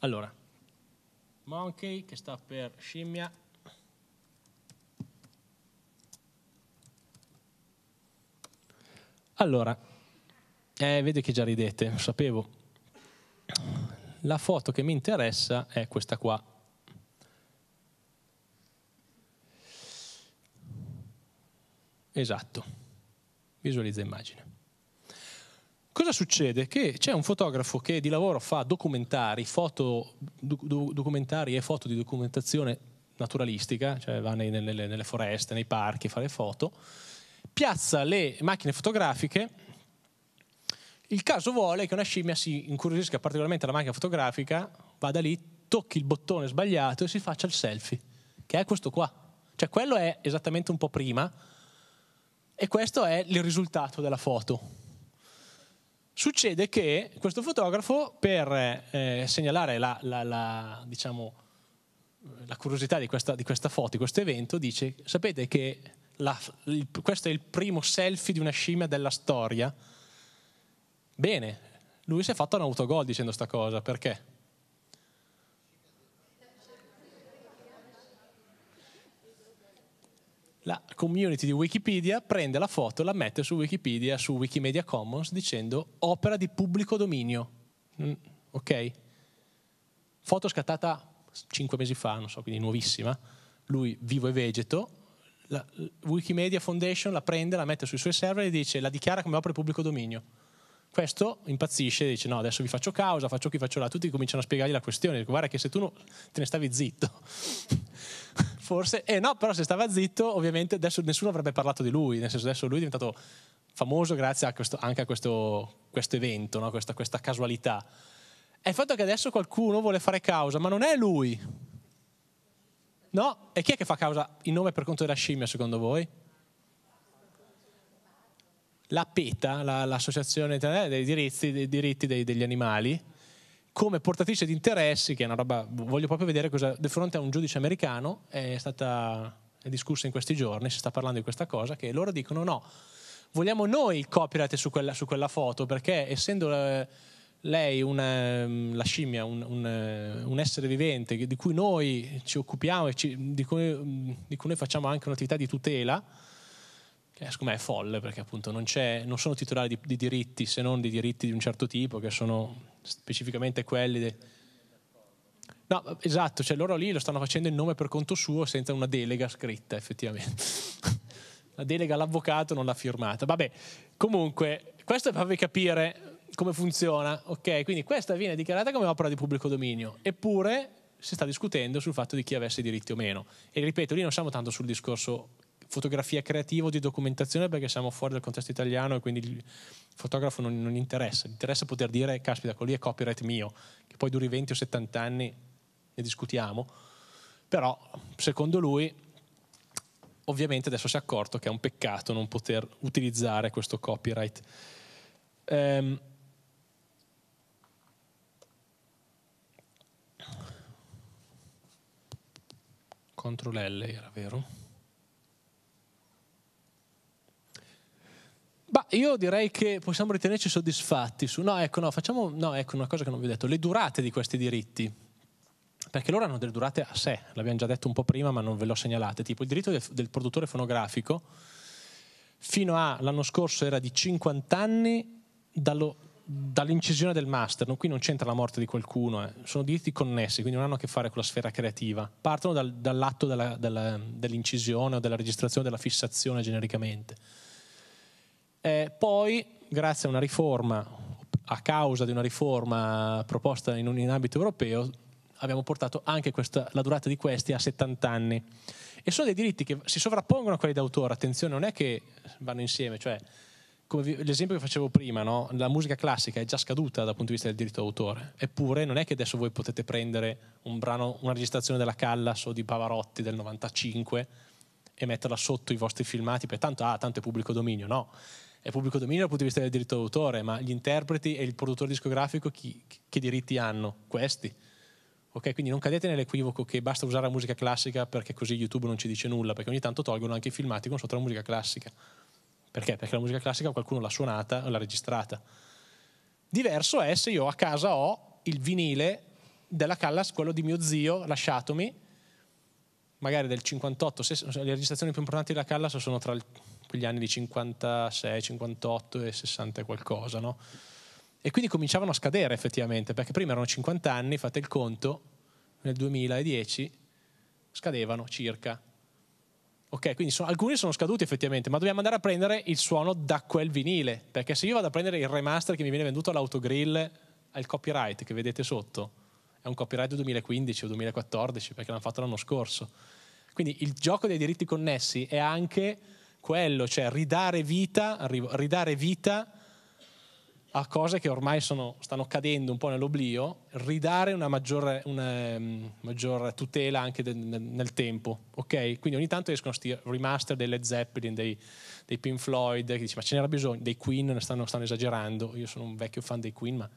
Allora, monkey che sta per scimmia. Allora, eh, vedo che già ridete, lo sapevo la foto che mi interessa è questa qua. Esatto, visualizza immagine. Cosa succede? Che c'è un fotografo che di lavoro fa documentari, foto, do, documentari e foto di documentazione naturalistica, cioè va nelle, nelle foreste, nei parchi a fare foto, piazza le macchine fotografiche il caso vuole che una scimmia si incuriosisca particolarmente la macchina fotografica, vada lì, tocchi il bottone sbagliato e si faccia il selfie, che è questo qua. Cioè quello è esattamente un po' prima e questo è il risultato della foto. Succede che questo fotografo, per eh, segnalare la, la, la, diciamo, la curiosità di questa, di questa, foto, di questo evento, dice, sapete che il, questo è il primo selfie di una scimmia della storia? Bene, lui si è fatto un autogol dicendo sta cosa, perché? La community di Wikipedia prende la foto, la mette su Wikipedia, su Wikimedia Commons, dicendo opera di pubblico dominio. Mm, ok? Foto scattata cinque mesi fa, non so, quindi nuovissima. Lui vivo e vegeto. La Wikimedia Foundation la prende, la mette sui suoi server e dice, la dichiara come opera di pubblico dominio questo impazzisce e dice no, adesso vi faccio causa, faccio qui, faccio là, tutti cominciano a spiegargli la questione, dico, guarda che se tu no, te ne stavi zitto, forse, e eh, no, però se stava zitto ovviamente adesso nessuno avrebbe parlato di lui, nel senso adesso lui è diventato famoso grazie a questo, anche a questo, questo evento, no? questa, questa casualità. È il fatto che adesso qualcuno vuole fare causa, ma non è lui. No? E chi è che fa causa in nome per conto della scimmia, secondo voi? la PETA, la, l'Associazione Internazionale dei diritti, dei diritti dei, degli animali, come portatrice di interessi, che è una roba, voglio proprio vedere cosa, di fronte a un giudice americano, è stata è discussa in questi giorni, si sta parlando di questa cosa, che loro dicono no, vogliamo noi il copyright su quella, su quella foto, perché essendo eh, lei una, ehm, la scimmia, un, un, eh, un, essere vivente di cui noi ci occupiamo e ci, di, cui, di cui noi facciamo anche un'attività di tutela, che secondo me è folle perché appunto non, non sono titolari di, di, diritti se non di diritti di un certo tipo che sono specificamente quelli de... no esatto cioè loro lì lo stanno facendo in nome per conto suo senza una delega scritta effettivamente la delega all'avvocato non l'ha firmata vabbè comunque questo è per farvi capire come funziona ok quindi questa viene dichiarata come opera di pubblico dominio eppure si sta discutendo sul fatto di chi avesse diritti o meno e ripeto lì non siamo tanto sul discorso fotografia creativa o di documentazione perché siamo fuori dal contesto italiano e quindi il fotografo non, non interessa. Gli interessa poter dire, caspita, quello lì è copyright mio, che poi duri 20 o 70 anni e discutiamo. Però, secondo lui, ovviamente adesso si è accorto che è un peccato non poter utilizzare questo copyright. Ehm, Ctrl L era vero? Bah, io direi che possiamo ritenerci soddisfatti su, no, ecco, no, facciamo, no, ecco, una cosa che non vi ho detto, le durate di questi diritti, perché loro hanno delle durate a sé, l'abbiamo già detto un po' prima ma non ve l'ho segnalate, tipo il diritto del, produttore fonografico fino a l'anno scorso era di 50 anni dallo, dall'incisione del master, Non, qui non c'entra la morte di qualcuno, eh. sono diritti connessi, quindi non hanno a che fare con la sfera creativa, partono dal, dall'atto della, della, dell'incisione o della registrazione, della fissazione genericamente eh, poi, grazie a una riforma, a causa di una riforma proposta in, in ambito europeo, abbiamo portato anche questa, la durata di questi a 70 anni. E sono dei diritti che si sovrappongono a quelli d'autore, attenzione, non è che vanno insieme, cioè vi, l'esempio che facevo prima, no? la musica classica è già scaduta dal punto di vista del diritto d'autore, eppure non è che adesso voi potete prendere un brano, una registrazione della Callas o di Pavarotti del 95 e metterla sotto i vostri filmati, perché tanto, ah, tanto è pubblico dominio, no è pubblico dominio dal punto di vista del diritto d'autore, ma gli interpreti e il produttore discografico chi, che diritti hanno? Questi. Ok, quindi non cadete nell'equivoco che basta usare la musica classica perché così YouTube non ci dice nulla, perché ogni tanto tolgono anche i filmati con sotto la musica classica. Perché? Perché la musica classica qualcuno l'ha suonata o l'ha registrata. Diverso è se io a casa ho il vinile della Callas, quello di mio zio, lasciatomi, magari del 58, se, le registrazioni più importanti della Callas sono tra il quegli anni di 56, 58 e 60 e qualcosa, no? E quindi cominciavano a scadere effettivamente, perché prima erano 50 anni, fate il conto, nel 2010 scadevano circa. Ok, quindi sono, alcuni sono scaduti effettivamente, ma dobbiamo andare a prendere il suono da quel vinile, perché se io vado a prendere il remaster che mi viene venduto all'autogrill, al copyright che vedete sotto, è un copyright 2015 o 2014, perché l'hanno fatto l'anno scorso. Quindi il gioco dei diritti connessi è anche quello, cioè ridare vita, ridare vita a cose che ormai sono, stanno cadendo un po' nell'oblio, ridare una maggiore, una, um, maggior tutela anche de, nel, nel, tempo. Ok? Quindi ogni tanto escono questi remaster delle Zeppelin, dei, dei Pink Floyd, che dice ma ce n'era bisogno, dei Queen, stanno, stanno esagerando, io sono un vecchio fan dei Queen, ma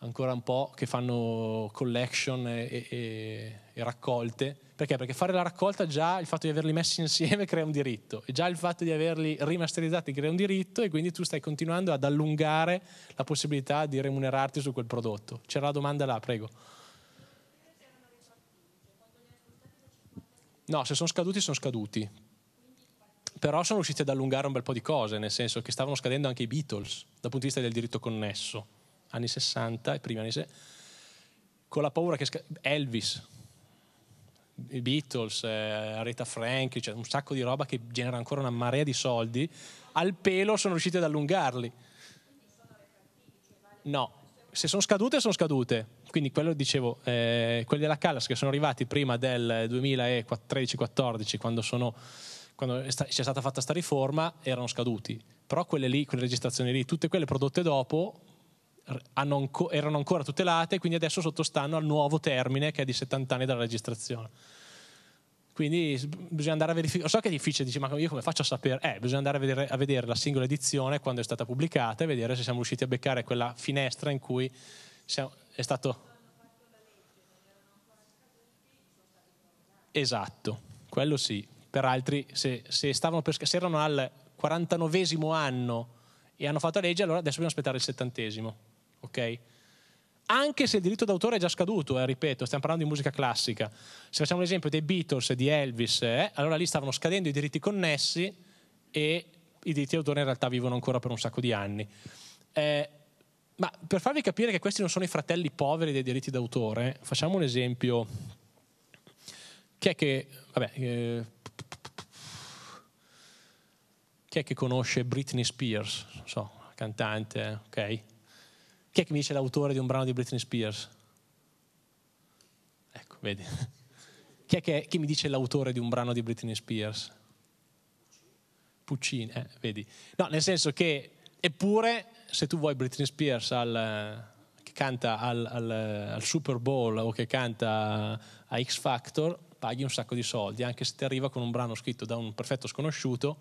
ancora un po' che fanno collection e, e, e, raccolte. Perché? Perché fare la raccolta già il fatto di averli messi insieme crea un diritto e già il fatto di averli rimasterizzati crea un diritto e quindi tu stai continuando ad allungare la possibilità di remunerarti su quel prodotto. C'era la domanda là, prego. No, se sono scaduti sono scaduti. Però sono riusciti ad allungare un bel po' di cose, nel senso che stavano scadendo anche i Beatles dal punto di vista del diritto connesso anni 60 e primi anni 60, con la paura che Elvis, i Beatles, eh, Aretha Frank, cioè un sacco di roba che genera ancora una marea di soldi, al pelo sono riusciti ad allungarli. No, se sono scadute, sono scadute. Quindi quello dicevo, eh, quelli della Callas che sono arrivati prima del 2013-14, quando, sono, quando c'è stata fatta questa riforma, erano scaduti. Però quelle lì, quelle registrazioni lì, tutte quelle prodotte dopo, anco, erano ancora tutelate, quindi adesso sottostanno al nuovo termine che è di 70 anni dalla registrazione. Quindi bisogna andare a verificare. So che è difficile, dici, ma io come faccio a sapere? Eh, bisogna andare a vedere, a vedere la singola edizione quando è stata pubblicata e vedere se siamo riusciti a beccare quella finestra in cui siamo, è stato. Esatto, quello sì. Per altri, se, se, per, se erano al 49 anno e hanno fatto la legge, allora adesso dobbiamo aspettare il settantesimo ok? Anche se il diritto d'autore è già scaduto, eh, ripeto, stiamo parlando di musica classica. Se facciamo l'esempio dei Beatles e di Elvis, eh, allora lì stavano scadendo i diritti connessi e i diritti d'autore in realtà vivono ancora per un sacco di anni. Eh, ma per farvi capire che questi non sono i fratelli poveri dei diritti d'autore, facciamo un esempio chi è che, vabbè, eh, chi è che conosce Britney Spears? Non so, cantante, ok? Chi è che mi dice l'autore di un brano di Britney Spears? Ecco, vedi. Chi è che chi mi dice l'autore di un brano di Britney Spears? Puccini, eh, vedi. No, nel senso che, eppure, se tu vuoi Britney Spears al, che canta al, al, al Super Bowl o che canta a X Factor, paghi un sacco di soldi, anche se ti arriva con un brano scritto da un perfetto sconosciuto,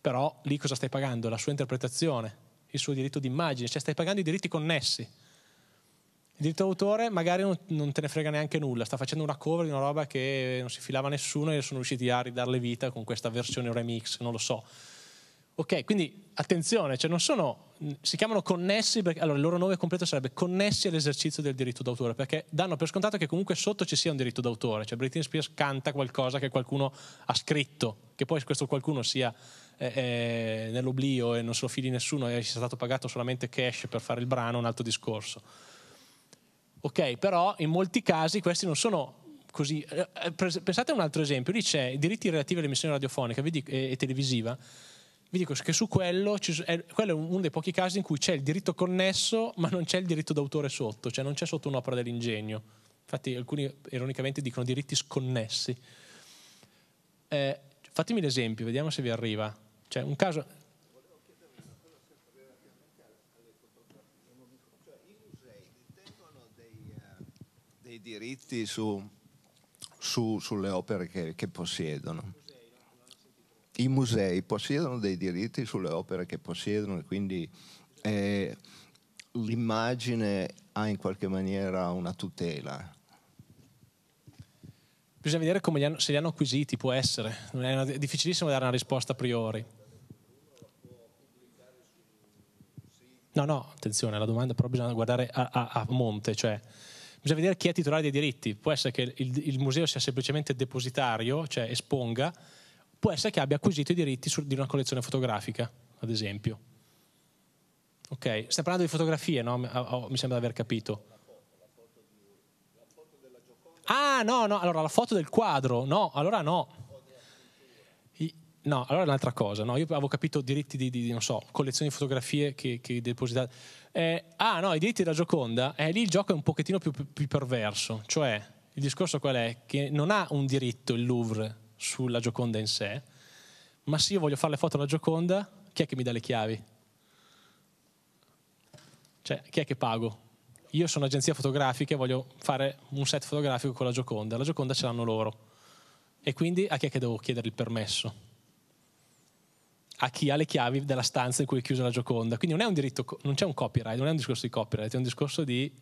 però lì cosa stai pagando? La sua interpretazione il suo diritto d'immagine, cioè stai pagando i diritti connessi. Il diritto d'autore magari non, non te ne frega neanche nulla, sta facendo una cover di una roba che non si filava nessuno e sono riusciti a ridarle vita con questa versione remix, non lo so Ok, quindi attenzione, cioè non sono, si chiamano connessi, perché, allora il loro nome completo sarebbe connessi all'esercizio del diritto d'autore, perché danno per scontato che comunque sotto ci sia un diritto d'autore, cioè Britney Spears canta qualcosa che qualcuno ha scritto, che poi questo qualcuno sia eh, eh nell'oblio e non se lo fidi nessuno e sia stato pagato solamente cash per fare il brano, un altro discorso. Ok, però in molti casi questi non sono così. Eh, eh, pensate a un altro esempio, lì c'è i diritti relativi alle missioni radiofoniche e televisiva vi dico che su quello, è, quello è uno dei pochi casi in cui c'è il diritto connesso, ma non c'è il diritto d'autore sotto, cioè non c'è sotto un'opera dell'ingegno. Infatti alcuni ironicamente dicono diritti sconnessi. Eh, fatemi l'esempio, vediamo se vi arriva. Cioè, un caso, diritti su, su, sulle opere che, che possiedono i musei possiedono dei diritti sulle opere che possiedono e quindi eh, l'immagine ha in qualche maniera una tutela. Bisogna vedere li hanno, se li hanno acquisiti, può essere, è, una, è difficilissimo dare una risposta a priori. No, no, attenzione, la domanda però bisogna guardare a, a, a monte, cioè bisogna vedere chi è titolare dei diritti. Può essere che il, il museo sia semplicemente depositario, cioè esponga, può essere che abbia acquisito i diritti su, di una collezione fotografica, ad esempio. Ok, stai parlando di fotografie, no? mi oh, oh, sembra di aver capito. Ah, no, no, allora la foto del quadro, no, allora no. No, allora è un'altra cosa, no? Io avevo capito diritti di, di non so, collezioni di fotografie che, che depositate. Eh, ah, no, i diritti della Gioconda, eh, lì il gioco è un pochettino più, più, più perverso, cioè il discorso qual è? Che non ha un diritto il Louvre sulla Gioconda in sé, ma se io voglio fare le foto alla Gioconda, chi è che mi dà le chiavi? Cioè, chi è che pago? Io sono un'agenzia fotografica e voglio fare un set fotografico con la Gioconda. La Gioconda ce l'hanno loro. E quindi a chi è che devo chiedere il permesso? a chi ha le chiavi della stanza in cui è chiusa la gioconda. Quindi non, è un diritto, non c'è un copyright, non è un discorso di copyright, è un discorso di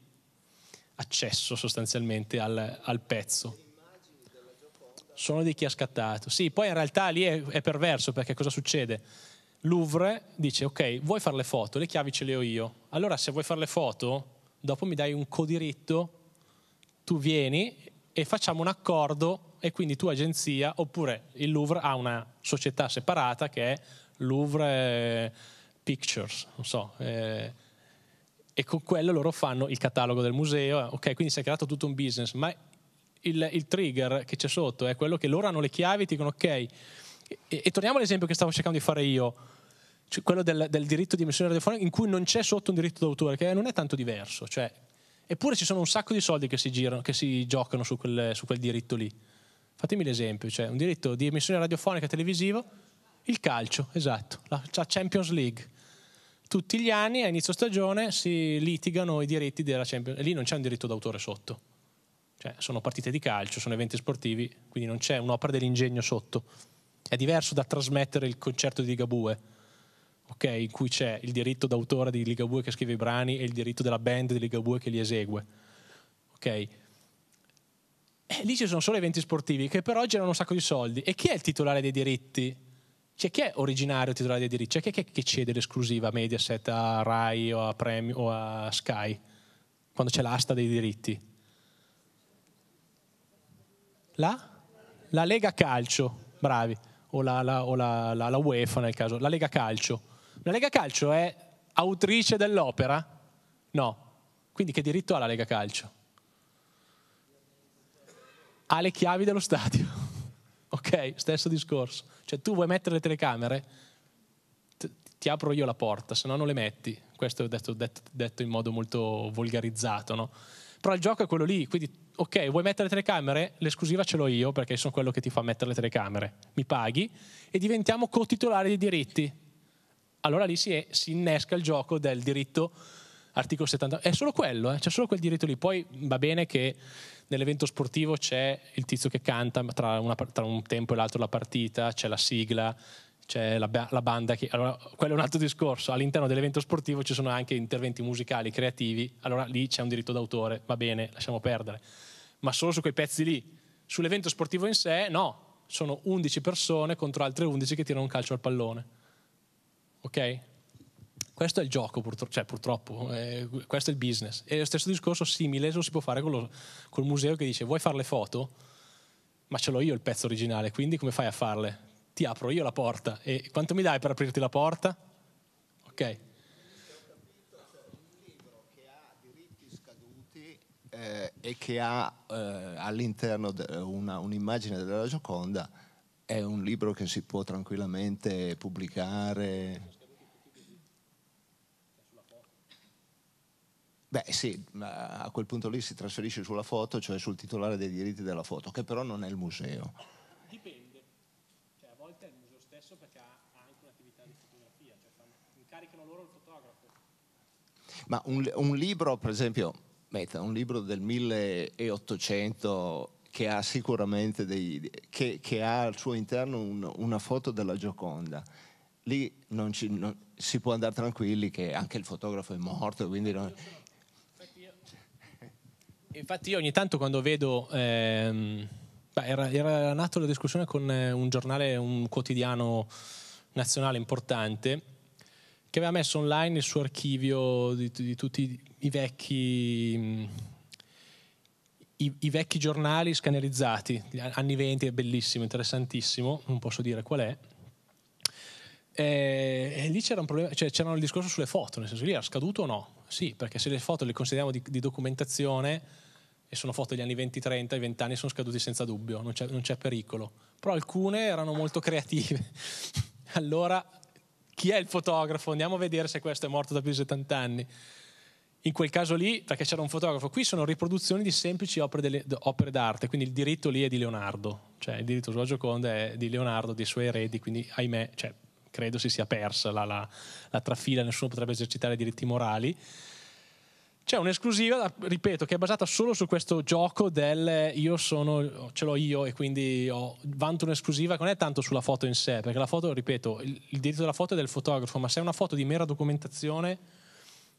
accesso sostanzialmente al, al pezzo sono di chi ha scattato. Sì, poi in realtà lì è, è perverso perché cosa succede? Louvre dice ok, vuoi fare le foto, le chiavi ce le ho io. Allora se vuoi fare le foto, dopo mi dai un codiritto, tu vieni e facciamo un accordo e quindi tu agenzia, oppure il Louvre ha una società separata che è Louvre Pictures, non so. Eh, e con quello loro fanno il catalogo del museo, ok, quindi si è creato tutto un business, ma il, il trigger che c'è sotto è quello che loro hanno le chiavi e ti dicono ok. E, e torniamo all'esempio che stavo cercando di fare io, cioè quello del, del, diritto di emissione radiofonica, in cui non c'è sotto un diritto d'autore, che non è tanto diverso. Cioè, eppure ci sono un sacco di soldi che si, girano, che si giocano su quel, su quel, diritto lì. Fatemi l'esempio, cioè un diritto di emissione radiofonica televisivo, il calcio, esatto, la, Champions League tutti gli anni a inizio stagione si litigano i diritti della Champions League, lì non c'è un diritto d'autore sotto cioè, sono partite di calcio, sono eventi sportivi, quindi non c'è un'opera dell'ingegno sotto. È diverso da trasmettere il concerto di Ligabue, okay? in cui c'è il diritto d'autore di Ligabue che scrive i brani e il diritto della band di Ligabue che li esegue. Okay? Eh, lì ci sono solo eventi sportivi che però girano un sacco di soldi. E chi è il titolare dei diritti? Cioè, chi è originario titolare dei diritti? Cioè, chi è che cede l'esclusiva a Mediaset, a Rai o a, Premi, o a Sky quando c'è l'asta dei diritti? La? La Lega Calcio, bravi, o la, la, o la, la UEFA nel caso, la Lega Calcio. La Lega Calcio è autrice dell'opera? No. Quindi che diritto ha la Lega Calcio? Ha le chiavi dello stadio. ok, stesso discorso. Cioè tu vuoi mettere le telecamere? ti apro io la porta, se no non le metti. Questo è detto, detto, detto in modo molto volgarizzato, no? Però il gioco è quello lì, quindi ok, vuoi mettere le telecamere? L'esclusiva ce l'ho io perché sono quello che ti fa mettere le telecamere. Mi paghi e diventiamo cotitolari dei diritti. Allora lì si, è, si innesca il gioco del diritto articolo 70. È solo quello, eh? c'è solo quel diritto lì. Poi va bene che nell'evento sportivo c'è il tizio che canta tra, una, tra un tempo e l'altro la partita, c'è la sigla, c'è la, la, banda che... Allora, quello è un altro discorso. All'interno dell'evento sportivo ci sono anche interventi musicali, creativi, allora lì c'è un diritto d'autore, va bene, lasciamo perdere. Ma solo su quei pezzi lì. Sull'evento sportivo in sé, no. Sono 11 persone contro altre 11 che tirano un calcio al pallone. Ok? Questo è il gioco, purtro- cioè, purtroppo, eh, questo è il business. E lo stesso discorso simile lo si può fare con il museo che dice vuoi fare le foto? Ma ce l'ho io il pezzo originale, quindi come fai a farle? ti apro io la porta. E quanto mi dai per aprirti la porta? Ok. Eh, e che ha eh, all'interno de una, un'immagine della Gioconda è un libro che si può tranquillamente pubblicare. Beh sì, a quel punto lì si trasferisce sulla foto, cioè sul titolare dei diritti della foto, che però non è il museo. Ma un, un libro, per esempio, metta, un libro del 1800 che ha sicuramente dei, che, che ha al suo interno un, una foto della Gioconda. Lì non ci, non, si può andare tranquilli che anche il fotografo è morto, quindi non... Infatti io ogni tanto quando vedo, ehm, era, era nata la discussione con eh, un giornale, un quotidiano nazionale importante, che aveva messo online il suo archivio di, di tutti i vecchi, i, i vecchi giornali scannerizzati, anni 20, è bellissimo, interessantissimo, non posso dire qual è. E, e lì c'era un problema, cioè c'era il discorso sulle foto, nel senso lì era scaduto o no? Sì, perché se le foto le consideriamo di, di documentazione e sono foto degli anni 20-30, i 20 anni sono scaduti senza dubbio, non c'è, non c'è pericolo. Però alcune erano molto creative. allora chi è il fotografo? Andiamo a vedere se questo è morto da più di 70 anni. In quel caso lì, perché c'era un fotografo, qui sono riproduzioni di semplici opere, delle, opere d'arte, quindi il diritto lì è di Leonardo, cioè il diritto sulla Gioconda è di Leonardo, dei suoi eredi, quindi ahimè, cioè, credo si sia persa la, la, la trafila, nessuno potrebbe esercitare i diritti morali. C'è un'esclusiva, ripeto, che è basata solo su questo gioco del io sono, ce l'ho io e quindi ho, vanto un'esclusiva che non è tanto sulla foto in sé, perché la foto, ripeto, il, il diritto della foto è del fotografo, ma se è una foto di mera documentazione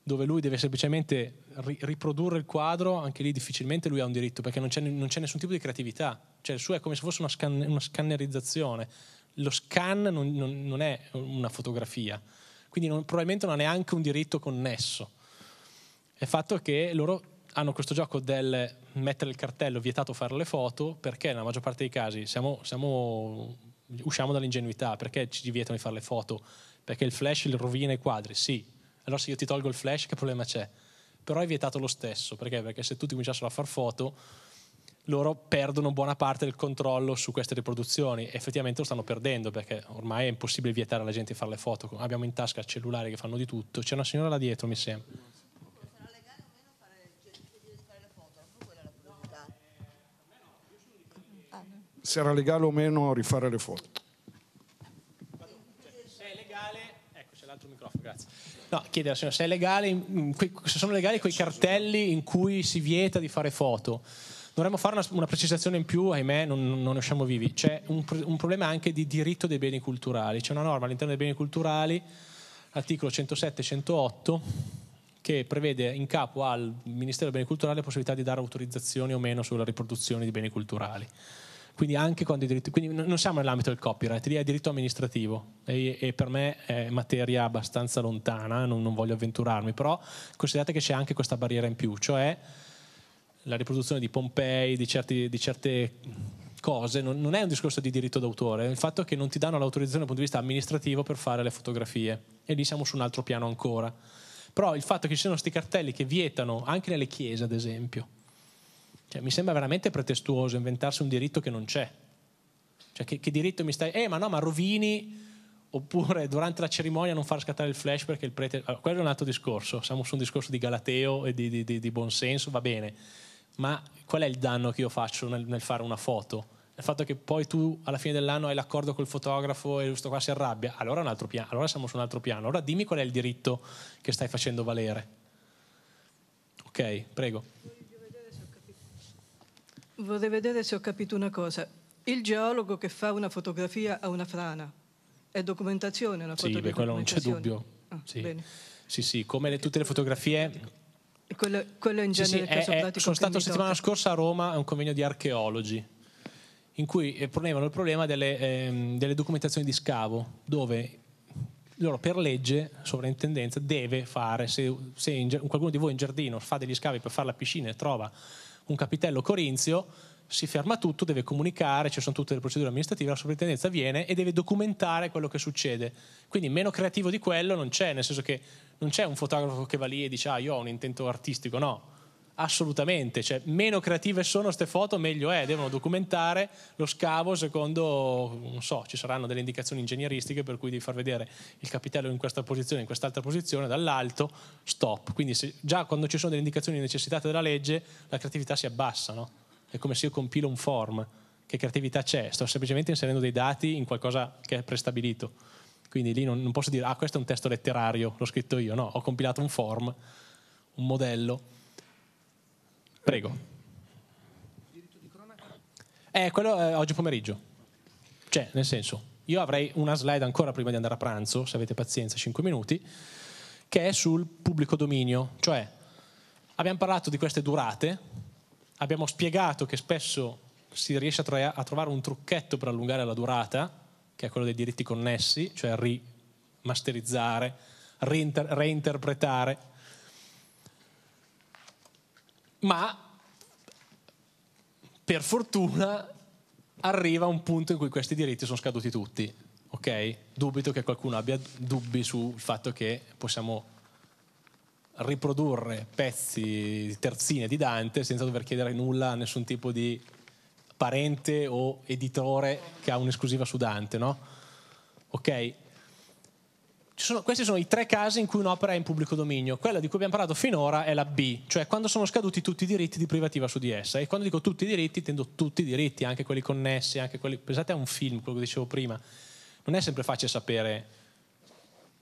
dove lui deve semplicemente ri- riprodurre il quadro, anche lì difficilmente lui ha un diritto, perché non c'è, non c'è nessun tipo di creatività, cioè il suo è come se fosse una, scan- una scannerizzazione, lo scan non, non, non, è una fotografia, quindi non, probabilmente non ha neanche un diritto connesso è fatto che loro hanno questo gioco del mettere il cartello vietato fare le foto perché nella maggior parte dei casi siamo, siamo, usciamo dall'ingenuità, perché ci vietano di fare le foto? Perché il flash rovina i quadri, sì. Allora se io ti tolgo il flash che problema c'è? Però è vietato lo stesso, perché? Perché se tutti cominciassero a fare foto loro perdono buona parte del controllo su queste riproduzioni. Effettivamente lo stanno perdendo perché ormai è impossibile vietare alla gente di fare le foto. Abbiamo in tasca cellulari che fanno di tutto. C'è una signora là dietro, mi sembra. se era legale o meno rifare le foto. Se è legale, ecco c'è l'altro microfono, grazie. No, chiedere se, legale, se sono legali quei cartelli in cui si vieta di fare foto dovremmo fare una, una, precisazione in più, ahimè non, non ne usciamo vivi, c'è un, un, problema anche di diritto dei beni culturali, c'è una norma all'interno dei beni culturali, articolo 107-108, che prevede in capo al Ministero dei Beni Culturali la possibilità di dare autorizzazioni o meno sulla riproduzione di beni culturali. Quindi anche quando i diritti quindi non siamo nell'ambito del copyright, lì è diritto amministrativo e, e per me è materia abbastanza lontana, non, non voglio avventurarmi, però considerate che c'è anche questa barriera in più, cioè la riproduzione di Pompei, di, certi, di certe cose, non, non, è un discorso di diritto d'autore, il fatto è che non ti danno l'autorizzazione dal punto di vista amministrativo per fare le fotografie e lì siamo su un altro piano ancora. Però il fatto che ci siano questi cartelli che vietano, anche nelle chiese ad esempio, cioè, mi sembra veramente pretestuoso inventarsi un diritto che non c'è. Cioè, che, che diritto mi stai... Eh, ma no, ma rovini oppure durante la cerimonia non far scattare il flash perché il prete... Allora, quello è un altro discorso, siamo su un discorso di galateo e di, di, di, di buonsenso, va bene, ma qual è il danno che io faccio nel, nel, fare una foto? Il fatto che poi tu alla fine dell'anno hai l'accordo col fotografo e questo qua si arrabbia, allora, un altro piano, allora siamo su un altro piano, allora dimmi qual è il diritto che stai facendo valere. Ok, prego. Vorrei vedere se ho capito una cosa. Il geologo che fa una fotografia ha una frana. È documentazione una foto Sì, beh, quello non c'è dubbio. Ah, sì. sì. sì, come le, tutte le fotografie... Quello, quello in genere sì, sì, è, è, Sono stato settimana tocca. scorsa a Roma a un convegno di archeologi in cui eh, ponevano il problema delle, ehm, delle documentazioni di scavo, dove loro per legge, sovrintendenza, deve fare, se, se in, qualcuno di voi in giardino fa degli scavi per fare la piscina e trova un capitello corinzio, si ferma tutto, deve comunicare, ci sono tutte le procedure amministrative, la sovrintendenza viene e deve documentare quello che succede. Quindi meno creativo di quello non c'è, nel senso che non c'è un fotografo che va lì e dice ah io ho un intento artistico, no, Assolutamente, cioè, meno creative sono queste foto, meglio è, devono documentare lo scavo secondo, non so, ci saranno delle indicazioni ingegneristiche per cui devi far vedere il capitello in questa posizione, in quest'altra posizione, dall'alto, stop. Quindi se, già quando ci sono delle indicazioni necessitate dalla legge, la creatività si abbassa, no? È come se io compilo un form, che creatività c'è? Sto semplicemente inserendo dei dati in qualcosa che è prestabilito. Quindi lì non, non posso dire, ah questo è un testo letterario, l'ho scritto io, no, ho compilato un form, un modello Prego. Eh, quello è eh, oggi pomeriggio. Cioè, nel senso, io avrei una slide ancora prima di andare a pranzo, se avete pazienza, 5 minuti, che è sul pubblico dominio. Cioè, abbiamo parlato di queste durate, abbiamo spiegato che spesso si riesce a, tra- a trovare un trucchetto per allungare la durata, che è quello dei diritti connessi, cioè rimasterizzare, reinter- reinterpretare, ma per fortuna arriva un punto in cui questi diritti sono scaduti tutti, ok? Dubito che qualcuno abbia dubbi sul fatto che possiamo riprodurre pezzi, terzine di Dante senza dover chiedere nulla a nessun tipo di parente o editore che ha un'esclusiva su Dante, no? Ok? sono, questi sono i tre casi in cui un'opera è in pubblico dominio. Quella di cui abbiamo parlato finora è la B, cioè quando sono scaduti tutti i diritti di privativa su di essa. E quando dico tutti i diritti, intendo tutti i diritti, anche quelli connessi, anche quelli... Pensate a un film, quello che dicevo prima. Non è sempre facile sapere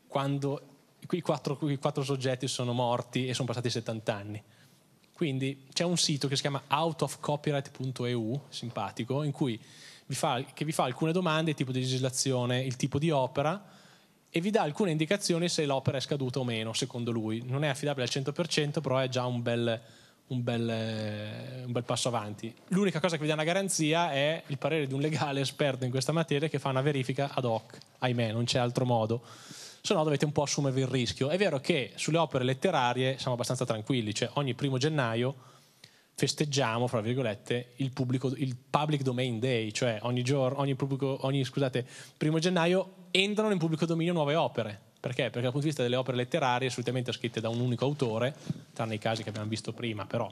quando i quattro, i quattro soggetti sono morti e sono passati 70 anni. Quindi c'è un sito che si chiama outofcopyright.eu, simpatico, in cui vi fa, vi fa alcune domande, tipo di legislazione, il tipo di opera e vi dà alcune indicazioni se l'opera è scaduta o meno, secondo lui. Non è affidabile al 100%, però è già un bel, un bel, eh, un bel passo avanti. L'unica cosa che vi dà una garanzia è il parere di un legale esperto in questa materia che fa una verifica ad hoc, ahimè, non c'è altro modo. Se no dovete un po' assumervi il rischio. È vero che sulle opere letterarie siamo abbastanza tranquilli, cioè ogni primo gennaio festeggiamo, fra virgolette, il, pubblico, il Public Domain Day, cioè ogni, giorno, ogni, pubblico, ogni scusate, primo gennaio entrano in pubblico dominio nuove opere. Perché? Perché dal punto di vista delle opere letterarie, solitamente scritte da un unico autore, tranne i casi che abbiamo visto prima, però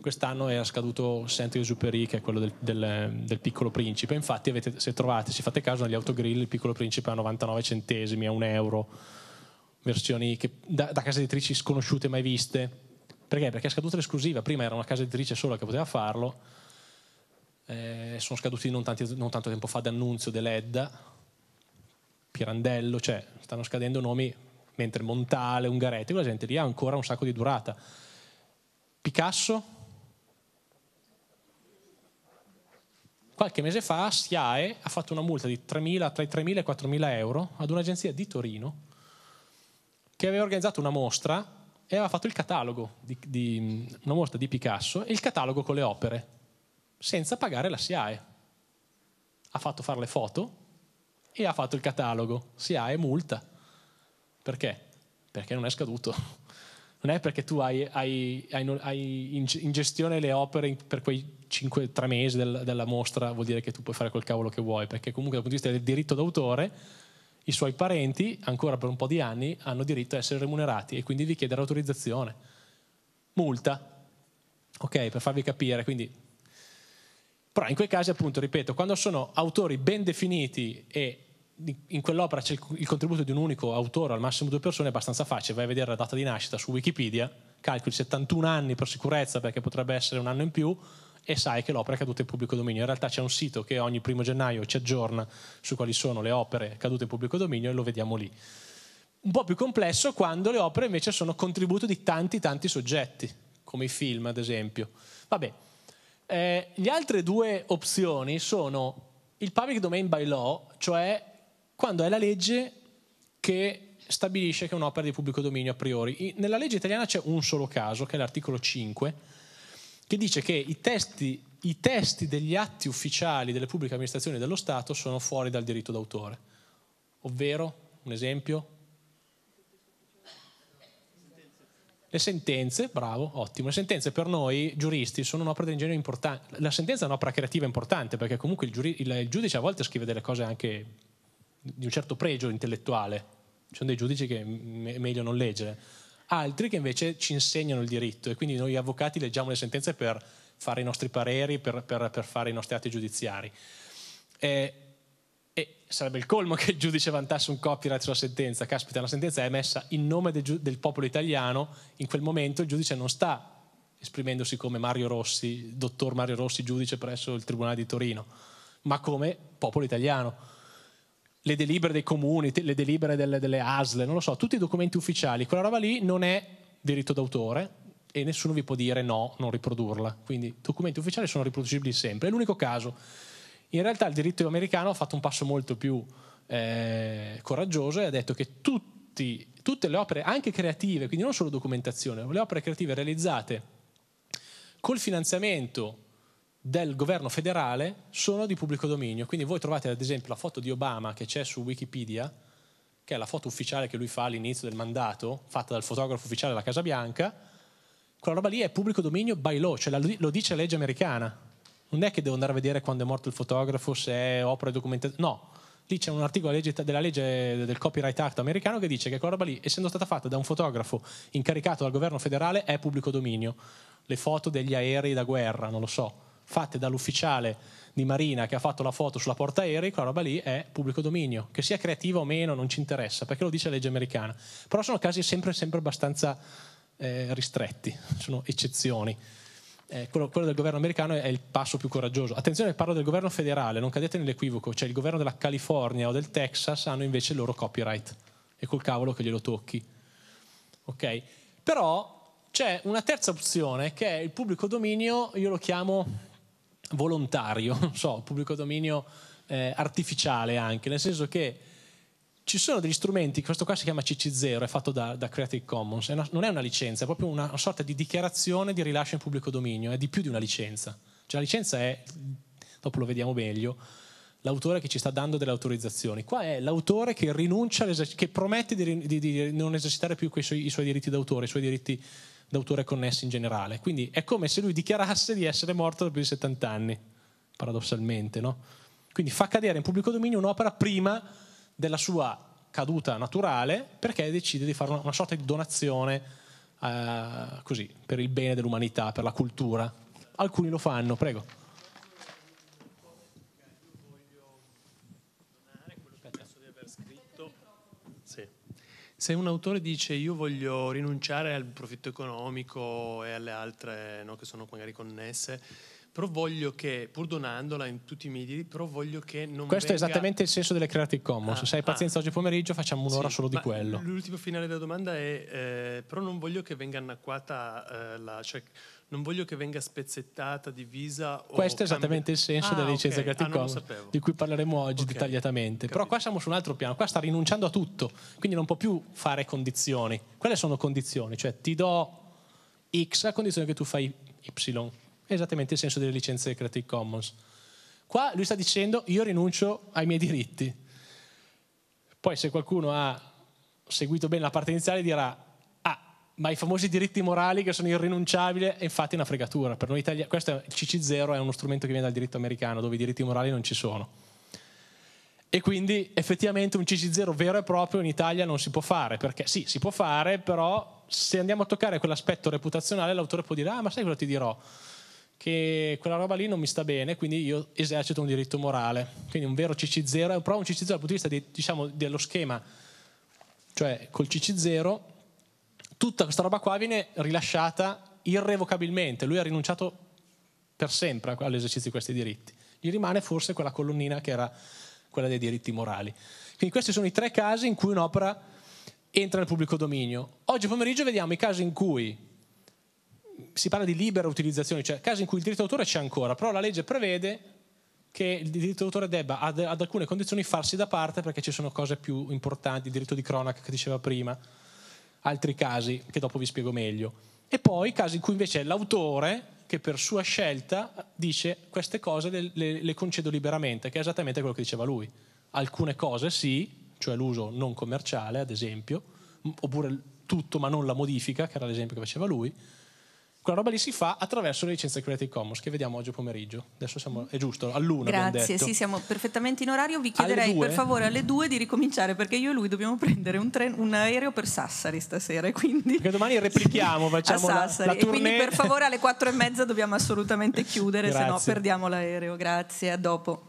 quest'anno era scaduto Saint-Exupéry, che è quello del, del, del Piccolo Principe. Infatti, avete, se trovate, se fate caso, negli autogrill il Piccolo Principe a 99 centesimi, a un euro, versioni che, da, da case editrici sconosciute mai viste. Perché? Perché è scaduta l'esclusiva. Prima era una casa editrice sola che poteva farlo. Eh, sono scaduti non, tanti, non tanto tempo fa d'annunzio dell'EDDA, Pirandello, cioè stanno scadendo nomi mentre Montale, Ungaretti, quella gente lì ha ancora un sacco di durata. Picasso? Qualche mese fa SIAE ha fatto una multa di 3.000, tra i 3.000 e i 4.000 euro ad un'agenzia di Torino che aveva organizzato una mostra e aveva fatto il catalogo di, di, una mostra di Picasso e il catalogo con le opere, senza pagare la SIAE. Ha fatto fare le foto e ha fatto il catalogo, si ha e multa. Perché? Perché non è scaduto. Non è perché tu hai, hai, hai, hai in gestione le opere per quei 5-3 mesi del, della mostra, vuol dire che tu puoi fare quel cavolo che vuoi, perché comunque dal punto di vista del diritto d'autore i suoi parenti, ancora per un po' di anni, hanno diritto a essere remunerati e quindi vi chiedere autorizzazione. Multa. Ok, per farvi capire, quindi però in quei casi, appunto, ripeto, quando sono autori ben definiti e in quell'opera c'è il contributo di un unico autore, al massimo due persone, è abbastanza facile, vai a vedere la data di nascita su Wikipedia, calcoli 71 anni per sicurezza perché potrebbe essere un anno in più e sai che l'opera è caduta in pubblico dominio. In realtà c'è un sito che ogni primo gennaio ci aggiorna su quali sono le opere cadute in pubblico dominio e lo vediamo lì. Un po' più complesso quando le opere invece sono contributo di tanti tanti soggetti, come i film ad esempio. Vabbè, eh, le altre due opzioni sono il public domain by law, cioè quando è la legge che stabilisce che è un'opera di pubblico dominio a priori. Nella legge italiana c'è un solo caso, che è l'articolo 5, che dice che i testi, i testi degli atti ufficiali delle pubbliche amministrazioni dello Stato sono fuori dal diritto d'autore. Ovvero, un esempio, Le sentenze, bravo, ottimo. Le sentenze per noi giuristi sono un'opera di dell'ingegno importante. La sentenza è un'opera creativa importante perché comunque il, giuri, il, il, giudice a volte scrive delle cose anche di un certo pregio intellettuale. Ci sono dei giudici che è meglio non leggere. Altri che invece ci insegnano il diritto e quindi noi avvocati leggiamo le sentenze per fare i nostri pareri, per, per, per fare i nostri atti giudiziari. E, e, sarebbe il colmo che il giudice vantasse un copyright sulla sentenza. Caspita, la sentenza è emessa in nome del, del popolo italiano. In quel momento il giudice non sta esprimendosi come Mario Rossi, dottor Mario Rossi, giudice presso il Tribunale di Torino, ma come popolo italiano le delibere dei comuni, le delibere delle, delle ASL, non lo so, tutti i documenti ufficiali, quella roba lì non è diritto d'autore e nessuno vi può dire no, non riprodurla. Quindi i documenti ufficiali sono riproducibili sempre, è l'unico caso. In realtà il diritto americano ha fatto un passo molto più eh, coraggioso e ha detto che tutti, tutte le opere, anche creative, quindi non solo documentazione, le opere creative realizzate col finanziamento del governo federale sono di pubblico dominio. Quindi voi trovate ad esempio la foto di Obama che c'è su Wikipedia, che è la foto ufficiale che lui fa all'inizio del mandato, fatta dal fotografo ufficiale della Casa Bianca, quella roba lì è pubblico dominio by law, cioè lo dice la legge americana. Non è che devo andare a vedere quando è morto il fotografo, se è opera documentazione. No, lì c'è un articolo della legge del copyright act americano che dice che quella roba lì, essendo stata fatta da un fotografo incaricato dal governo federale, è pubblico dominio. Le foto degli aerei da guerra, non lo so fatte dall'ufficiale di Marina che ha fatto la foto sulla porta aerei, quella roba lì è pubblico dominio, che sia creativa o meno non ci interessa, perché lo dice la legge americana. Però sono casi sempre, sempre abbastanza eh, ristretti, sono eccezioni. Eh, quello, quello, del governo americano è il passo più coraggioso. Attenzione, parlo del governo federale, non cadete nell'equivoco, cioè il governo della California o del Texas hanno invece il loro copyright e col cavolo che glielo tocchi. Ok? Però c'è una terza opzione che è il pubblico dominio, io lo chiamo volontario, non so, pubblico dominio eh, artificiale anche, nel senso che ci sono degli strumenti, questo qua si chiama CC0, è fatto da, da Creative Commons, è una, non è una licenza, è proprio una, una sorta di dichiarazione di rilascio in pubblico dominio, è di più di una licenza. Cioè la licenza è, dopo lo vediamo meglio, l'autore che ci sta dando delle autorizzazioni. Qua è l'autore che rinuncia, che promette di, di, di non esercitare più quei, i suoi diritti d'autore, i suoi diritti d'autore connessi in generale. Quindi è come se lui dichiarasse di essere morto da più di 70 anni, paradossalmente, no? Quindi fa cadere in pubblico dominio un'opera prima della sua caduta naturale perché decide di fare una, sorta di donazione eh, così, per il bene dell'umanità, per la cultura. Alcuni lo fanno, prego. se un autore dice io voglio rinunciare al profitto economico e alle altre no, che sono magari connesse, però voglio che, pur donandola in tutti i media, però voglio che non Questo venga... è esattamente il senso delle Creative Commons. Ah, Se hai ah. pazienza ah, oggi pomeriggio facciamo un'ora sì, solo di quello. L'ultimo finale della domanda è, eh, però non voglio che venga annacquata eh, la... Cioè, non voglio che venga spezzettata, divisa. Questo è esattamente cambia... il senso ah, della licenza okay. Creative ah, Commons, di cui parleremo oggi okay. dettagliatamente. Capito. Però qua siamo su un altro piano, qua sta rinunciando a tutto, quindi non può più fare condizioni. Quelle sono condizioni, cioè ti do X a condizione che tu fai Y. È esattamente il senso delle licenze Creative Commons. Qua lui sta dicendo io rinuncio ai miei diritti. Poi se qualcuno ha seguito bene la parte iniziale dirà ma i famosi diritti morali che sono irrinunciabili è infatti una fregatura. Per noi Italia, questo è, il CC0 è uno strumento che viene dal diritto americano dove i diritti morali non ci sono. E quindi effettivamente un CC0 vero e proprio in Italia non si può fare, perché sì, si può fare, però se andiamo a toccare quell'aspetto reputazionale l'autore può dire, ah ma sai cosa ti dirò? Che quella roba lì non mi sta bene, quindi io esercito un diritto morale. Quindi un vero CC0 è un, un CC0 dal punto di vista di, diciamo, dello schema, cioè col CC0 Tutta questa roba qua viene rilasciata irrevocabilmente, lui ha rinunciato per sempre all'esercizio di questi diritti. Gli rimane forse quella colonnina che era quella dei diritti morali. Quindi questi sono i tre casi in cui un'opera entra nel pubblico dominio. Oggi pomeriggio vediamo i casi in cui si parla di libera utilizzazione, cioè casi in cui il diritto d'autore c'è ancora, però la legge prevede che il diritto d'autore debba ad, ad, alcune condizioni farsi da parte perché ci sono cose più importanti, il diritto di cronaca che diceva prima, altri casi che dopo vi spiego meglio. E poi casi in cui invece è l'autore che per sua scelta dice queste cose le, le, le, concedo liberamente, che è esattamente quello che diceva lui. Alcune cose sì, cioè l'uso non commerciale ad esempio, oppure tutto ma non la modifica, che era l'esempio che faceva lui, quella roba lì si fa attraverso le licenze Creative Commons che vediamo oggi pomeriggio. Adesso siamo, è giusto, all'una. Grazie, sì, siamo perfettamente in orario. Vi chiederei per favore alle due di ricominciare perché io e lui dobbiamo prendere un, tren- un aereo per Sassari stasera. Quindi... Perché domani replichiamo, facciamo la, la tournée. E quindi per favore alle quattro e mezza dobbiamo assolutamente chiudere, se no perdiamo l'aereo. Grazie, a dopo.